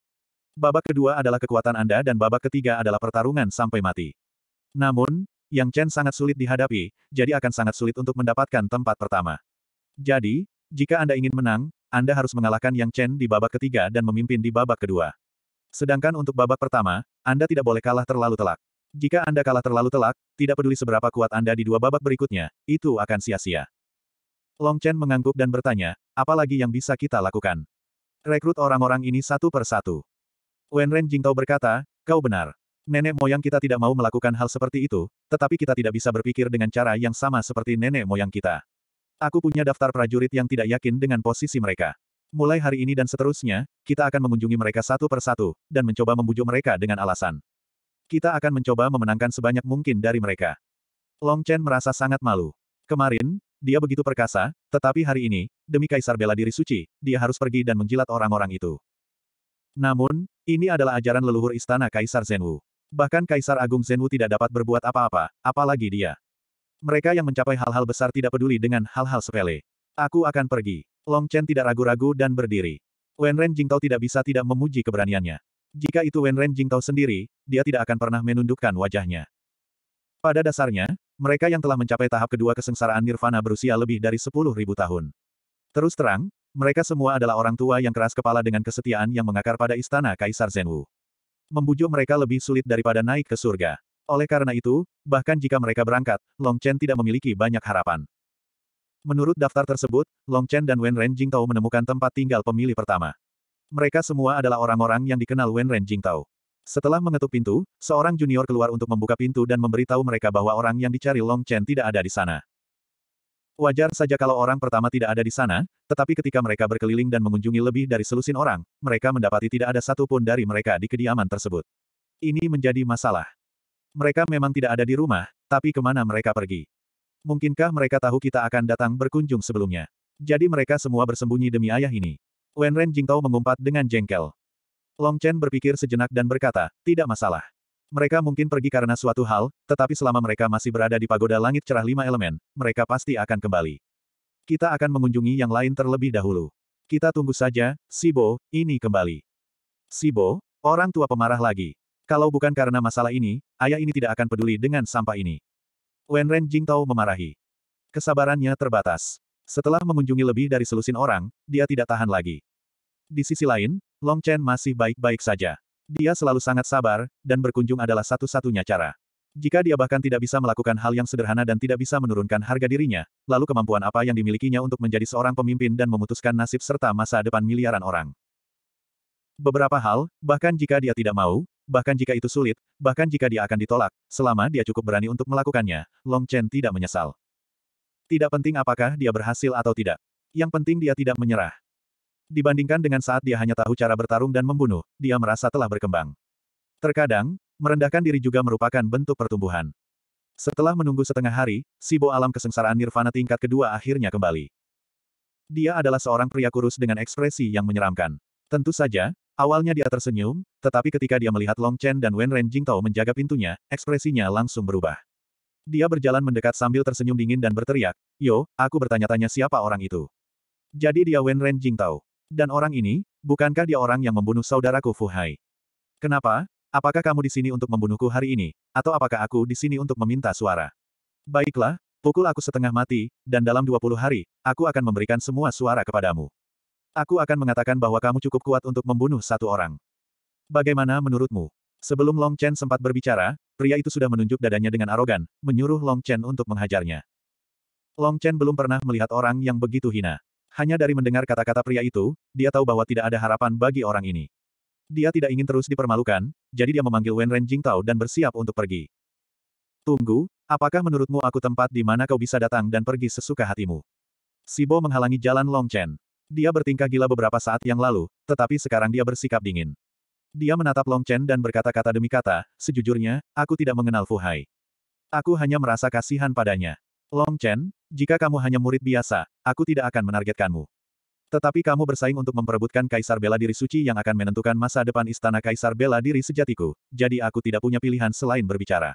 Babak kedua adalah kekuatan Anda dan babak ketiga adalah pertarungan sampai mati. Namun, yang Chen sangat sulit dihadapi, jadi akan sangat sulit untuk mendapatkan tempat pertama. Jadi, jika Anda ingin menang, Anda harus mengalahkan Yang Chen di babak ketiga dan memimpin di babak kedua. Sedangkan untuk babak pertama, Anda tidak boleh kalah terlalu telak. Jika Anda kalah terlalu telak, tidak peduli seberapa kuat Anda di dua babak berikutnya, itu akan sia-sia. Long Chen mengangguk dan bertanya, "Apa lagi yang bisa kita lakukan? Rekrut orang-orang ini satu per satu. Wen Ren Jingtao berkata, kau benar. Nenek moyang kita tidak mau melakukan hal seperti itu, tetapi kita tidak bisa berpikir dengan cara yang sama seperti nenek moyang kita. Aku punya daftar prajurit yang tidak yakin dengan posisi mereka. Mulai hari ini dan seterusnya, kita akan mengunjungi mereka satu persatu, dan mencoba membujuk mereka dengan alasan. Kita akan mencoba memenangkan sebanyak mungkin dari mereka. Long Chen merasa sangat malu. Kemarin, dia begitu perkasa, tetapi hari ini, demi Kaisar bela diri suci, dia harus pergi dan menjilat orang-orang itu. Namun, ini adalah ajaran leluhur istana Kaisar Zhenwu. Bahkan Kaisar Agung Zenwu tidak dapat berbuat apa-apa, apalagi dia. Mereka yang mencapai hal-hal besar tidak peduli dengan hal-hal sepele. Aku akan pergi. Long Chen tidak ragu-ragu dan berdiri. Wenren Jingtao tidak bisa tidak memuji keberaniannya. Jika itu Wenren Jingtao sendiri, dia tidak akan pernah menundukkan wajahnya. Pada dasarnya, mereka yang telah mencapai tahap kedua kesengsaraan nirvana berusia lebih dari 10.000 tahun. Terus terang, mereka semua adalah orang tua yang keras kepala dengan kesetiaan yang mengakar pada istana Kaisar Zenwu. Membujuk mereka lebih sulit daripada naik ke surga. Oleh karena itu, bahkan jika mereka berangkat, Long Chen tidak memiliki banyak harapan. Menurut daftar tersebut, Long Chen dan Wen Ren Jingtao menemukan tempat tinggal pemilih pertama. Mereka semua adalah orang-orang yang dikenal Wen Ren Jingtao. Setelah mengetuk pintu, seorang junior keluar untuk membuka pintu dan memberitahu mereka bahwa orang yang dicari Long Chen tidak ada di sana. Wajar saja kalau orang pertama tidak ada di sana, tetapi ketika mereka berkeliling dan mengunjungi lebih dari selusin orang, mereka mendapati tidak ada satupun dari mereka di kediaman tersebut. Ini menjadi masalah. Mereka memang tidak ada di rumah, tapi kemana mereka pergi? Mungkinkah mereka tahu kita akan datang berkunjung sebelumnya? Jadi mereka semua bersembunyi demi ayah ini. Wenren Jingtao mengumpat dengan jengkel. Long Chen berpikir sejenak dan berkata, tidak masalah. Mereka mungkin pergi karena suatu hal, tetapi selama mereka masih berada di pagoda langit cerah lima elemen, mereka pasti akan kembali. Kita akan mengunjungi yang lain terlebih dahulu. Kita tunggu saja, Sibo, ini kembali. Sibo, orang tua pemarah lagi. Kalau bukan karena masalah ini, ayah ini tidak akan peduli dengan sampah ini. Wenren Jingtao memarahi. Kesabarannya terbatas. Setelah mengunjungi lebih dari selusin orang, dia tidak tahan lagi. Di sisi lain, Long Chen masih baik-baik saja. Dia selalu sangat sabar, dan berkunjung adalah satu-satunya cara. Jika dia bahkan tidak bisa melakukan hal yang sederhana dan tidak bisa menurunkan harga dirinya, lalu kemampuan apa yang dimilikinya untuk menjadi seorang pemimpin dan memutuskan nasib serta masa depan miliaran orang? Beberapa hal, bahkan jika dia tidak mau, bahkan jika itu sulit, bahkan jika dia akan ditolak, selama dia cukup berani untuk melakukannya, Long Chen tidak menyesal. Tidak penting apakah dia berhasil atau tidak. Yang penting dia tidak menyerah. Dibandingkan dengan saat dia hanya tahu cara bertarung dan membunuh, dia merasa telah berkembang. Terkadang, merendahkan diri juga merupakan bentuk pertumbuhan. Setelah menunggu setengah hari, Sibo alam kesengsaraan nirvana tingkat kedua akhirnya kembali. Dia adalah seorang pria kurus dengan ekspresi yang menyeramkan. Tentu saja, awalnya dia tersenyum, tetapi ketika dia melihat Long Chen dan Wen Ren Jingtao menjaga pintunya, ekspresinya langsung berubah. Dia berjalan mendekat sambil tersenyum dingin dan berteriak, Yo, aku bertanya-tanya siapa orang itu. Jadi dia Wen Ren Jingtao. Dan orang ini, bukankah dia orang yang membunuh saudaraku Fu Hai? Kenapa? Apakah kamu di sini untuk membunuhku hari ini, atau apakah aku di sini untuk meminta suara? Baiklah, pukul aku setengah mati, dan dalam 20 hari, aku akan memberikan semua suara kepadamu. Aku akan mengatakan bahwa kamu cukup kuat untuk membunuh satu orang. Bagaimana menurutmu? Sebelum Long Chen sempat berbicara, pria itu sudah menunjuk dadanya dengan arogan, menyuruh Long Chen untuk menghajarnya. Long Chen belum pernah melihat orang yang begitu hina. Hanya dari mendengar kata-kata pria itu, dia tahu bahwa tidak ada harapan bagi orang ini. Dia tidak ingin terus dipermalukan, jadi dia memanggil Wen Ren Tao dan bersiap untuk pergi. Tunggu, apakah menurutmu aku tempat di mana kau bisa datang dan pergi sesuka hatimu? Sibo menghalangi jalan Long Chen. Dia bertingkah gila beberapa saat yang lalu, tetapi sekarang dia bersikap dingin. Dia menatap Long Chen dan berkata-kata demi kata, sejujurnya, aku tidak mengenal Fu Hai. Aku hanya merasa kasihan padanya. Long Chen, jika kamu hanya murid biasa, aku tidak akan menargetkanmu. Tetapi kamu bersaing untuk memperebutkan kaisar bela diri suci yang akan menentukan masa depan istana kaisar bela diri sejatiku, jadi aku tidak punya pilihan selain berbicara.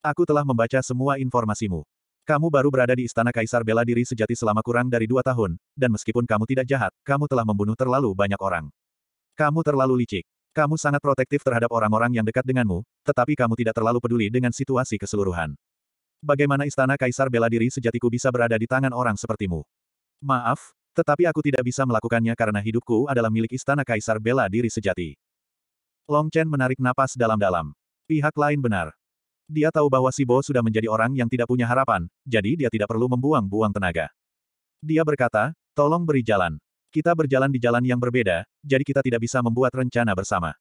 Aku telah membaca semua informasimu. Kamu baru berada di istana kaisar bela diri sejati selama kurang dari dua tahun, dan meskipun kamu tidak jahat, kamu telah membunuh terlalu banyak orang. Kamu terlalu licik. Kamu sangat protektif terhadap orang-orang yang dekat denganmu, tetapi kamu tidak terlalu peduli dengan situasi keseluruhan. Bagaimana istana kaisar bela diri sejatiku bisa berada di tangan orang sepertimu? Maaf, tetapi aku tidak bisa melakukannya karena hidupku adalah milik istana kaisar bela diri sejati. Long Chen menarik napas dalam-dalam. Pihak lain benar. Dia tahu bahwa Sibo sudah menjadi orang yang tidak punya harapan, jadi dia tidak perlu membuang-buang tenaga. Dia berkata, tolong beri jalan. Kita berjalan di jalan yang berbeda, jadi kita tidak bisa membuat rencana bersama.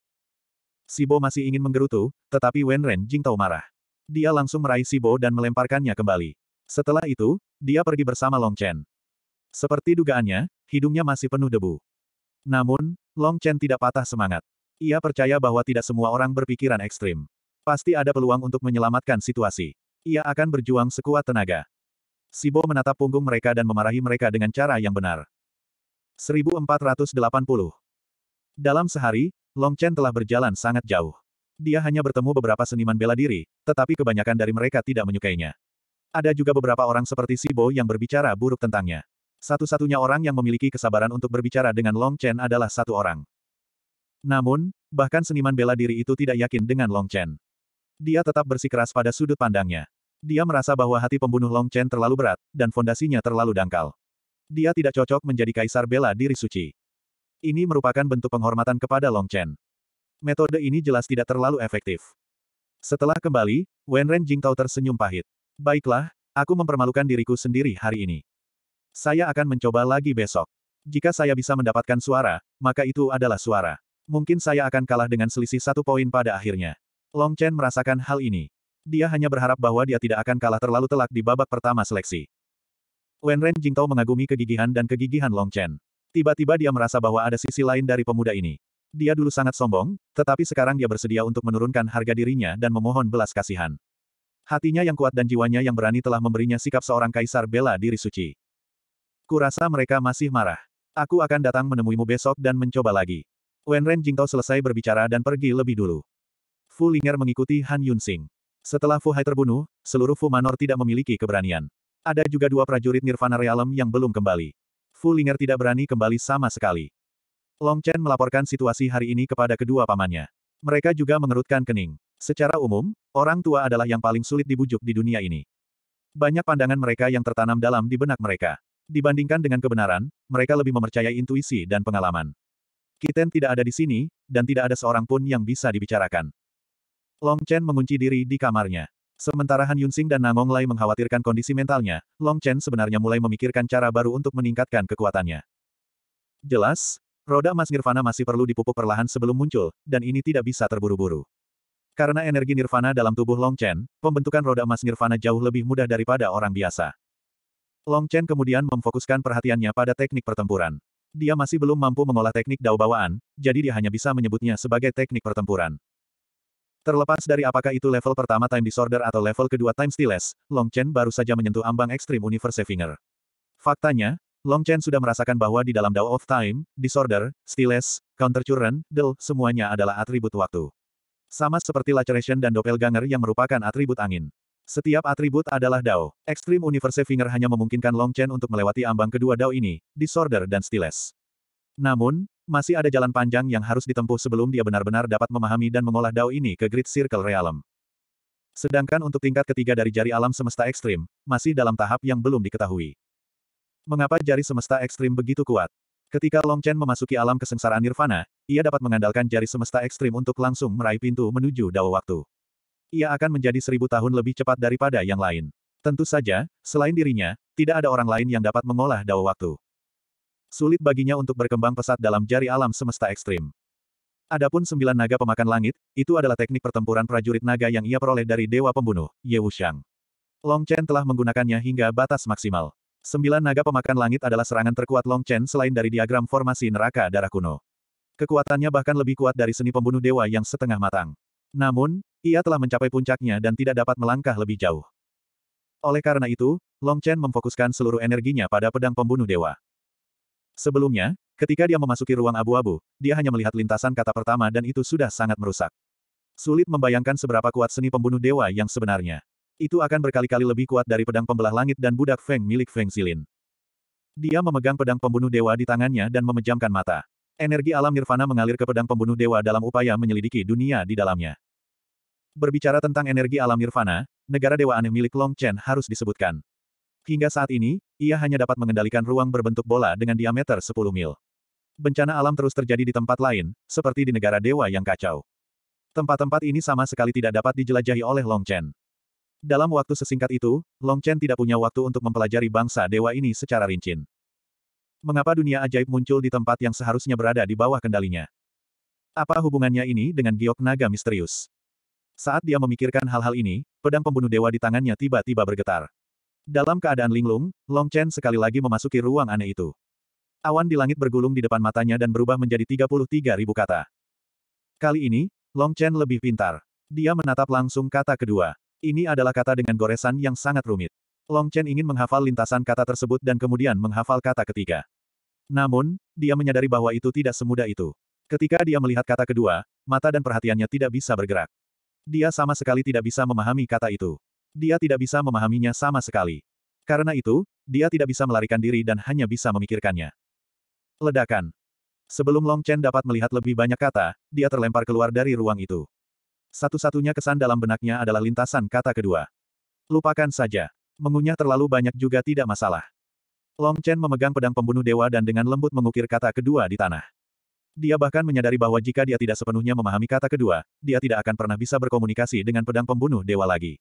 Sibo masih ingin menggerutu, tetapi Wen Ren Jing tahu marah. Dia langsung meraih Sibo dan melemparkannya kembali. Setelah itu, dia pergi bersama Long Chen. Seperti dugaannya, hidungnya masih penuh debu. Namun, Long Chen tidak patah semangat. Ia percaya bahwa tidak semua orang berpikiran ekstrim. Pasti ada peluang untuk menyelamatkan situasi. Ia akan berjuang sekuat tenaga. Sibo menatap punggung mereka dan memarahi mereka dengan cara yang benar. 1480 Dalam sehari, Long Chen telah berjalan sangat jauh dia hanya bertemu beberapa seniman bela diri, tetapi kebanyakan dari mereka tidak menyukainya. Ada juga beberapa orang seperti Sibo yang berbicara buruk tentangnya. Satu-satunya orang yang memiliki kesabaran untuk berbicara dengan Long Chen adalah satu orang. Namun, bahkan seniman bela diri itu tidak yakin dengan Long Chen. Dia tetap bersikeras pada sudut pandangnya. Dia merasa bahwa hati pembunuh Long Chen terlalu berat, dan fondasinya terlalu dangkal. Dia tidak cocok menjadi kaisar bela diri suci. Ini merupakan bentuk penghormatan kepada Long Chen metode ini jelas tidak terlalu efektif. Setelah kembali, Wen Wenren Jingtao tersenyum pahit. Baiklah, aku mempermalukan diriku sendiri hari ini. Saya akan mencoba lagi besok. Jika saya bisa mendapatkan suara, maka itu adalah suara. Mungkin saya akan kalah dengan selisih satu poin pada akhirnya. Long Chen merasakan hal ini. Dia hanya berharap bahwa dia tidak akan kalah terlalu telak di babak pertama seleksi. Wen Wenren Jingtao mengagumi kegigihan dan kegigihan Long Chen. Tiba-tiba dia merasa bahwa ada sisi lain dari pemuda ini. Dia dulu sangat sombong, tetapi sekarang dia bersedia untuk menurunkan harga dirinya dan memohon belas kasihan. Hatinya yang kuat dan jiwanya yang berani telah memberinya sikap seorang kaisar bela diri suci. Kurasa mereka masih marah. Aku akan datang menemuimu besok dan mencoba lagi. Wen Ren Jingtao selesai berbicara dan pergi lebih dulu. Fu Ling'er mengikuti Han Yunsing. Setelah Fu Hai terbunuh, seluruh Fu Manor tidak memiliki keberanian. Ada juga dua prajurit Nirvana Realm yang belum kembali. Fu Ling'er tidak berani kembali sama sekali. Long Chen melaporkan situasi hari ini kepada kedua pamannya. Mereka juga mengerutkan kening. Secara umum, orang tua adalah yang paling sulit dibujuk di dunia ini. Banyak pandangan mereka yang tertanam dalam di benak mereka. Dibandingkan dengan kebenaran, mereka lebih memercayai intuisi dan pengalaman. Kiten tidak ada di sini, dan tidak ada seorang pun yang bisa dibicarakan. Long Chen mengunci diri di kamarnya. Sementara Han Yunsing dan Nangong Lai mengkhawatirkan kondisi mentalnya, Long Chen sebenarnya mulai memikirkan cara baru untuk meningkatkan kekuatannya. Jelas, Roda emas nirvana masih perlu dipupuk perlahan sebelum muncul, dan ini tidak bisa terburu-buru. Karena energi nirvana dalam tubuh Long Chen, pembentukan roda emas nirvana jauh lebih mudah daripada orang biasa. Long Chen kemudian memfokuskan perhatiannya pada teknik pertempuran. Dia masih belum mampu mengolah teknik dao bawaan, jadi dia hanya bisa menyebutnya sebagai teknik pertempuran. Terlepas dari apakah itu level pertama time disorder atau level kedua time stiles, Long Chen baru saja menyentuh ambang ekstrim Universe Finger. Faktanya, Long Chen sudah merasakan bahwa di dalam Dao of Time, Disorder, Stiles, Counter Churn, Del, semuanya adalah atribut waktu. Sama seperti Laceration dan Doppelganger yang merupakan atribut angin. Setiap atribut adalah Dao. Extreme Universe Finger hanya memungkinkan Long Chen untuk melewati ambang kedua Dao ini, Disorder dan Stiles. Namun, masih ada jalan panjang yang harus ditempuh sebelum dia benar-benar dapat memahami dan mengolah Dao ini ke Great Circle Realm. Sedangkan untuk tingkat ketiga dari jari alam semesta ekstrim, masih dalam tahap yang belum diketahui. Mengapa jari semesta ekstrim begitu kuat? Ketika Long Chen memasuki alam kesengsaraan nirvana, ia dapat mengandalkan jari semesta ekstrim untuk langsung meraih pintu menuju dao waktu. Ia akan menjadi seribu tahun lebih cepat daripada yang lain. Tentu saja, selain dirinya, tidak ada orang lain yang dapat mengolah dao waktu. Sulit baginya untuk berkembang pesat dalam jari alam semesta ekstrim. Adapun sembilan naga pemakan langit, itu adalah teknik pertempuran prajurit naga yang ia peroleh dari Dewa Pembunuh, Ye Wuxiang. Long Chen telah menggunakannya hingga batas maksimal. Sembilan naga pemakan langit adalah serangan terkuat Long Chen selain dari diagram formasi neraka darah kuno. Kekuatannya bahkan lebih kuat dari seni pembunuh dewa yang setengah matang. Namun, ia telah mencapai puncaknya dan tidak dapat melangkah lebih jauh. Oleh karena itu, Long Chen memfokuskan seluruh energinya pada pedang pembunuh dewa. Sebelumnya, ketika dia memasuki ruang abu-abu, dia hanya melihat lintasan kata pertama dan itu sudah sangat merusak. Sulit membayangkan seberapa kuat seni pembunuh dewa yang sebenarnya. Itu akan berkali-kali lebih kuat dari pedang pembelah langit dan budak Feng milik Feng Xilin. Dia memegang pedang pembunuh dewa di tangannya dan memejamkan mata. Energi alam nirvana mengalir ke pedang pembunuh dewa dalam upaya menyelidiki dunia di dalamnya. Berbicara tentang energi alam nirvana, negara dewa aneh milik Long Chen harus disebutkan. Hingga saat ini, ia hanya dapat mengendalikan ruang berbentuk bola dengan diameter 10 mil. Bencana alam terus terjadi di tempat lain, seperti di negara dewa yang kacau. Tempat-tempat ini sama sekali tidak dapat dijelajahi oleh Long Chen. Dalam waktu sesingkat itu, Long Chen tidak punya waktu untuk mempelajari bangsa dewa ini secara rinci. Mengapa dunia ajaib muncul di tempat yang seharusnya berada di bawah kendalinya? Apa hubungannya ini dengan giok naga misterius? Saat dia memikirkan hal-hal ini, pedang pembunuh dewa di tangannya tiba-tiba bergetar. Dalam keadaan linglung, Long Chen sekali lagi memasuki ruang aneh itu. Awan di langit bergulung di depan matanya dan berubah menjadi 33 ribu kata. Kali ini, Long Chen lebih pintar. Dia menatap langsung kata kedua. Ini adalah kata dengan goresan yang sangat rumit. Long Chen ingin menghafal lintasan kata tersebut dan kemudian menghafal kata ketiga. Namun, dia menyadari bahwa itu tidak semudah itu. Ketika dia melihat kata kedua, mata dan perhatiannya tidak bisa bergerak. Dia sama sekali tidak bisa memahami kata itu. Dia tidak bisa memahaminya sama sekali. Karena itu, dia tidak bisa melarikan diri dan hanya bisa memikirkannya. Ledakan. Sebelum Long Chen dapat melihat lebih banyak kata, dia terlempar keluar dari ruang itu. Satu-satunya kesan dalam benaknya adalah lintasan kata kedua. Lupakan saja. Mengunyah terlalu banyak juga tidak masalah. Long Chen memegang pedang pembunuh dewa dan dengan lembut mengukir kata kedua di tanah. Dia bahkan menyadari bahwa jika dia tidak sepenuhnya memahami kata kedua, dia tidak akan pernah bisa berkomunikasi dengan pedang pembunuh dewa lagi.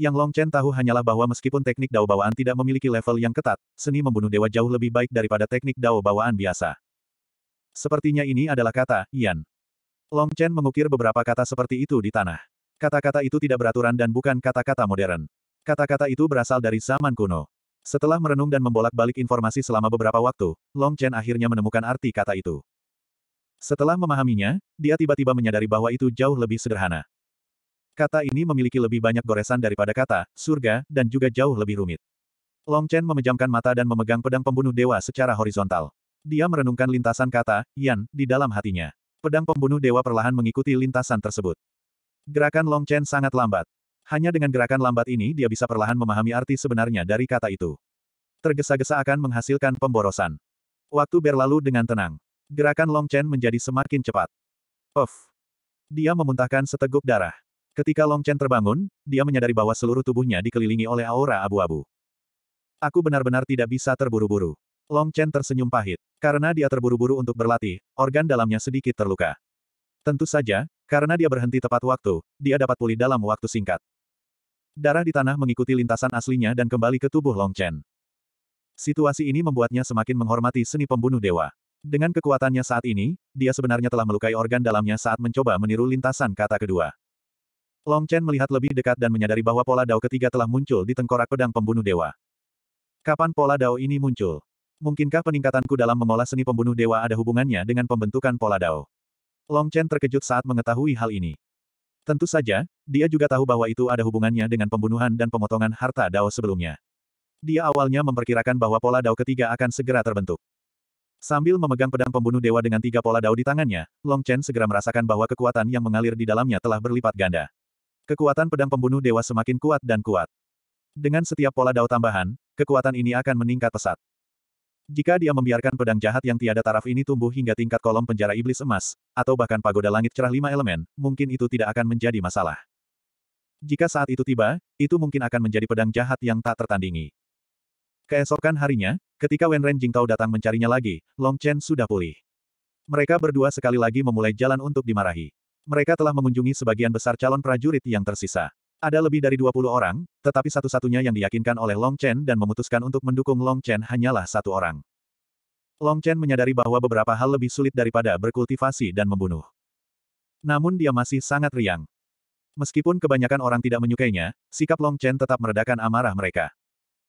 Yang Long Chen tahu hanyalah bahwa meskipun teknik dao bawaan tidak memiliki level yang ketat, seni membunuh dewa jauh lebih baik daripada teknik dao bawaan biasa. Sepertinya ini adalah kata, Yan. Long Chen mengukir beberapa kata seperti itu di tanah. Kata-kata itu tidak beraturan dan bukan kata-kata modern. Kata-kata itu berasal dari zaman kuno. Setelah merenung dan membolak-balik informasi selama beberapa waktu, Long Chen akhirnya menemukan arti kata itu. Setelah memahaminya, dia tiba-tiba menyadari bahwa itu jauh lebih sederhana. Kata ini memiliki lebih banyak goresan daripada kata, surga, dan juga jauh lebih rumit. Long Chen memejamkan mata dan memegang pedang pembunuh dewa secara horizontal. Dia merenungkan lintasan kata, Yan, di dalam hatinya. Pedang pembunuh dewa perlahan mengikuti lintasan tersebut. Gerakan Long Chen sangat lambat. Hanya dengan gerakan lambat ini dia bisa perlahan memahami arti sebenarnya dari kata itu. Tergesa-gesa akan menghasilkan pemborosan. Waktu berlalu dengan tenang. Gerakan Long Chen menjadi semakin cepat. Puff. Dia memuntahkan seteguk darah. Ketika Long Chen terbangun, dia menyadari bahwa seluruh tubuhnya dikelilingi oleh aura abu-abu. Aku benar-benar tidak bisa terburu-buru. Long Chen tersenyum pahit. Karena dia terburu-buru untuk berlatih, organ dalamnya sedikit terluka. Tentu saja, karena dia berhenti tepat waktu, dia dapat pulih dalam waktu singkat. Darah di tanah mengikuti lintasan aslinya dan kembali ke tubuh Long Chen. Situasi ini membuatnya semakin menghormati seni pembunuh dewa. Dengan kekuatannya saat ini, dia sebenarnya telah melukai organ dalamnya saat mencoba meniru lintasan kata kedua. Long Chen melihat lebih dekat dan menyadari bahwa pola dao ketiga telah muncul di tengkorak pedang pembunuh dewa. Kapan pola dao ini muncul? Mungkinkah peningkatanku dalam mengolah seni pembunuh dewa ada hubungannya dengan pembentukan pola dao? Long Chen terkejut saat mengetahui hal ini. Tentu saja, dia juga tahu bahwa itu ada hubungannya dengan pembunuhan dan pemotongan harta dao sebelumnya. Dia awalnya memperkirakan bahwa pola dao ketiga akan segera terbentuk. Sambil memegang pedang pembunuh dewa dengan tiga pola dao di tangannya, Long Chen segera merasakan bahwa kekuatan yang mengalir di dalamnya telah berlipat ganda. Kekuatan pedang pembunuh dewa semakin kuat dan kuat. Dengan setiap pola dao tambahan, kekuatan ini akan meningkat pesat. Jika dia membiarkan pedang jahat yang tiada taraf ini tumbuh hingga tingkat kolom penjara iblis emas, atau bahkan pagoda langit cerah lima elemen, mungkin itu tidak akan menjadi masalah. Jika saat itu tiba, itu mungkin akan menjadi pedang jahat yang tak tertandingi. Keesokan harinya, ketika Wen Ren Jingtao datang mencarinya lagi, Long Chen sudah pulih. Mereka berdua sekali lagi memulai jalan untuk dimarahi. Mereka telah mengunjungi sebagian besar calon prajurit yang tersisa. Ada lebih dari 20 orang, tetapi satu-satunya yang diyakinkan oleh Long Chen dan memutuskan untuk mendukung Long Chen hanyalah satu orang. Long Chen menyadari bahwa beberapa hal lebih sulit daripada berkultivasi dan membunuh. Namun dia masih sangat riang. Meskipun kebanyakan orang tidak menyukainya, sikap Long Chen tetap meredakan amarah mereka.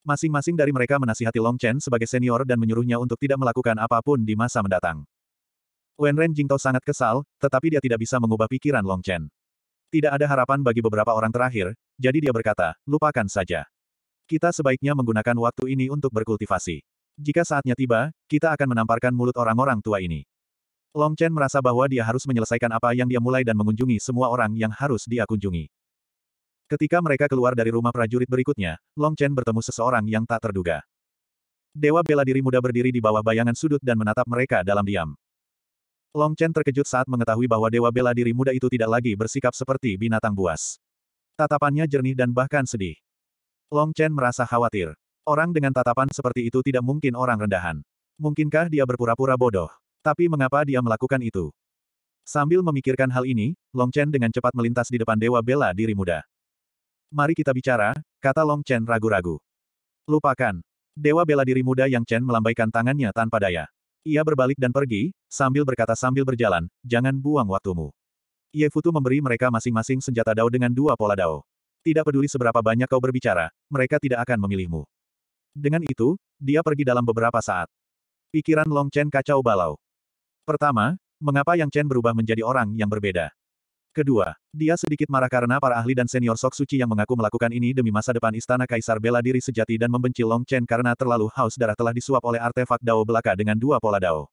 Masing-masing dari mereka menasihati Long Chen sebagai senior dan menyuruhnya untuk tidak melakukan apapun di masa mendatang. Wen Ren Jingtao sangat kesal, tetapi dia tidak bisa mengubah pikiran Long Chen. Tidak ada harapan bagi beberapa orang terakhir, jadi dia berkata, lupakan saja. Kita sebaiknya menggunakan waktu ini untuk berkultivasi. Jika saatnya tiba, kita akan menamparkan mulut orang-orang tua ini. Long Chen merasa bahwa dia harus menyelesaikan apa yang dia mulai dan mengunjungi semua orang yang harus dia kunjungi. Ketika mereka keluar dari rumah prajurit berikutnya, Long Chen bertemu seseorang yang tak terduga. Dewa bela diri muda berdiri di bawah bayangan sudut dan menatap mereka dalam diam. Long Chen terkejut saat mengetahui bahwa Dewa Bela Diri Muda itu tidak lagi bersikap seperti binatang buas. Tatapannya jernih dan bahkan sedih. Long Chen merasa khawatir. Orang dengan tatapan seperti itu tidak mungkin orang rendahan. Mungkinkah dia berpura-pura bodoh? Tapi mengapa dia melakukan itu? Sambil memikirkan hal ini, Long Chen dengan cepat melintas di depan Dewa Bela Diri Muda. Mari kita bicara, kata Long Chen ragu-ragu. Lupakan. Dewa Bela Diri Muda yang Chen melambaikan tangannya tanpa daya. Ia berbalik dan pergi, sambil berkata sambil berjalan, jangan buang waktumu. Ye Futu memberi mereka masing-masing senjata dao dengan dua pola dao. Tidak peduli seberapa banyak kau berbicara, mereka tidak akan memilihmu. Dengan itu, dia pergi dalam beberapa saat. Pikiran Long Chen kacau balau. Pertama, mengapa Yang Chen berubah menjadi orang yang berbeda? Kedua, dia sedikit marah karena para ahli dan senior Sok Suci yang mengaku melakukan ini demi masa depan istana kaisar bela diri sejati dan membenci Long Chen karena terlalu haus darah telah disuap oleh artefak Dao belaka dengan dua pola Dao.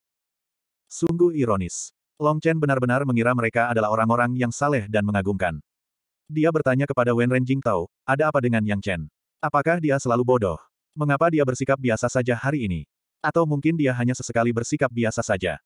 Sungguh ironis. Long Chen benar-benar mengira mereka adalah orang-orang yang saleh dan mengagumkan. Dia bertanya kepada Wen Ren Tao, ada apa dengan Yang Chen? Apakah dia selalu bodoh? Mengapa dia bersikap biasa saja hari ini? Atau mungkin dia hanya sesekali bersikap biasa saja?